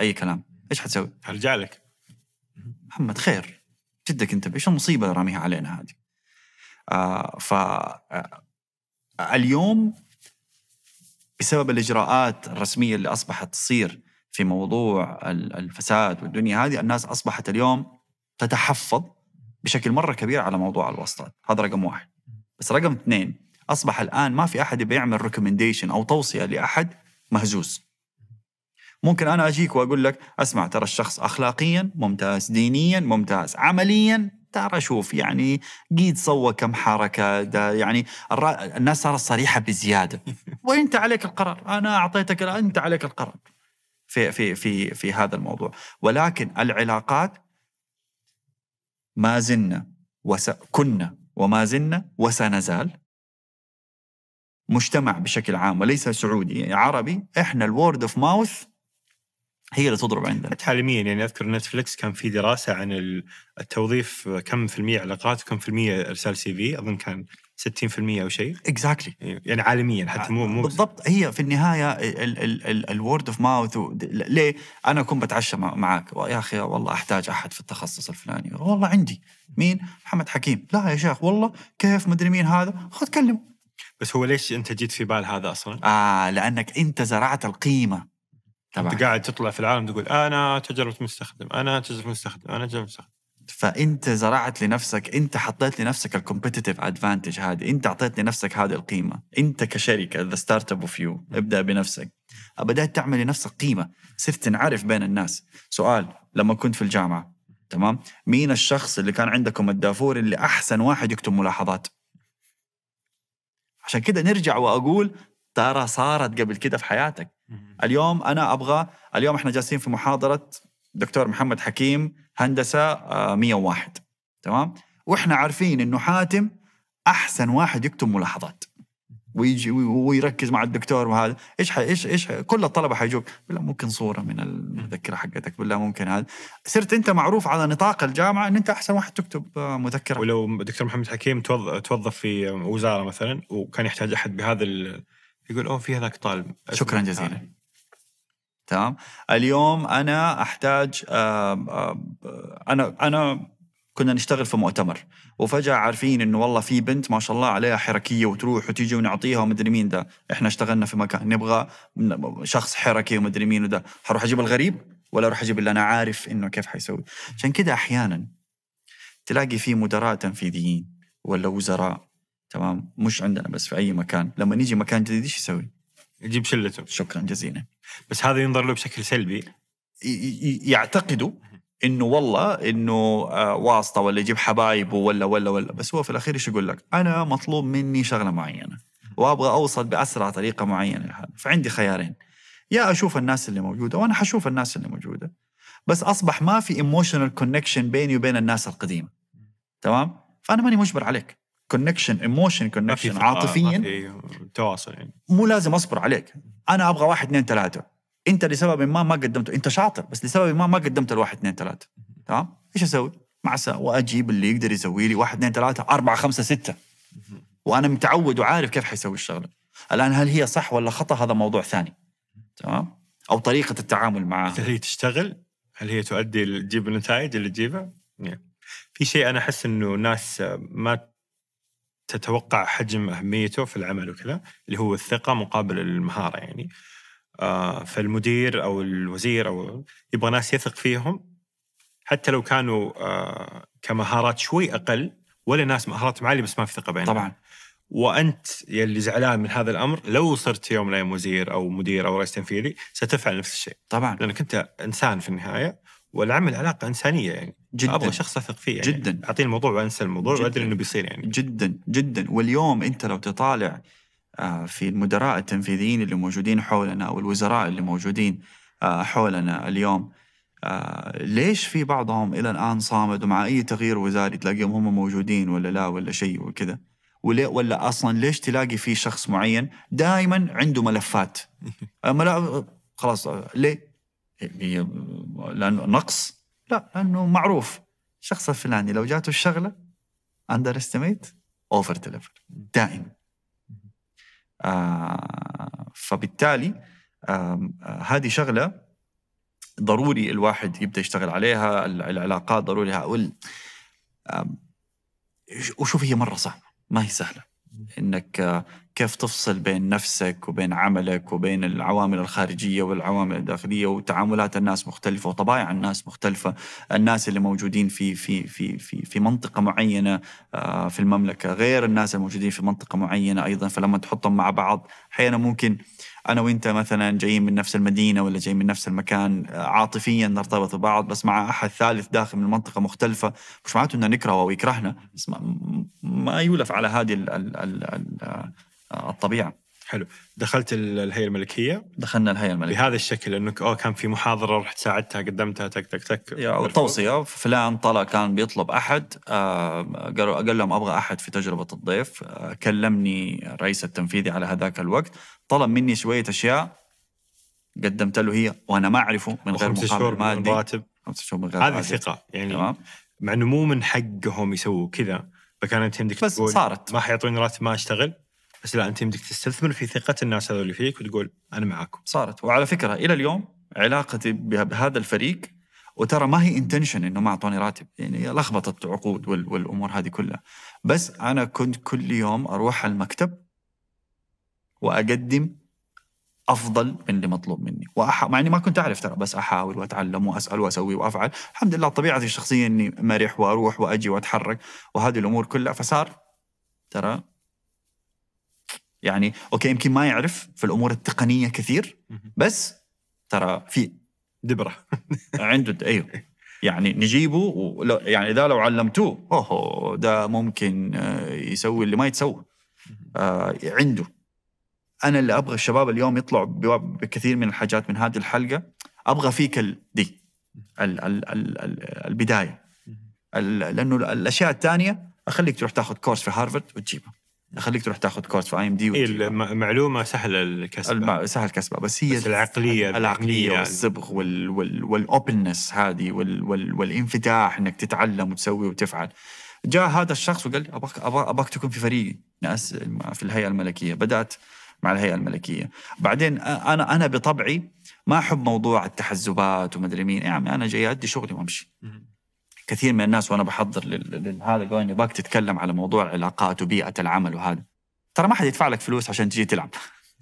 اي كلام ايش حتسوي؟ هرجع لك محمد خير جدك انت ايش المصيبه اللي راميها علينا هذه؟ آه ف آه، آه، اليوم بسبب الاجراءات الرسميه اللي اصبحت تصير في موضوع الفساد والدنيا هذه الناس اصبحت اليوم تتحفظ بشكل مره كبير على موضوع الواسطات هذا رقم واحد بس رقم اثنين اصبح الان ما في احد بيعمل ريكومنديشن او توصيه لاحد مهزوز ممكن انا اجيك واقول لك اسمع ترى الشخص اخلاقيا ممتاز دينيا ممتاز عمليا ترى شوف يعني قيد سوى كم حركه ده يعني الناس صارت صريحه بزياده وانت عليك القرار انا اعطيتك انت عليك القرار في في في في هذا الموضوع ولكن العلاقات ما زلنا وس كنا وما زلنا وسنزال مجتمع بشكل عام وليس سعودي يعني عربي احنا الورد اوف ماوث هي اللي تضرب عندنا حتى عالميا يعني اذكر نتفلكس كان في دراسه عن التوظيف كم في المية علاقات وكم في المية ارسال سي في اظن كان 60% او شيء اكزاكتلي exactly. إيه، يعني عالميا حتى مو مو بالضبط هي في النهايه الورد اوف ماوث ليه انا اكون بتعشى معاك يا اخي والله احتاج احد في التخصص الفلاني والله عندي مين محمد حكيم لا يا شيخ والله كيف مدري مين هذا خذ كلمه بس هو ليش انت جيت في بال هذا اصلا؟ اه لانك انت زرعت القيمه طبعا انت قاعد تطلع في العالم تقول انا تجربه مستخدم انا تجربه مستخدم انا تجربه مستخدم فانت زرعت لنفسك انت حطيت لنفسك الكومبتيتيف ادفانتج هذه انت اعطيت لنفسك هذه القيمه انت كشركه ذا ستارت اب اوف يو ابدا بنفسك بدات تعمل لنفسك قيمه صرت تنعرف بين الناس سؤال لما كنت في الجامعه تمام مين الشخص اللي كان عندكم الدافور اللي احسن واحد يكتب ملاحظات عشان كده نرجع واقول ترى صارت قبل كده في حياتك اليوم انا ابغى اليوم احنا جالسين في محاضره دكتور محمد حكيم هندسه 101 آه، تمام واحنا عارفين انه حاتم احسن واحد يكتب ملاحظات ويجي ويركز مع الدكتور وهذا ايش ايش ايش كل الطلبه حيجوك بالله ممكن صوره من المذكره حقتك بالله ممكن هذا صرت انت معروف على نطاق الجامعه ان انت احسن واحد تكتب آه، مذكره ولو دكتور محمد حكيم توظف في وزاره مثلا وكان يحتاج احد بهذا ال... يقول اوه في هذاك طالب شكرا جزيلا تمام اليوم انا احتاج انا انا كنا نشتغل في مؤتمر وفجاه عارفين انه والله في بنت ما شاء الله عليها حركيه وتروح وتيجي ونعطيها ومدري مين ده احنا اشتغلنا في مكان نبغى شخص حركي ومدري مين ده حروح اجيب الغريب ولا اروح اجيب اللي انا عارف انه كيف حيسوي عشان كده احيانا تلاقي في مدراء تنفيذيين ولا وزراء تمام مش عندنا بس في اي مكان لما نيجي مكان جديد ايش يسوي؟ يجيب شلته شكرا جزيلا بس هذا ينظر له بشكل سلبي يعتقدوا انه والله انه آه، واسطه ولا يجيب حبايبه ولا ولا ولا بس هو في الاخير ايش يقول لك؟ انا مطلوب مني شغله معينه وابغى اوصل باسرع طريقه معينه لهذا فعندي خيارين يا اشوف الناس اللي موجوده وانا حشوف الناس اللي موجوده بس اصبح ما في ايموشنال كونكشن بيني وبين الناس القديمه تمام؟ فانا ماني مجبر عليك كونكشن ايموشن كونكشن عاطفيا آه، تواصل يعني مو لازم اصبر عليك انا ابغى واحد اثنين ثلاثه انت لسبب ما ما قدمته انت شاطر بس لسبب ما ما قدمت الواحد اثنين ثلاثه تمام ايش اسوي؟ مع واجيب اللي يقدر يسوي لي واحد اثنين ثلاثه اربعه خمسه سته وانا متعود وعارف كيف حيسوي الشغله الان هل هي صح ولا خطا هذا موضوع ثاني تمام او طريقه التعامل معها هل هي تشتغل؟ هل هي تؤدي تجيب النتائج اللي تجيبها؟ نعم. في شيء انا احس انه ناس ما تتوقع حجم اهميته في العمل وكذا اللي هو الثقه مقابل المهاره يعني آه، فالمدير او الوزير او يبغى ناس يثق فيهم حتى لو كانوا آه، كمهارات شوي اقل ولا ناس مهاراتهم عاليه بس ما في ثقه بينهم طبعا وانت يلي زعلان من هذا الامر لو صرت يوم من الايام وزير او مدير او رئيس تنفيذي ستفعل نفس الشيء طبعا لانك انت انسان في النهايه والعمل علاقه انسانيه يعني جدا ابغى شخص اثق فيه يعني جدا اعطيه الموضوع وانسى الموضوع وادري انه بيصير يعني جدا جدا واليوم انت لو تطالع آه، في المدراء التنفيذيين اللي موجودين حولنا او الوزراء اللي موجودين آه، حولنا اليوم آه، ليش في بعضهم الى الان صامد ومع اي تغيير وزاري تلاقيهم هم موجودين ولا لا ولا شيء وكذا ولا ولا اصلا ليش تلاقي في شخص معين دائما عنده ملفات ملف خلاص ليه؟ لانه نقص لا لانه معروف الشخص الفلاني لو جاته الشغله اندر استيميت اوفر ديليفر دائما آه فبالتالي آه هذه شغله ضروري الواحد يبدا يشتغل عليها العلاقات ضروري هقول وشوف هي مره صعبه ما هي سهله انك آه، كيف تفصل بين نفسك وبين عملك وبين العوامل الخارجيه والعوامل الداخليه وتعاملات الناس مختلفه وطبائع الناس مختلفه، الناس اللي موجودين في في في في في منطقه معينه آه، في المملكه غير الناس الموجودين في منطقه معينه ايضا فلما تحطهم مع بعض احيانا ممكن انا وانت مثلا جايين من نفس المدينه ولا جايين من نفس المكان آه، عاطفيا نرتبط ببعض بس مع احد ثالث داخل من منطقه مختلفه مش معناته انه نكرهه او يكرهنا بس ما, ما يولف على هذه الـ ال ال ال آه، آه، الطبيعه حلو دخلت الهيئه الملكيه دخلنا الهيئه الملكيه بهذا الشكل انك اوه كان في محاضره رحت ساعدتها قدمتها تك تك تك توصيه فلان طلع كان بيطلب احد آه، قالوا قال لهم ابغى احد في تجربه الضيف آه، كلمني الرئيس التنفيذي على هذاك الوقت طلب مني شويه اشياء قدمت له هي وانا ما اعرفه من غير مقابل من راتب خمس شهور من غير هذه ثقه يعني تمام مع انه مو من حقهم يسووا كذا فكانت عندك بس صارت ما حيعطوني راتب ما اشتغل بس لا انت بدك تستثمر في ثقه الناس هذول فيك وتقول انا معاكم صارت وعلى فكره الى اليوم علاقتي بهذا الفريق وترى ما هي انتنشن انه ما اعطوني راتب يعني لخبطت عقود والامور هذه كلها بس انا كنت كل يوم اروح المكتب واقدم افضل من اللي مطلوب مني وأح... مع اني ما كنت اعرف ترى بس احاول واتعلم واسال واسوي وافعل الحمد لله طبيعتي الشخصيه اني مرح واروح واجي واتحرك وهذه الامور كلها فصار ترى يعني اوكي يمكن ما يعرف في الامور التقنيه كثير بس ترى في دبره عنده ايوه يعني نجيبه يعني اذا لو علمتوه اوه ده ممكن آه، يسوي اللي ما يتسوى آه عنده انا اللي ابغى الشباب اليوم يطلعوا بكثير من الحاجات من هذه الحلقه ابغى فيك ال دي ال ال ال ال البدايه ال لانه الاشياء الثانيه اخليك تروح تاخذ كورس في هارفرد وتجيبه يخليك تروح تاخذ كورس في اي ام دي المعلومه سهله الكسبه سهل كسبه بس هي بس العقليه العقليه يعني. والصبغ وال وال والاوبنس هذه وال وال والانفتاح انك تتعلم وتسوي وتفعل جاء هذا الشخص وقال لي ابغاك ابغاك تكون في فريقي ناس في الهيئه الملكيه بدات مع الهيئه الملكيه بعدين انا انا بطبعي ما احب موضوع التحزبات ومدري مين يا عمي انا جاي ادي شغلي وامشي كثير من الناس وانا بحضر لهذا قالوا اني باك تتكلم على موضوع العلاقات وبيئه العمل وهذا ترى ما حد يدفع لك فلوس عشان تجي تلعب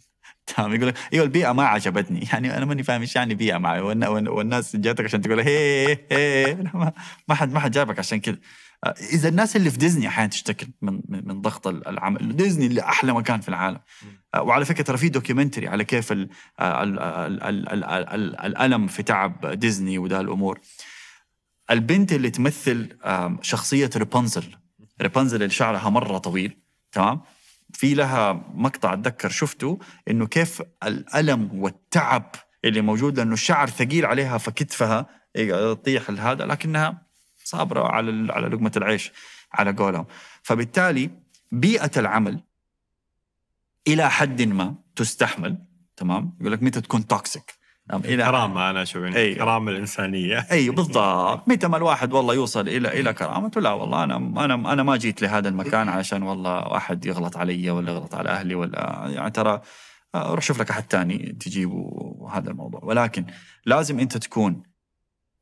تمام يقول لك ايوه البيئه ما عجبتني يعني انا ماني فاهم ايش يعني بيئه معي والناس جاتك عشان تقول هي هي ما حد ما حد جابك عشان كذا اذا الناس اللي في ديزني احيانا تشتكي من من ضغط العمل ديزني اللي احلى مكان في العالم وعلى فكره ترى في دوكيومنتري على كيف ال ال ال ال الالم في تعب ديزني وده الامور البنت اللي تمثل شخصيه ريبانزل ريبانزل اللي شعرها مره طويل تمام في لها مقطع اتذكر شفته انه كيف الالم والتعب اللي موجود لانه الشعر ثقيل عليها فكتفها يطيح إيه، هذا لكنها صابره على على لقمه العيش على قولهم فبالتالي بيئه العمل الى حد ما تستحمل تمام يقول لك متى تكون توكسيك نعم الى كرامه انا اشوف يعني أيوه. كرامه الانسانيه اي أيوة، بالضبط متى ما الواحد والله يوصل الى الى كرامته لا والله انا انا انا ما جيت لهذا المكان عشان والله احد يغلط علي ولا يغلط على اهلي ولا يعني ترى آه، روح شوف لك احد ثاني تجيبه هذا الموضوع ولكن لازم انت تكون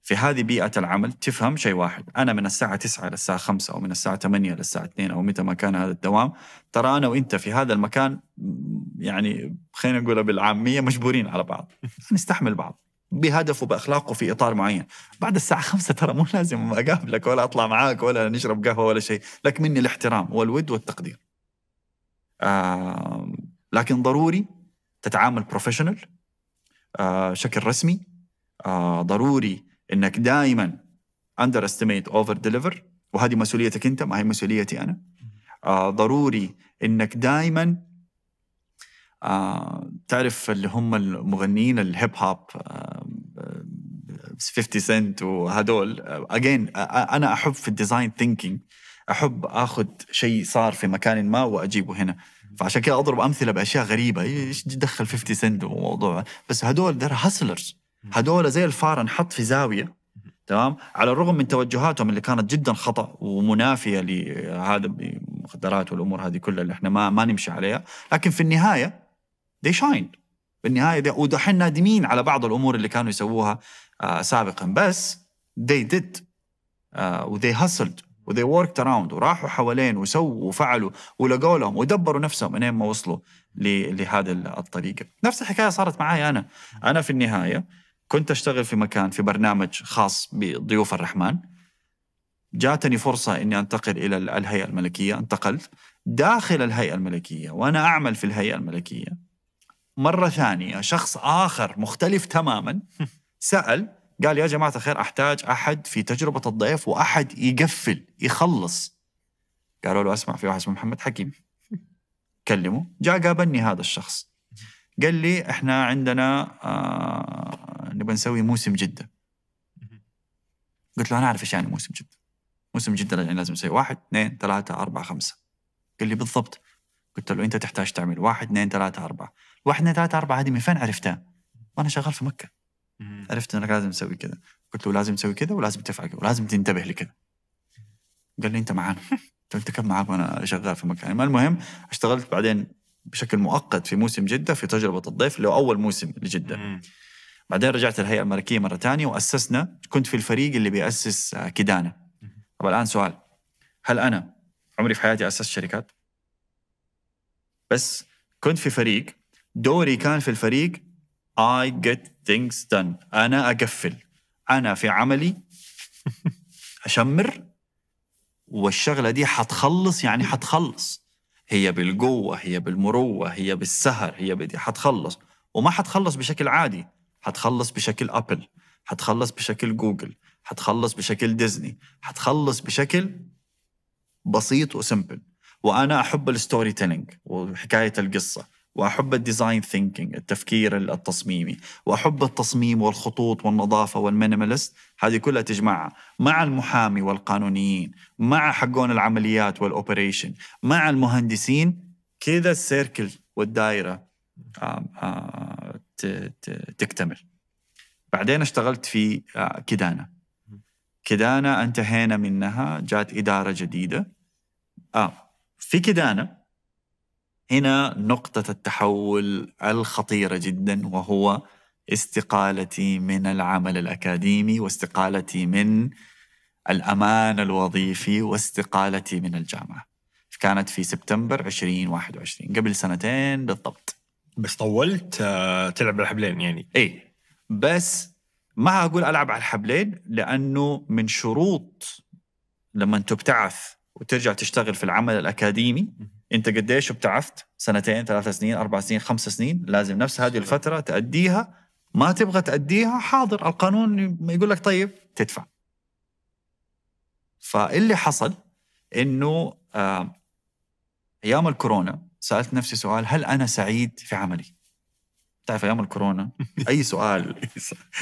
في هذه بيئة العمل تفهم شيء واحد أنا من الساعة 9 للساعة 5 أو من الساعة 8 للساعة 2 أو متى ما كان هذا الدوام ترى أنا وإنت في هذا المكان يعني خلينا نقولها بالعامية مجبورين على بعض نستحمل بعض بهدف وبأخلاقه في إطار معين بعد الساعة خمسة ترى مو لازم أقابلك ولا أطلع معاك ولا نشرب قهوة ولا شيء لك مني الاحترام والود والتقدير آه لكن ضروري تتعامل بروفيشنال آه شكل رسمي آه ضروري انك دائما اندر استيميت اوفر ديليفر وهذه مسؤوليتك انت ما هي مسؤوليتي انا آه ضروري انك دائما آه تعرف اللي هم المغنيين الهيب هوب آه 50 آه، سنت وهدول اجين آه،, آه،, آه انا احب في الديزاين ثينكينج احب اخذ شيء صار في مكان ما واجيبه هنا فعشان كذا اضرب امثله باشياء غريبه ايش دخل 50 سنت وموضوع بس هدول ذير هاسلرز هذول زي الفار انحط في زاويه تمام على الرغم من توجهاتهم اللي كانت جدا خطا ومنافيه لهذا المخدرات والامور هذه كلها اللي احنا ما ما نمشي عليها لكن في النهايه دي شاين بالنهايه دي ودحين نادمين على بعض الامور اللي كانوا يسووها آه سابقا بس دي ديد آه وthey هاسلد وذي وركت اراوند وراحوا حوالين وسووا وفعلوا ولقوا لهم ودبروا نفسهم لين ما وصلوا لهذه الطريقه نفس الحكايه صارت معي انا انا في النهايه كنت أشتغل في مكان في برنامج خاص بضيوف الرحمن جاتني فرصة أني أنتقل إلى الهيئة الملكية انتقلت داخل الهيئة الملكية وأنا أعمل في الهيئة الملكية مرة ثانية شخص آخر مختلف تماما سأل قال يا جماعة الخير أحتاج أحد في تجربة الضيف وأحد يقفل يخلص قالوا له أسمع في واحد اسمه محمد حكيم كلمه جاء قابلني هذا الشخص قال لي احنا عندنا آه نبغى نسوي موسم جده قلت له انا اعرف ايش يعني موسم جده موسم جده يعني لازم نسوي واحد اثنين ثلاثه اربعه خمسه قال لي بالضبط قلت له انت تحتاج تعمل واحد اثنين ثلاثه اربعه واحد اثنين ثلاثه اربعه هذه من فين عرفتها؟ وانا شغال في مكه عرفت انك لازم تسوي كذا قلت له لازم تسوي كذا ولازم تفعل كذا ولازم تنتبه لكذا قال لي انت معانا قلت كم معاك وانا شغال في مكه يعني المهم اشتغلت بعدين بشكل مؤقت في موسم جده في تجربه الضيف اللي هو اول موسم لجده بعدين رجعت الهيئه الملكيه مره ثانيه واسسنا كنت في الفريق اللي بياسس آه، كيدانا طب الان سؤال هل انا عمري في حياتي اسست شركات بس كنت في فريق دوري كان في الفريق I get things done أنا أقفل أنا في عملي أشمر والشغلة دي حتخلص يعني حتخلص هي بالقوة هي بالمروة هي بالسهر هي بدي حتخلص وما حتخلص بشكل عادي حتخلص بشكل ابل حتخلص بشكل جوجل حتخلص بشكل ديزني حتخلص بشكل بسيط وسمبل وانا احب الستوري تيلينج وحكايه القصه واحب الديزاين ثينكينج التفكير التصميمي واحب التصميم والخطوط والنظافه والمينيماليست هذه كلها تجمعها مع المحامي والقانونيين مع حقون العمليات والاوبريشن مع المهندسين كذا السيركل والدائره آه، آه، تكتمل بعدين اشتغلت في كدانة كدانة انتهينا منها جات إدارة جديدة آه في كدانة هنا نقطة التحول الخطيرة جدا وهو استقالتي من العمل الأكاديمي واستقالتي من الأمان الوظيفي واستقالتي من الجامعة كانت في سبتمبر 2021 قبل سنتين بالضبط بس طولت آه، تلعب على الحبلين يعني اي بس ما اقول العب على الحبلين لانه من شروط لما انت بتعث وترجع تشتغل في العمل الاكاديمي انت قديش بتعفت سنتين ثلاث سنين اربع سنين خمس سنين لازم نفس هذه الفتره تاديها ما تبغى تاديها حاضر القانون يقول لك طيب تدفع فاللي حصل انه آه، ايام الكورونا سالت نفسي سؤال هل انا سعيد في عملي؟ تعرف ايام الكورونا اي سؤال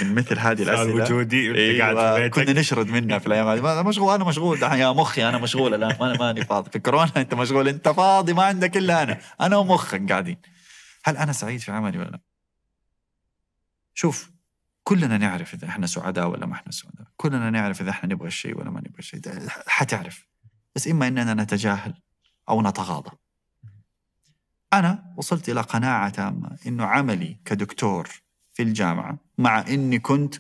من مثل هذه الاسئله سؤال وجودي أيوة، كنا نشرد منها في الايام هذه مشغول انا مشغول يا مخي انا مشغول الان انا ماني فاضي في الكورونا انت مشغول انت فاضي ما عندك الا انا انا ومخك قاعدين هل انا سعيد في عملي ولا لا؟ شوف كلنا نعرف اذا احنا سعداء ولا ما احنا سعداء، كلنا نعرف اذا احنا نبغى الشيء ولا ما نبغى الشيء، حتعرف بس اما اننا نتجاهل او نتغاضى أنا وصلت إلى قناعة تامة أنه عملي كدكتور في الجامعة مع أني كنت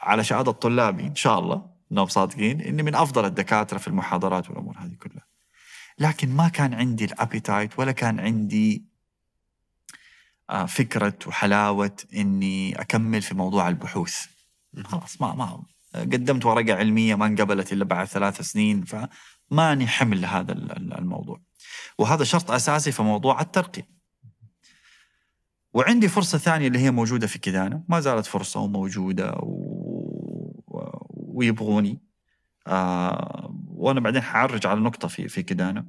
على شهادة طلابي إن شاء الله أنهم صادقين أني من أفضل الدكاترة في المحاضرات والأمور هذه كلها لكن ما كان عندي الأبيتايت ولا كان عندي آه، فكرة وحلاوة أني أكمل في موضوع البحوث خلاص ما ما قدمت ورقة علمية ما انقبلت إلا بعد ثلاث سنين فماني حمل هذا الموضوع وهذا شرط اساسي في موضوع الترقيه. وعندي فرصه ثانيه اللي هي موجوده في كيدانا ما زالت فرصه وموجوده و... ويبغوني آه وانا بعدين حعرج على نقطه في في كيدانا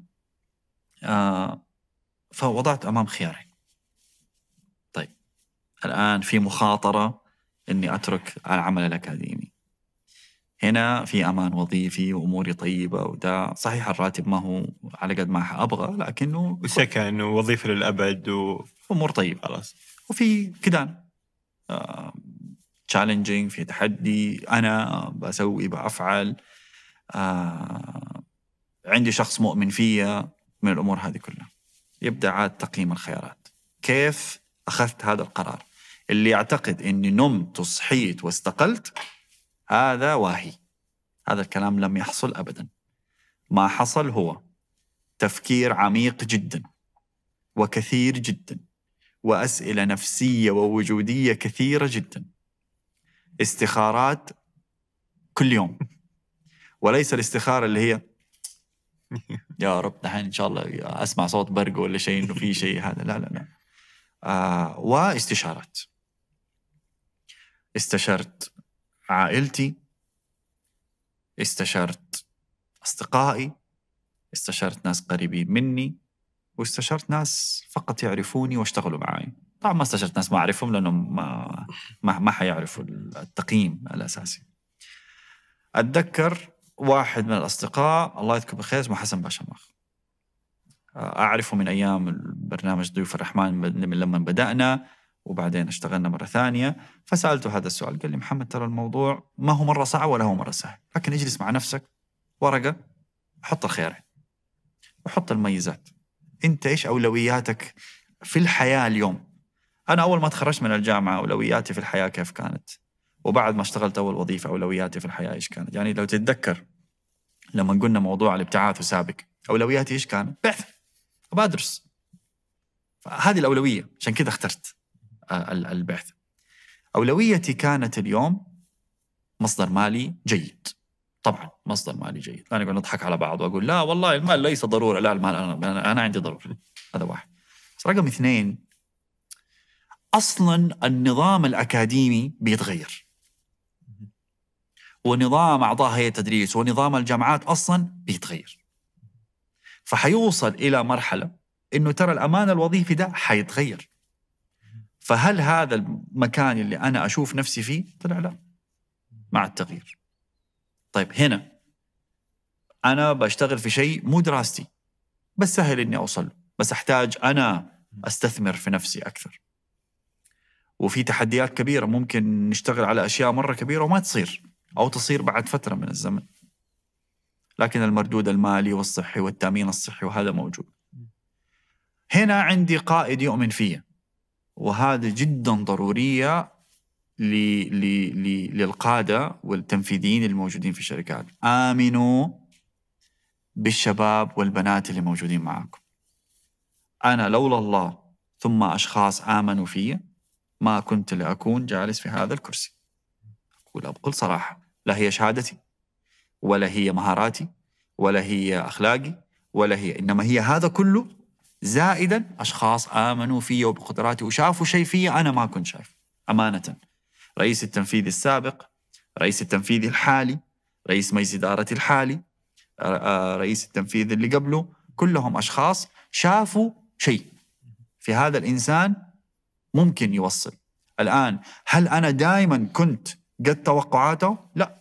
آه فوضعت امام خيارين طيب الان في مخاطره اني اترك العمل الاكاديمي هنا في امان وظيفي واموري طيبه ودا صحيح الراتب ما هو على قد ما ابغى لكنه سكن ووظيفه للابد وامور طيبه خلاص وفي كدان تشالنجينج آه... في تحدي انا بسوي بفعل آه... عندي شخص مؤمن فيا من الامور هذه كلها يبدا عاد تقييم الخيارات كيف اخذت هذا القرار اللي يعتقد اني نمت وصحيت واستقلت هذا واهي هذا الكلام لم يحصل ابدا ما حصل هو تفكير عميق جدا وكثير جدا واسئله نفسيه ووجوديه كثيره جدا استخارات كل يوم وليس الاستخاره اللي هي يا رب دحين ان شاء الله اسمع صوت برق ولا شيء انه في شيء هذا لا لا لا آه واستشارات استشرت عائلتي استشرت أصدقائي استشرت ناس قريبين مني واستشرت ناس فقط يعرفوني واشتغلوا معي طبعا ما استشرت ناس ما اعرفهم لانهم ما ما, ما حيعرفوا التقييم الاساسي. اتذكر واحد من الاصدقاء الله يذكره بالخير اسمه حسن باشماخ. آه، اعرفه من ايام البرنامج ضيوف الرحمن من لما بدانا وبعدين اشتغلنا مره ثانيه فسالته هذا السؤال قال لي محمد ترى الموضوع ما هو مره صعب ولا هو مره سهل لكن اجلس مع نفسك ورقه حط الخيارين وحط المميزات انت ايش اولوياتك في الحياه اليوم انا اول ما تخرجت من الجامعه اولوياتي في الحياه كيف كانت وبعد ما اشتغلت اول وظيفه اولوياتي في الحياه ايش كانت يعني لو تتذكر لما قلنا موضوع الابتعاث وسابق اولوياتي ايش كانت بعث ابى فهذه الاولويه عشان كذا اخترت البعث أولويتي كانت اليوم مصدر مالي جيد طبعا مصدر مالي جيد لا نقعد نضحك على بعض واقول لا والله المال ليس ضروره لا المال انا انا عندي ضروره هذا واحد بس رقم اثنين اصلا النظام الاكاديمي بيتغير ونظام اعضاء هيئه التدريس ونظام الجامعات اصلا بيتغير فحيوصل الى مرحله انه ترى الامان الوظيفي ده حيتغير فهل هذا المكان اللي انا اشوف نفسي فيه؟ طلع لا مع التغيير. طيب هنا انا بشتغل في شيء مو دراستي بس سهل اني اوصل له، بس احتاج انا استثمر في نفسي اكثر. وفي تحديات كبيره ممكن نشتغل على اشياء مره كبيره وما تصير او تصير بعد فتره من الزمن. لكن المردود المالي والصحي والتامين الصحي وهذا موجود. هنا عندي قائد يؤمن فيه وهذا جدا ضرورية للقادة والتنفيذيين الموجودين في الشركات آمنوا بالشباب والبنات اللي موجودين معاكم أنا لولا الله ثم أشخاص آمنوا في ما كنت لأكون جالس في هذا الكرسي أقولها بكل صراحة لا هي شهادتي ولا هي مهاراتي ولا هي أخلاقي ولا هي إنما هي هذا كله زائدا أشخاص آمنوا في وبقدراتي وشافوا شيء في أنا ما كنت شايف أمانة رئيس التنفيذي السابق رئيس التنفيذي الحالي رئيس مجلس إدارتي الحالي آه، آه، رئيس التنفيذ اللي قبله كلهم أشخاص شافوا شيء في هذا الإنسان ممكن يوصل الآن هل أنا دائما كنت قد توقعاته؟ لا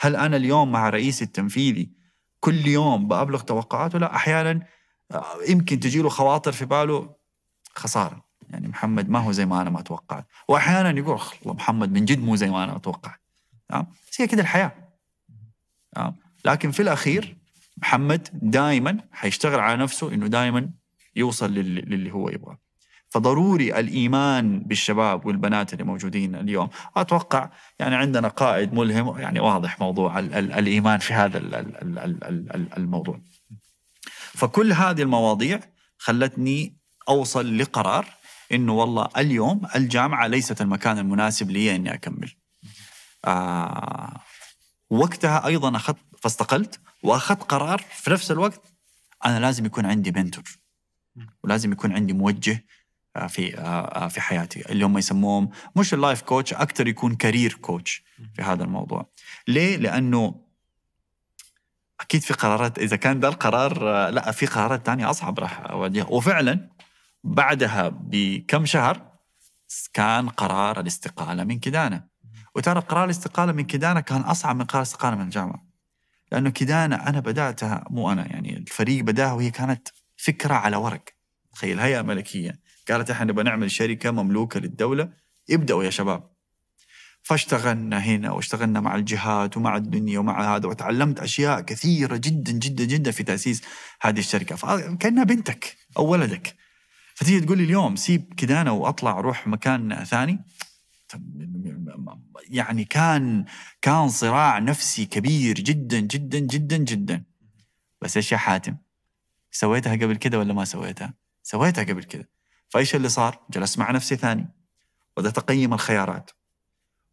هل أنا اليوم مع رئيسي التنفيذي كل يوم بأبلغ توقعاته؟ لا أحيانا آه، يمكن تجي له خواطر في باله خساره يعني محمد ما هو زي ما انا ما توقعت واحيانا يقول الله محمد من جد مو زي ما انا ما توقعت تمام آه، هي كده الحياه تمام آه، لكن في الاخير محمد دائما حيشتغل على نفسه انه دائما يوصل للي هو يبغاه فضروري الايمان بالشباب والبنات اللي موجودين اليوم اتوقع يعني عندنا قائد ملهم يعني واضح موضوع الايمان في هذا الموضوع فكل هذه المواضيع خلتني اوصل لقرار انه والله اليوم الجامعه ليست المكان المناسب لي اني اكمل. آه وقتها ايضا اخذت فاستقلت واخذت قرار في نفس الوقت انا لازم يكون عندي منتور ولازم يكون عندي موجه آه، في آه، آه، في حياتي اللي هم يسموهم مش اللايف كوتش اكثر يكون كارير كوتش في هذا الموضوع ليه لانه اكيد في قرارات اذا كان ده القرار لا في قرارات ثانيه اصعب راح اواجهها وفعلا بعدها بكم شهر كان قرار الاستقاله من كدانه وترى قرار الاستقاله من كدانه كان اصعب من قرار الاستقاله من الجامعه لانه كدانه انا بداتها مو انا يعني الفريق بداها وهي كانت فكره على ورق تخيل هيئه ملكيه قالت احنا نبغى نعمل شركه مملوكه للدوله ابداوا يا شباب فاشتغلنا هنا واشتغلنا مع الجهات ومع الدنيا ومع هذا وتعلمت اشياء كثيره جدا جدا جدا في تاسيس هذه الشركه فكانها بنتك او ولدك فتيجي تقول لي اليوم سيب كدانا واطلع اروح مكان ثاني يعني كان كان صراع نفسي كبير جدا جدا جدا جدا بس ايش يا حاتم سويتها قبل كده ولا ما سويتها سويتها قبل كده فايش اللي صار جلست مع نفسي ثاني وبدات اقيم الخيارات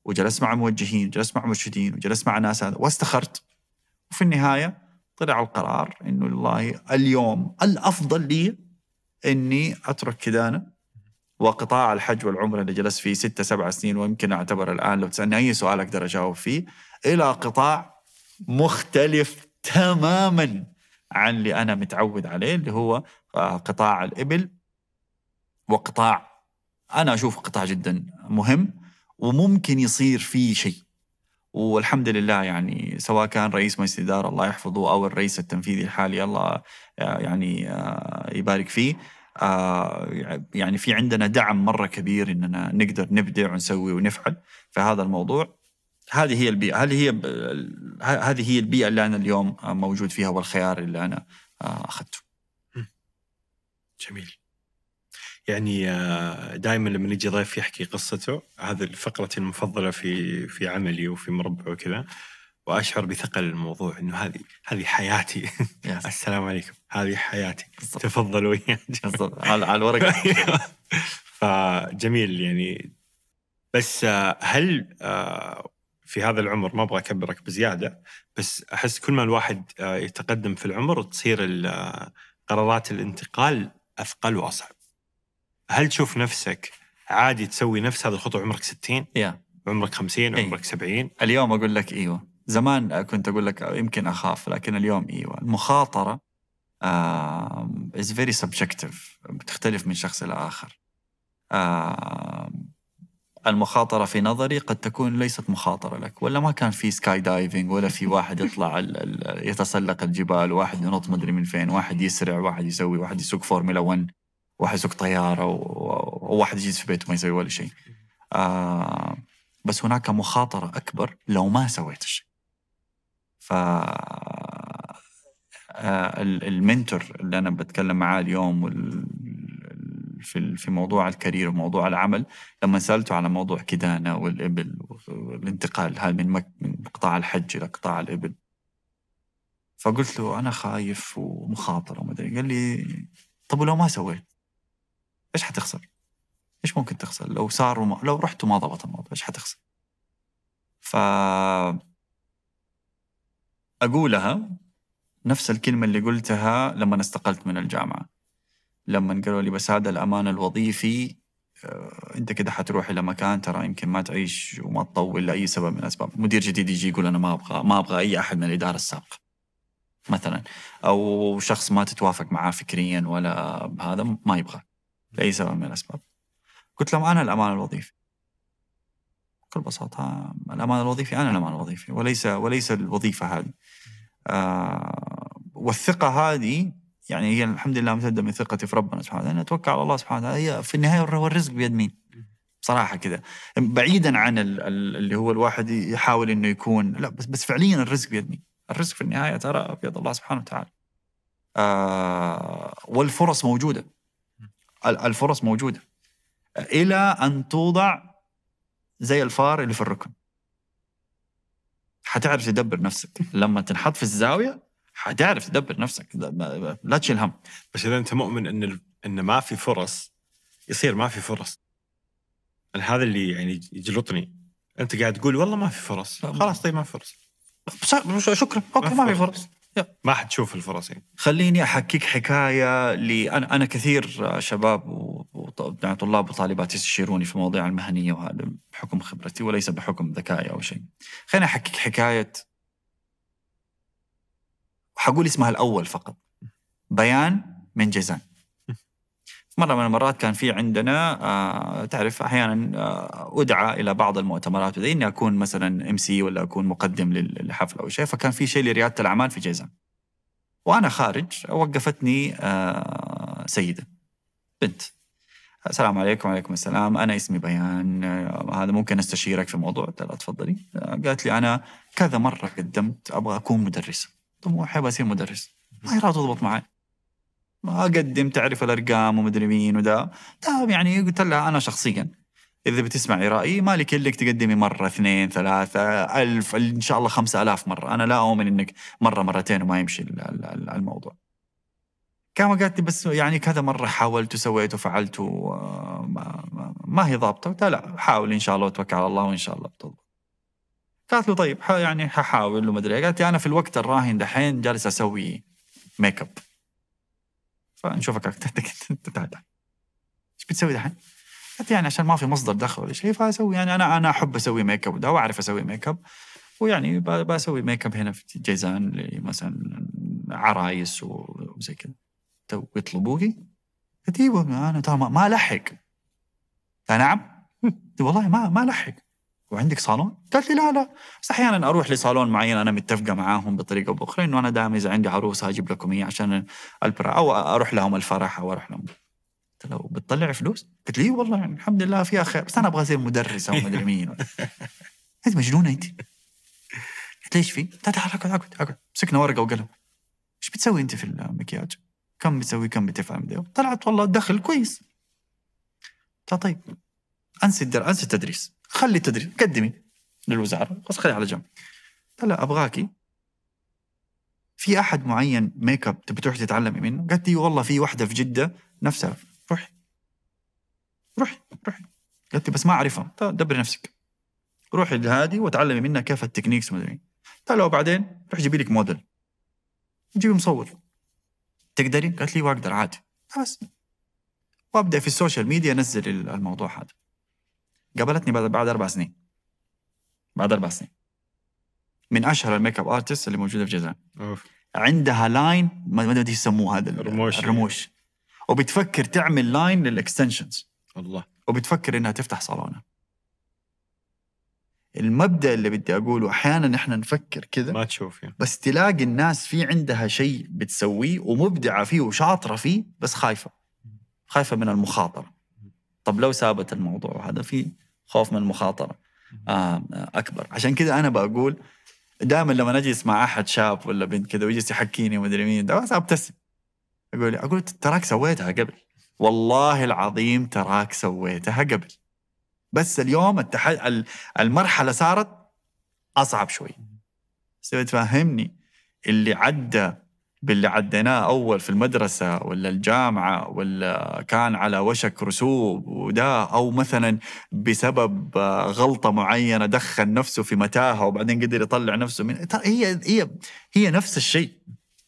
وجلست مع موجهين وجلست مع مرشدين وجلست مع ناس هذا واستخرت وفي النهايه طلع القرار انه والله اليوم الافضل لي اني اترك كدانه وقطاع الحج والعمرة اللي جلست فيه ستة سبع سنين ويمكن أعتبر الآن لو تسألني أي سؤال أقدر أجاوب فيه إلى قطاع مختلف تماما عن اللي أنا متعود عليه اللي هو آه، قطاع الإبل وقطاع أنا أشوف قطاع جدا مهم وممكن يصير فيه شيء والحمد لله يعني سواء كان رئيس مجلس الإدارة الله يحفظه أو الرئيس التنفيذي الحالي الله آه، يعني آه، يبارك فيه آه، يعني في عندنا دعم مرة كبير إننا نقدر نبدع ونسوي ونفعل في هذا الموضوع هذه هي البيئة هذه هي هذه هي البيئة اللي أنا اليوم موجود فيها والخيار اللي أنا أخذته جميل يعني آه، دائما لما يجي ضيف يحكي قصته هذه فقرتي المفضله في في عملي وفي مربع وكذا واشعر بثقل الموضوع انه هذه هذه حياتي السلام عليكم هذه حياتي بالضبط. تفضلوا يا على الورقة أيوه. فجميل يعني بس آه، هل آه، في هذا العمر ما ابغى اكبرك بزياده بس احس كل ما الواحد يتقدم في العمر تصير قرارات الانتقال اثقل واصعب هل تشوف نفسك عادي تسوي نفس هذه الخطوه عمرك 60 يا عمرك 50 إيه. عمرك 70 اليوم اقول لك ايوه زمان كنت اقول لك يمكن اخاف لكن اليوم ايوه المخاطره از فيري سبجكتيف بتختلف من شخص الى اخر المخاطرة في نظري قد تكون ليست مخاطرة لك ولا ما كان في سكاي دايفنج ولا في واحد يطلع يتسلق الجبال واحد ينط مدري من فين واحد يسرع واحد يسوي واحد يسوق فورمولا 1 واحد يسوق طياره وواحد يجلس في بيته ما يسوي ولا شيء. آه بس هناك مخاطره اكبر لو ما سويت الشيء. ف آه، المنتور اللي انا بتكلم معاه اليوم في في موضوع الكارير وموضوع العمل لما سالته على موضوع كدانه والابل والانتقال هذا من مك من قطاع الحج الى قطاع الابل فقلت له انا خايف ومخاطره وما ادري قال لي طب ولو ما سويت ايش حتخسر؟ ايش ممكن تخسر؟ لو صار وما... لو رحت وما ضبط الموضوع ايش حتخسر؟ ف اقولها نفس الكلمه اللي قلتها لما استقلت من الجامعه لما قالوا لي بس هذا الامان الوظيفي آه، انت كده حتروح الى مكان ترى يمكن ما تعيش وما تطول لاي سبب من الاسباب، مدير جديد يجي يقول انا ما ابغى ما ابغى اي احد من الاداره السابقه. مثلا او شخص ما تتوافق معاه فكريا ولا بهذا ما يبغى. لأي سبب من الأسباب قلت لهم أنا الأمان الوظيفي بكل بساطة الأمان الوظيفي أنا الأمان الوظيفي وليس وليس الوظيفة هذه آه والثقة هذه يعني هي الحمد لله ممتدة من ثقتي في ربنا سبحانه وتعالى أتوكل على الله سبحانه وتعالى هي في النهاية هو الرزق بيد مين بصراحة كذا بعيدا عن اللي هو الواحد يحاول انه يكون لا بس بس فعليا الرزق بيد مين الرزق في النهاية ترى بيد الله سبحانه وتعالى آه والفرص موجوده الفرص موجوده الى ان توضع زي الفار اللي في الركن حتعرف تدبر نفسك لما تنحط في الزاويه حتعرف تدبر نفسك لا تشيل هم بس اذا انت مؤمن ان ان ما في فرص يصير ما في فرص أنا يعني هذا اللي يعني يجلطني انت قاعد تقول والله ما في فرص خلاص طيب ما في فرص شكرا اوكي ما في فرص ما حتشوف الفرص يعني. خليني احكيك حكايه لي انا انا كثير شباب وطلاب وطالبات يستشيروني في مواضيع المهنيه وهذا بحكم خبرتي وليس بحكم ذكائي او شيء. خليني احكيك حكايه حقول اسمها الاول فقط. بيان من جيزان. مرة من المرات كان في عندنا آه، تعرف أحيانا آه، أدعى إلى بعض المؤتمرات وذي إني أكون مثلا ام سي ولا أكون مقدم للحفل أو شيء فكان في شيء لريادة الأعمال في جيزان وأنا خارج وقفتني آه، سيدة بنت السلام عليكم وعليكم السلام أنا اسمي بيان هذا ممكن أستشيرك في موضوع تفضلي قالت لي أنا كذا مرة قدمت أبغى أكون مدرسة طموحي أبغى أصير مدرس ما راح تضبط معي ما اقدم تعرف الارقام ومدري مين وذا لا طيب يعني قلت لها انا شخصيا اذا بتسمعي رايي ما لك انك تقدمي مره اثنين ثلاثه ألف ان شاء الله خمسة ألاف مره انا لا اؤمن انك مره مرتين وما يمشي الموضوع كما قالت لي بس يعني كذا مره حاولت وسويت وفعلت وما ما هي ضابطه قلت لا حاول ان شاء الله وتوكل على الله وان شاء الله بتضبط قالت له طيب يعني ححاول وما ادري إيه. قالت لي انا في الوقت الراهن دحين جالس اسوي ميك اب فنشوفك تحتك انت تعال ايش بتسوي دحين؟ قلت يعني عشان ما في مصدر دخل ولا شيء فاسوي يعني انا انا احب اسوي ميك اب واعرف اسوي ميك اب ويعني بسوي ميك اب هنا في جيزان مثلا عرايس وزي كذا يطلبوكي؟ قلت ايوه انا ترى ما الحق نعم والله ما ما الحق وعندك صالون؟ قالت لي لا لا بس احيانا اروح لصالون معين انا متفقه معاهم بطريقه او باخرى انه انا دائما اذا عندي عروسه اجيب لكم اياه عشان البرا او اروح لهم الفرح او اروح لهم قلت له بتطلع فلوس؟ قلت لي إيه والله يعني الحمد لله فيها خير بس انا ابغى اصير مدرسه ومدري مين انت مجنونه انت قلت ليش في؟ تعال تعال اقعد اقعد اقعد مسكنا ورقه وقلم ايش بتسوي انت في المكياج؟ كم بتسوي كم بتفهم طلعت والله الدخل كويس طيب انسي الدر... انسي التدريس خلي التدريب قدمي للوزاره بس خلي على جنب قال ابغاكي في احد معين ميك اب تبي تروحي تتعلمي منه؟ قالت لي والله في وحده في جده نفسها روحي روحي روحي قالت لي بس ما اعرفها طيب، دبري نفسك روحي لهذه وتعلمي منها كيف التكنيكس ومدري قال له وبعدين روح جيبي لك موديل جيبي مصور تقدري؟ قالت لي واقدر عادي بس وابدا في السوشيال ميديا انزل الموضوع هذا قابلتني بعد اربع سنين بعد اربع سنين من اشهر الميك اب ارتست اللي موجوده في الجزائر عندها لاين ما ادري يسموه هذا الرموش الرموش وبتفكر تعمل لاين للاكستنشنز الله وبتفكر انها تفتح صالونها المبدا اللي بدي اقوله احيانا احنا نفكر كذا ما تشوف يعني. بس تلاقي الناس في عندها شيء بتسويه ومبدعه فيه وشاطره فيه بس خايفه خايفه من المخاطره طب لو سابت الموضوع هذا في خوف من المخاطره آه، اكبر عشان كذا انا بقول دائما لما اجلس مع احد شاب ولا بنت كذا ويجلس يحكيني ومدري مين ابتسم اقول اقول تراك سويتها قبل والله العظيم تراك سويتها قبل بس اليوم التح... المرحله صارت اصعب شوي بس تفهمني اللي عدى باللي عديناه أول في المدرسة ولا الجامعة ولا كان على وشك رسوب ودا أو مثلا بسبب غلطة معينة دخل نفسه في متاهة وبعدين قدر يطلع نفسه من هي هي هي نفس الشيء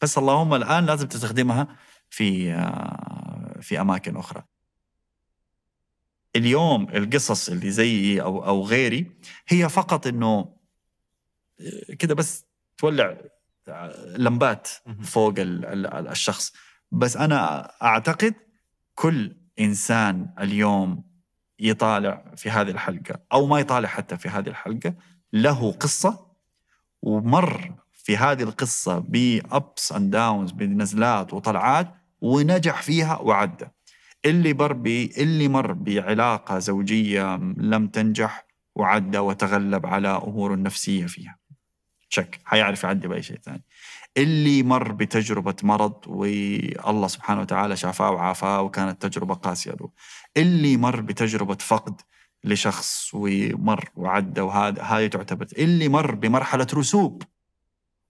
بس اللهم الآن لازم تستخدمها في آه، في أماكن أخرى اليوم القصص اللي زيي أو أو غيري هي فقط إنه آه، كده بس تولع لمبات فوق الشخص بس انا اعتقد كل انسان اليوم يطالع في هذه الحلقه او ما يطالع حتى في هذه الحلقه له قصه ومر في هذه القصه بابس اند داونز بنزلات وطلعات ونجح فيها وعدى اللي مر اللي مر بعلاقه زوجيه لم تنجح وعدى وتغلب على اموره النفسيه فيها شك حيعرف يعدي باي شيء ثاني اللي مر بتجربه مرض والله سبحانه وتعالى شافاه وعافاه وكانت تجربه قاسيه له اللي مر بتجربه فقد لشخص ومر وعدى وهذا هذه تعتبر اللي مر بمرحله رسوب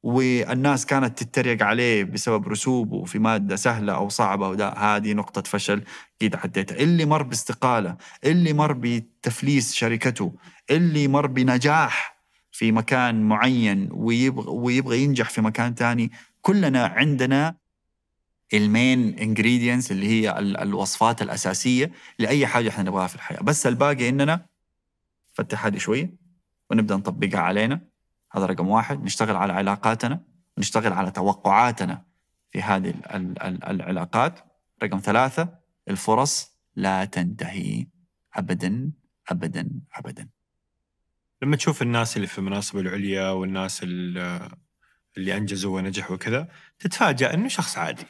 والناس كانت تتريق عليه بسبب رسوبه في ماده سهله او صعبه وده هذه نقطه فشل اكيد عديتها، اللي مر باستقاله، اللي مر بتفليس شركته، اللي مر بنجاح في مكان معين ويبغى ويبغى ينجح في مكان ثاني كلنا عندنا المين انجريدينتس اللي هي الوصفات الاساسيه لاي حاجه احنا نبغاها في الحياه بس الباقي اننا نفتح هذه شويه ونبدا نطبقها علينا هذا رقم واحد نشتغل على علاقاتنا ونشتغل على توقعاتنا في هذه العلاقات رقم ثلاثه الفرص لا تنتهي ابدا ابدا ابدا لما تشوف الناس اللي في المناصب العليا والناس اللي انجزوا ونجحوا وكذا تتفاجأ انه شخص عادي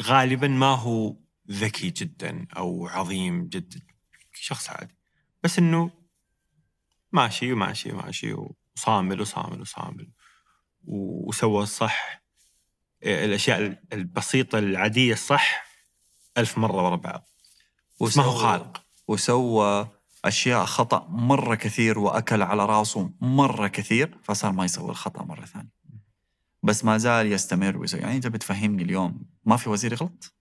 غالبا ما هو ذكي جدا او عظيم جدا شخص عادي بس انه ماشي وماشي وماشي وصامل وصامل وصامل وسوى الصح الاشياء البسيطه العاديه الصح ألف مره ورا بعض بس ما هو خالق وسوى اشياء خطا مره كثير واكل على راسه مره كثير فصار ما يسوي الخطا مره ثانيه بس ما زال يستمر ويسوي يعني انت بتفهمني اليوم ما في وزير يغلط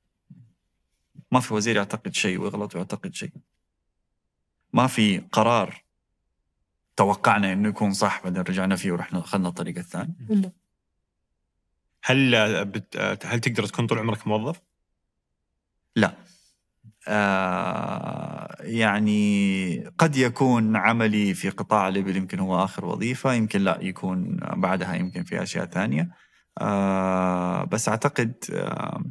ما في وزير يعتقد شيء ويغلط ويعتقد شيء ما في قرار توقعنا انه يكون صح بعدين رجعنا فيه ورحنا اخذنا الطريق الثاني هل بت... هل تقدر تكون طول عمرك موظف؟ لا آه، يعني قد يكون عملي في قطاع الابل يمكن هو آخر وظيفة يمكن لا يكون بعدها يمكن في أشياء ثانية آه، بس أعتقد آه،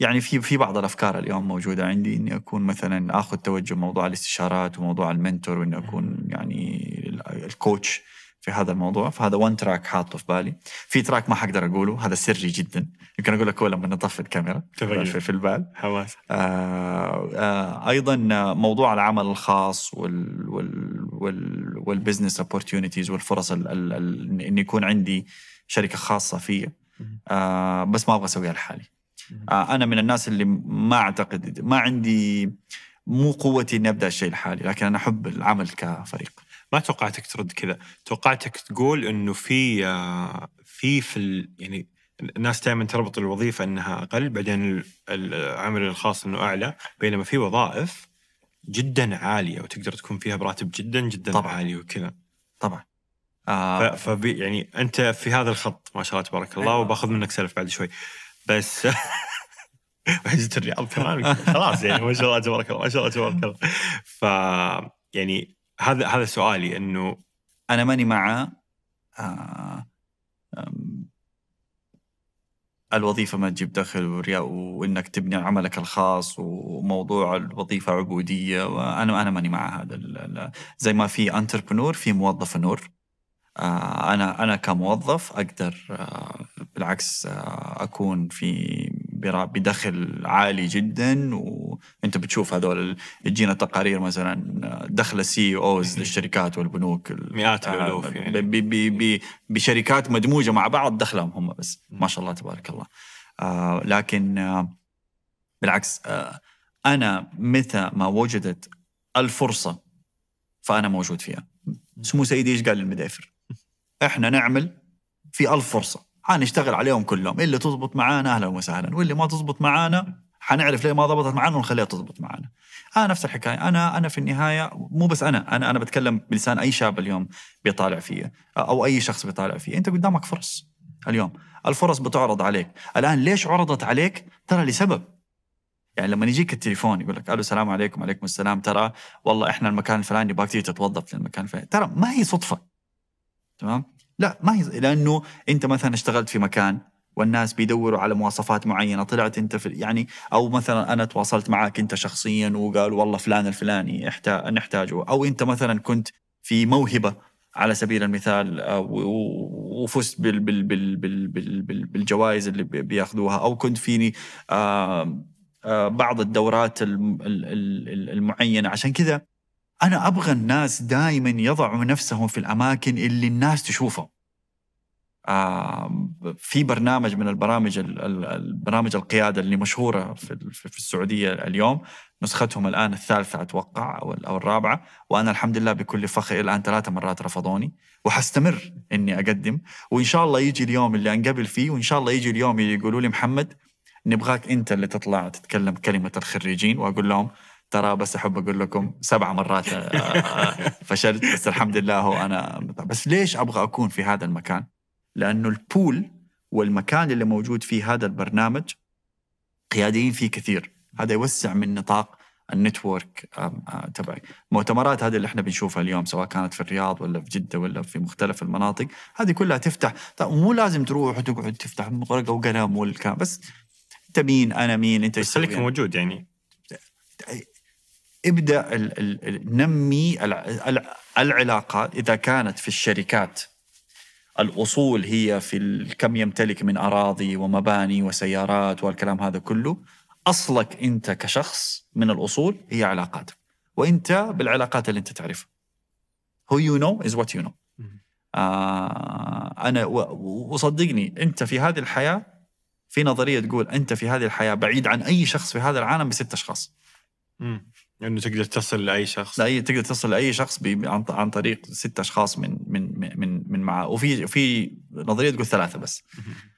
يعني في في بعض الافكار اليوم موجوده عندي اني اكون مثلا اخذ توجه موضوع الاستشارات وموضوع المنتور واني اكون يعني الكوتش في هذا الموضوع فهذا وان تراك حاطه في بالي في تراك ما حقدر اقوله هذا سري جدا يمكن اقول لك هو لما نطفي الكاميرا في, في البال حواس آه آه ايضا موضوع العمل الخاص وال وال وال والبزنس اوبورتيونيتيز والفرص ال ال ال ان يكون عندي شركه خاصه فيا آه بس ما ابغى اسويها لحالي آه انا من الناس اللي ما اعتقد ما عندي مو قوتي اني ابدا الشيء لحالي لكن انا احب العمل كفريق ما توقعتك ترد كذا توقعتك تقول انه في آه، في في ال... يعني الناس دائما تربط الوظيفه انها اقل بعدين العمل الخاص انه اعلى بينما في وظائف جدا عاليه وتقدر تكون فيها براتب جدا جدا طبعًا. عالي وكذا طبعا آه. ف... يعني انت في هذا الخط ما شاء الله تبارك الله أيوة. وباخذ منك سلف بعد شوي بس حجة الرياض كمان خلاص يعني ما شاء الله تبارك الله ما شاء الله تبارك الله ف يعني هذا هذا سؤالي انه انا ماني مع آه الوظيفه ما تجيب دخل وانك تبني عملك الخاص وموضوع الوظيفه عبوديه وانا انا ماني مع هذا زي ما في انتربرنور في موظف نور آه، انا انا كموظف اقدر آه، بالعكس آه، اكون في بدخل عالي جدا وانت بتشوف هذول تجينا تقارير مثلا دخل السي اوز e للشركات والبنوك مئات آه، الالوف يعني بي بي بي بشركات مدموجه مع بعض دخلهم هم بس ما شاء الله تبارك الله آه، لكن آه، بالعكس انا متى ما وجدت الفرصه فانا موجود فيها سمو سيدي ايش قال للمدافر؟ احنا نعمل في ألف فرصه حنشتغل عليهم كلهم اللي تضبط معانا اهلا وسهلا واللي ما تضبط معانا حنعرف ليه ما ضبطت معانا ونخليها تضبط معانا انا نفس الحكايه انا انا في النهايه مو بس انا انا انا بتكلم بلسان اي شاب اليوم بيطالع فيه او اي شخص بيطالع فيه انت قدامك فرص اليوم الفرص بتعرض عليك الان ليش عرضت عليك ترى لسبب يعني لما يجيك التليفون يقول لك الو السلام عليكم وعليكم السلام ترى والله احنا المكان الفلاني باكتي تتوظف في المكان الفلاني ترى ما هي صدفه تمام لا ما هي لانه انت مثلا اشتغلت في مكان والناس بيدوروا على مواصفات معينه طلعت انت في يعني او مثلا انا تواصلت معك انت شخصيا وقال والله فلان الفلاني نحتاجه او انت مثلا كنت في موهبه على سبيل المثال وفزت بال بال بال بال بال بال بالجوائز اللي بياخذوها او كنت فيني بعض الدورات المعينه عشان كذا أنا أبغى الناس دائما يضعوا نفسهم في الأماكن اللي الناس تشوفهم آه في برنامج من البرامج البرامج القيادة اللي مشهورة في, السعودية اليوم نسختهم الآن الثالثة أتوقع أو, الرابعة وأنا الحمد لله بكل فخر الآن ثلاثة مرات رفضوني وحستمر إني أقدم وإن شاء الله يجي اليوم اللي أنقبل فيه وإن شاء الله يجي اليوم يقولوا لي محمد نبغاك أنت اللي تطلع تتكلم كلمة الخريجين وأقول لهم ترى بس احب اقول لكم سبع مرات آه، آه، فشلت بس الحمد لله هو انا بس ليش ابغى اكون في هذا المكان؟ لانه البول والمكان اللي موجود فيه هذا البرنامج قياديين فيه كثير هذا يوسع من نطاق النتورك آه، تبعك المؤتمرات هذه اللي احنا بنشوفها اليوم سواء كانت في الرياض ولا في جده ولا في مختلف المناطق هذه كلها تفتح طيب، مو لازم تروح وتقعد تفتح ورقه وقلم والكلام بس انت مين انا مين انت بس خليك موجود يعني ابدا الـ الـ نمي ال العلاقات اذا كانت في الشركات الاصول هي في كم يمتلك من اراضي ومباني وسيارات والكلام هذا كله اصلك انت كشخص من الاصول هي علاقاتك وانت بالعلاقات اللي انت تعرفها هو يو نو از وات يو نو انا وصدقني انت في هذه الحياه في نظريه تقول انت في هذه الحياه بعيد عن اي شخص في هذا العالم بست اشخاص انه يعني تقدر تصل لاي شخص لاي تقدر تصل لاي شخص عن طريق ست اشخاص من من من من معاه وفي في نظريه تقول ثلاثه بس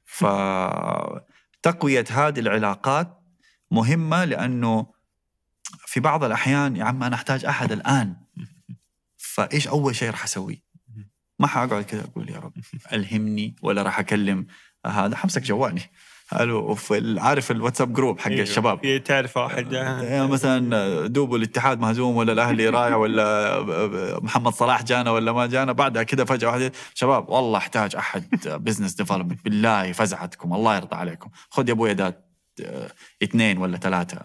فتقويه هذه العلاقات مهمه لانه في بعض الاحيان يا عم انا احتاج احد الان فايش اول شيء راح اسويه؟ ما حاقعد كذا اقول يا رب الهمني ولا راح اكلم هذا حمسك جوالي الو اوف عارف الواتساب جروب حق إيه. الشباب إيه، تعرف واحد يعني مثلا دوب الاتحاد مهزوم ولا الاهلي رايع ولا محمد صلاح جانا ولا ما جانا بعدها كذا فجاه واحد شباب والله احتاج احد بزنس آه، ديفلوبمنت بالله فزعتكم الله يرضى عليكم خذ يا ابوي داد اثنين ولا ثلاثه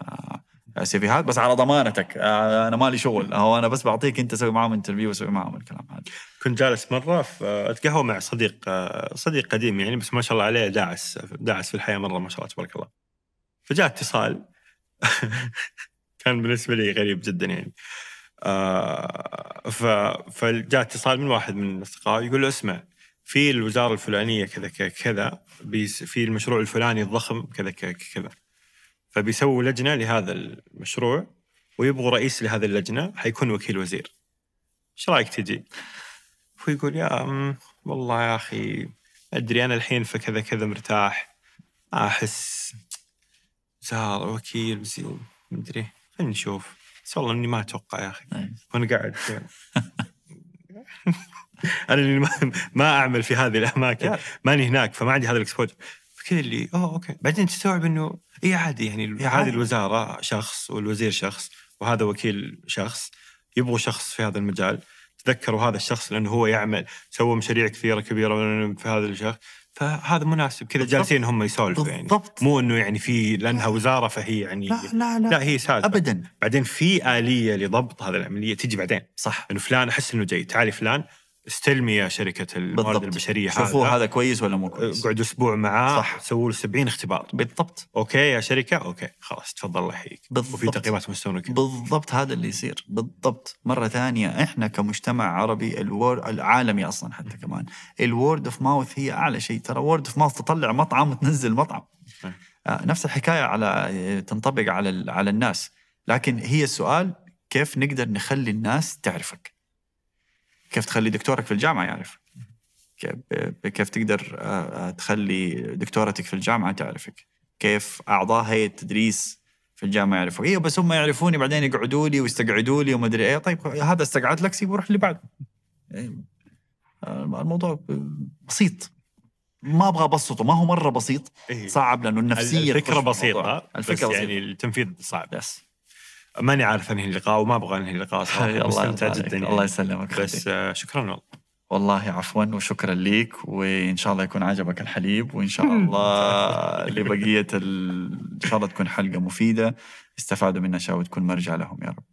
آه، سيفيهات بس على ضمانتك آه، انا مالي شغل هو انا بس بعطيك انت سوي معاهم انترفيو وسوي معاهم الكلام هذا كنت جالس مره آه، اتقهوى مع صديق صديق قديم يعني بس ما شاء الله عليه داعس داعس في الحياه مره ما شاء الله تبارك الله فجاء اتصال كان بالنسبه لي غريب جدا يعني فجاء اتصال من واحد من الاصدقاء يقول له اسمع في الوزاره الفلانيه كذا كذا في المشروع الفلاني الضخم كذا كذا فبيسووا لجنه لهذا المشروع ويبغوا رئيس لهذه اللجنه حيكون وكيل وزير ايش رايك تجي؟ فيقول يا أم والله يا اخي ادري انا الحين في كذا كذا مرتاح احس زار وكيل وزير مدري خلينا نشوف بس والله اني ما اتوقع يا اخي نعم. وانا قاعد انا اللي ما اعمل في هذه الاماكن ماني هناك فما عندي هذا الاكسبوجر فكذا اللي اوه اوكي بعدين تستوعب انه اي عادي يعني إيه، عادي الوزاره شخص والوزير شخص وهذا وكيل شخص يبغوا شخص في هذا المجال تذكروا هذا الشخص لانه هو يعمل سوى مشاريع كثيره كبيره في هذا الشخص فهذا مناسب كذا جالسين هم يسولفوا يعني بالضبط مو انه يعني في لانها وزاره فهي يعني لا لا لا, لا هي سالفه ابدا بعدين في اليه لضبط هذه العمليه تجي بعدين صح انه فلان احس انه جاي تعالي فلان استلمي يا شركه الموارد بالضبط. البشريه هذا شوفوا هذا كويس ولا مو كويس اقعدوا اسبوع معاه صح سووا له 70 اختبار بالضبط اوكي يا شركه اوكي خلاص تفضل الله يحييك بالضبط وفي تقييمات مستمره بالضبط هذا اللي يصير بالضبط مره ثانيه احنا كمجتمع عربي الوورد العالمي اصلا حتى كمان الوورد اوف ماوث هي اعلى شيء ترى وورد اوف ماوث تطلع مطعم وتنزل مطعم آه، نفس الحكايه على آه، تنطبق على على الناس لكن هي السؤال كيف نقدر نخلي الناس تعرفك كيف تخلي دكتورك في الجامعه يعرف كيف تقدر آه، آه، تخلي دكتورتك في الجامعه تعرفك كيف اعضاء هيئه التدريس في الجامعه يعرفوك ايوه بس هم يعرفوني بعدين يقعدوا لي ويستقعدوا لي وما ادري ايه طيب هذا استقعد لك سيبه روح اللي بعد إيه. آه، الموضوع بسيط ما ابغى ابسطه ما هو مره بسيط إيه. صعب لانه النفسيه الفكره بسيطه الفكره بس يعني التنفيذ صعب بس ماني عارف انهي اللقاء وما ابغى انهي اللقاء صراحه الله مستمتع جدا يعني. الله يسلمك بس آه شكرا والله والله عفوا وشكرا ليك وان شاء الله يكون عجبك الحليب وان شاء الله لبقيه ال... ان شاء الله تكون حلقه مفيده استفادوا منها شاء وتكون مرجع لهم يا رب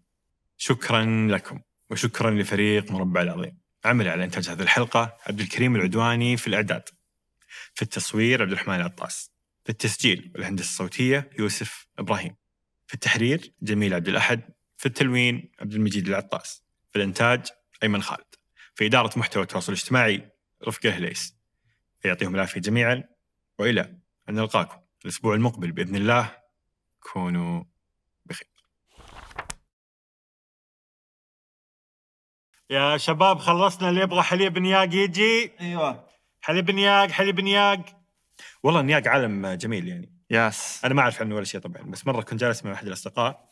شكرا لكم وشكرا لفريق مربع العظيم عمل على انتاج هذه الحلقه عبد الكريم العدواني في الاعداد في التصوير عبد الرحمن العطاس في التسجيل والهندسه الصوتيه يوسف ابراهيم في التحرير جميل عبد الأحد في التلوين عبد المجيد العطاس في الإنتاج أيمن خالد في إدارة محتوى التواصل الاجتماعي رفقة هليس فيعطيهم العافية جميعا وإلى أن نلقاكم الأسبوع المقبل بإذن الله كونوا بخير يا شباب خلصنا اللي يبغى حليب نياق يجي ايوه حليب نياق حليب نياق والله نياق عالم جميل يعني يس انا ما اعرف عنه ولا شيء طبعا بس مره كنت جالس مع احد الاصدقاء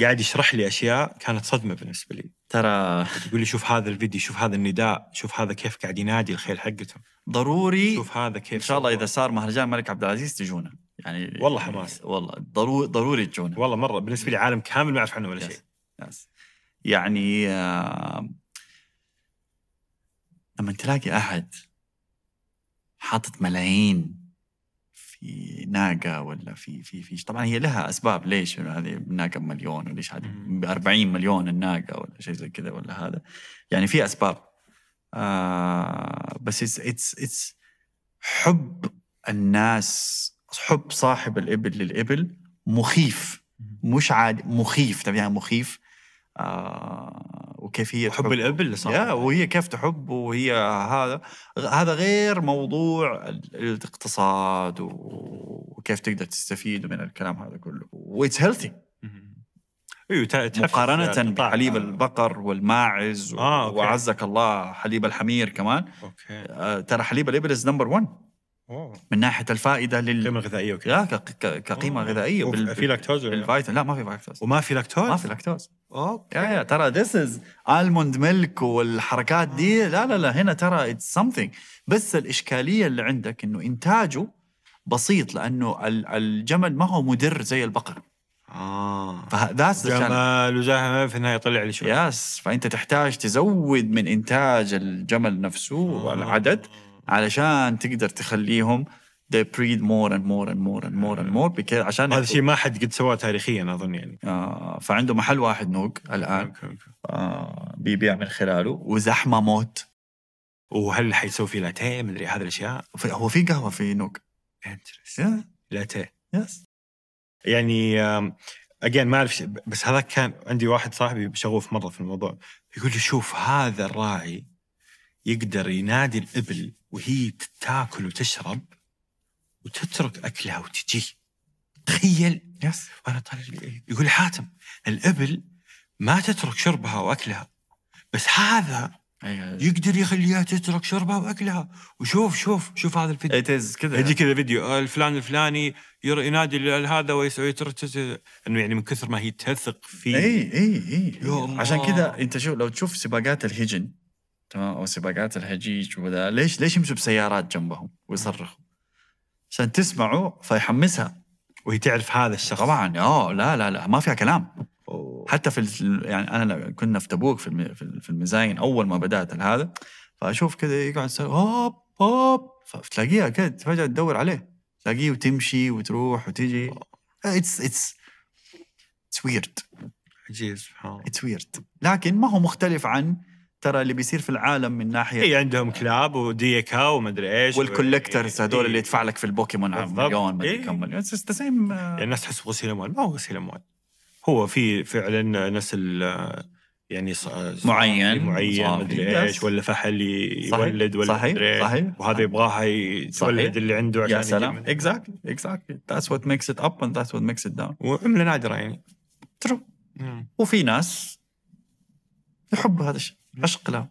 قاعد يشرح لي اشياء كانت صدمه بالنسبه لي ترى يقول لي شوف هذا الفيديو شوف هذا النداء شوف هذا كيف قاعد ينادي الخيل حقته ضروري شوف هذا كيف ان شاء الله اذا صار مهرجان الملك عبد العزيز تجونا يعني والله حماس والله ضروري ضروري تجونا والله مره بالنسبه لي عالم كامل ما اعرف عنه ولا شيء يس. يعني آه، لما تلاقي احد حاطط ملايين في ناقه ولا في في في طبعا هي لها اسباب ليش هذه الناقه بمليون وليش هذه ب 40 مليون الناقه ولا شيء زي كذا ولا هذا يعني في اسباب آه بس اتس اتس اتس حب الناس حب صاحب الابل للابل مخيف مش عادي مخيف طب مخيف آه وكيف هي حب الابل صح يا وهي كيف تحب وهي هذا هذا غير موضوع الاقتصاد وكيف تقدر تستفيد من الكلام هذا كله واتس إيوه، هيلثي مقارنة بحليب البقر والماعز آه، أوكي. وعزك الله حليب الحمير كمان أوكي. آه، ترى حليب الابل از نمبر 1 من ناحيه الفائده لل قيمه غذائيه وكذا آه، لا كقيمه غذائيه بال... في لاكتوز ولا لا ما في لاكتوز وما في لاكتوز ما في لاكتوز اوكي يا يا ترى ذس از الموند ميلك والحركات دي آه. لا لا لا هنا ترى اتس سمثينج بس الاشكاليه اللي عندك انه انتاجه بسيط لانه الجمل ما هو مدر زي البقر اه جمل جمال وزاحمه في النهايه يطلع لي شوي يس فانت تحتاج تزود من انتاج الجمل نفسه آه. والعدد علشان تقدر تخليهم they breed more and more and more and more and more because عشان هذا الشيء ما حد قد سواه تاريخيا اظن يعني آه فعنده محل واحد نوق الان آه بيبيع من خلاله وزحمه موت وهل حيسوي فيه لاتيه مدري هذه الاشياء هو في قهوه في نوق لاتيه يس يعني اجين ما اعرف بس هذا كان عندي واحد صاحبي شغوف مره في الموضوع يقول لي شوف هذا الراعي يقدر ينادي الابل وهي تاكل وتشرب وتترك اكلها وتجي تخيل يس وانا طالع إيه؟ يقول حاتم الابل ما تترك شربها واكلها بس هذا يقدر يخليها تترك شربها واكلها وشوف شوف شوف هذا الفيديو كذا يجي كذا فيديو آه، الفلان الفلاني ينادي هذا ويسوي انه يعني من كثر ما هي تثق فيه اي اي اي عشان كذا انت شوف لو تشوف سباقات الهجن تمام او سباقات الهجيج وذا ليش ليش يمشوا بسيارات جنبهم ويصرخوا عشان تسمعه فيحمسها وهي تعرف هذا الشخص طبعا اه لا لا لا ما فيها كلام أوه. حتى في يعني انا كنا في تبوك في في المزاين اول ما بدات هذا فاشوف كذا يقعد هوب هوب فتلاقيها كذا فجاه تدور عليه تلاقيه وتمشي وتروح وتجي اتس اتس اتس ويرد عجيب سبحان الله اتس ويرد لكن ما هو مختلف عن ترى اللي بيصير في العالم من ناحيه اي عندهم كلاب وديكا ومدري ايش والكوليكترز إيه، هذول اللي إيه. يدفع لك في البوكيمون عم مليون مدري إيه. كم مليون اتس ذا سيم الناس تحس غسيل اموال ما هو غسيل اموال هو في فعلا نسل يعني معين معين مدري ايش ولا فحل يولد ولا صحيح مدري صحيح وهذا يبغاها يولد اللي عنده عشان يا سلام اكزاكتلي اكزاكتلي ذاتس وات ميكس ات اب اند ذاتس وات ميكس ات داون وعمله نادره يعني ترو وفي ناس يحبوا هذا الشيء قلا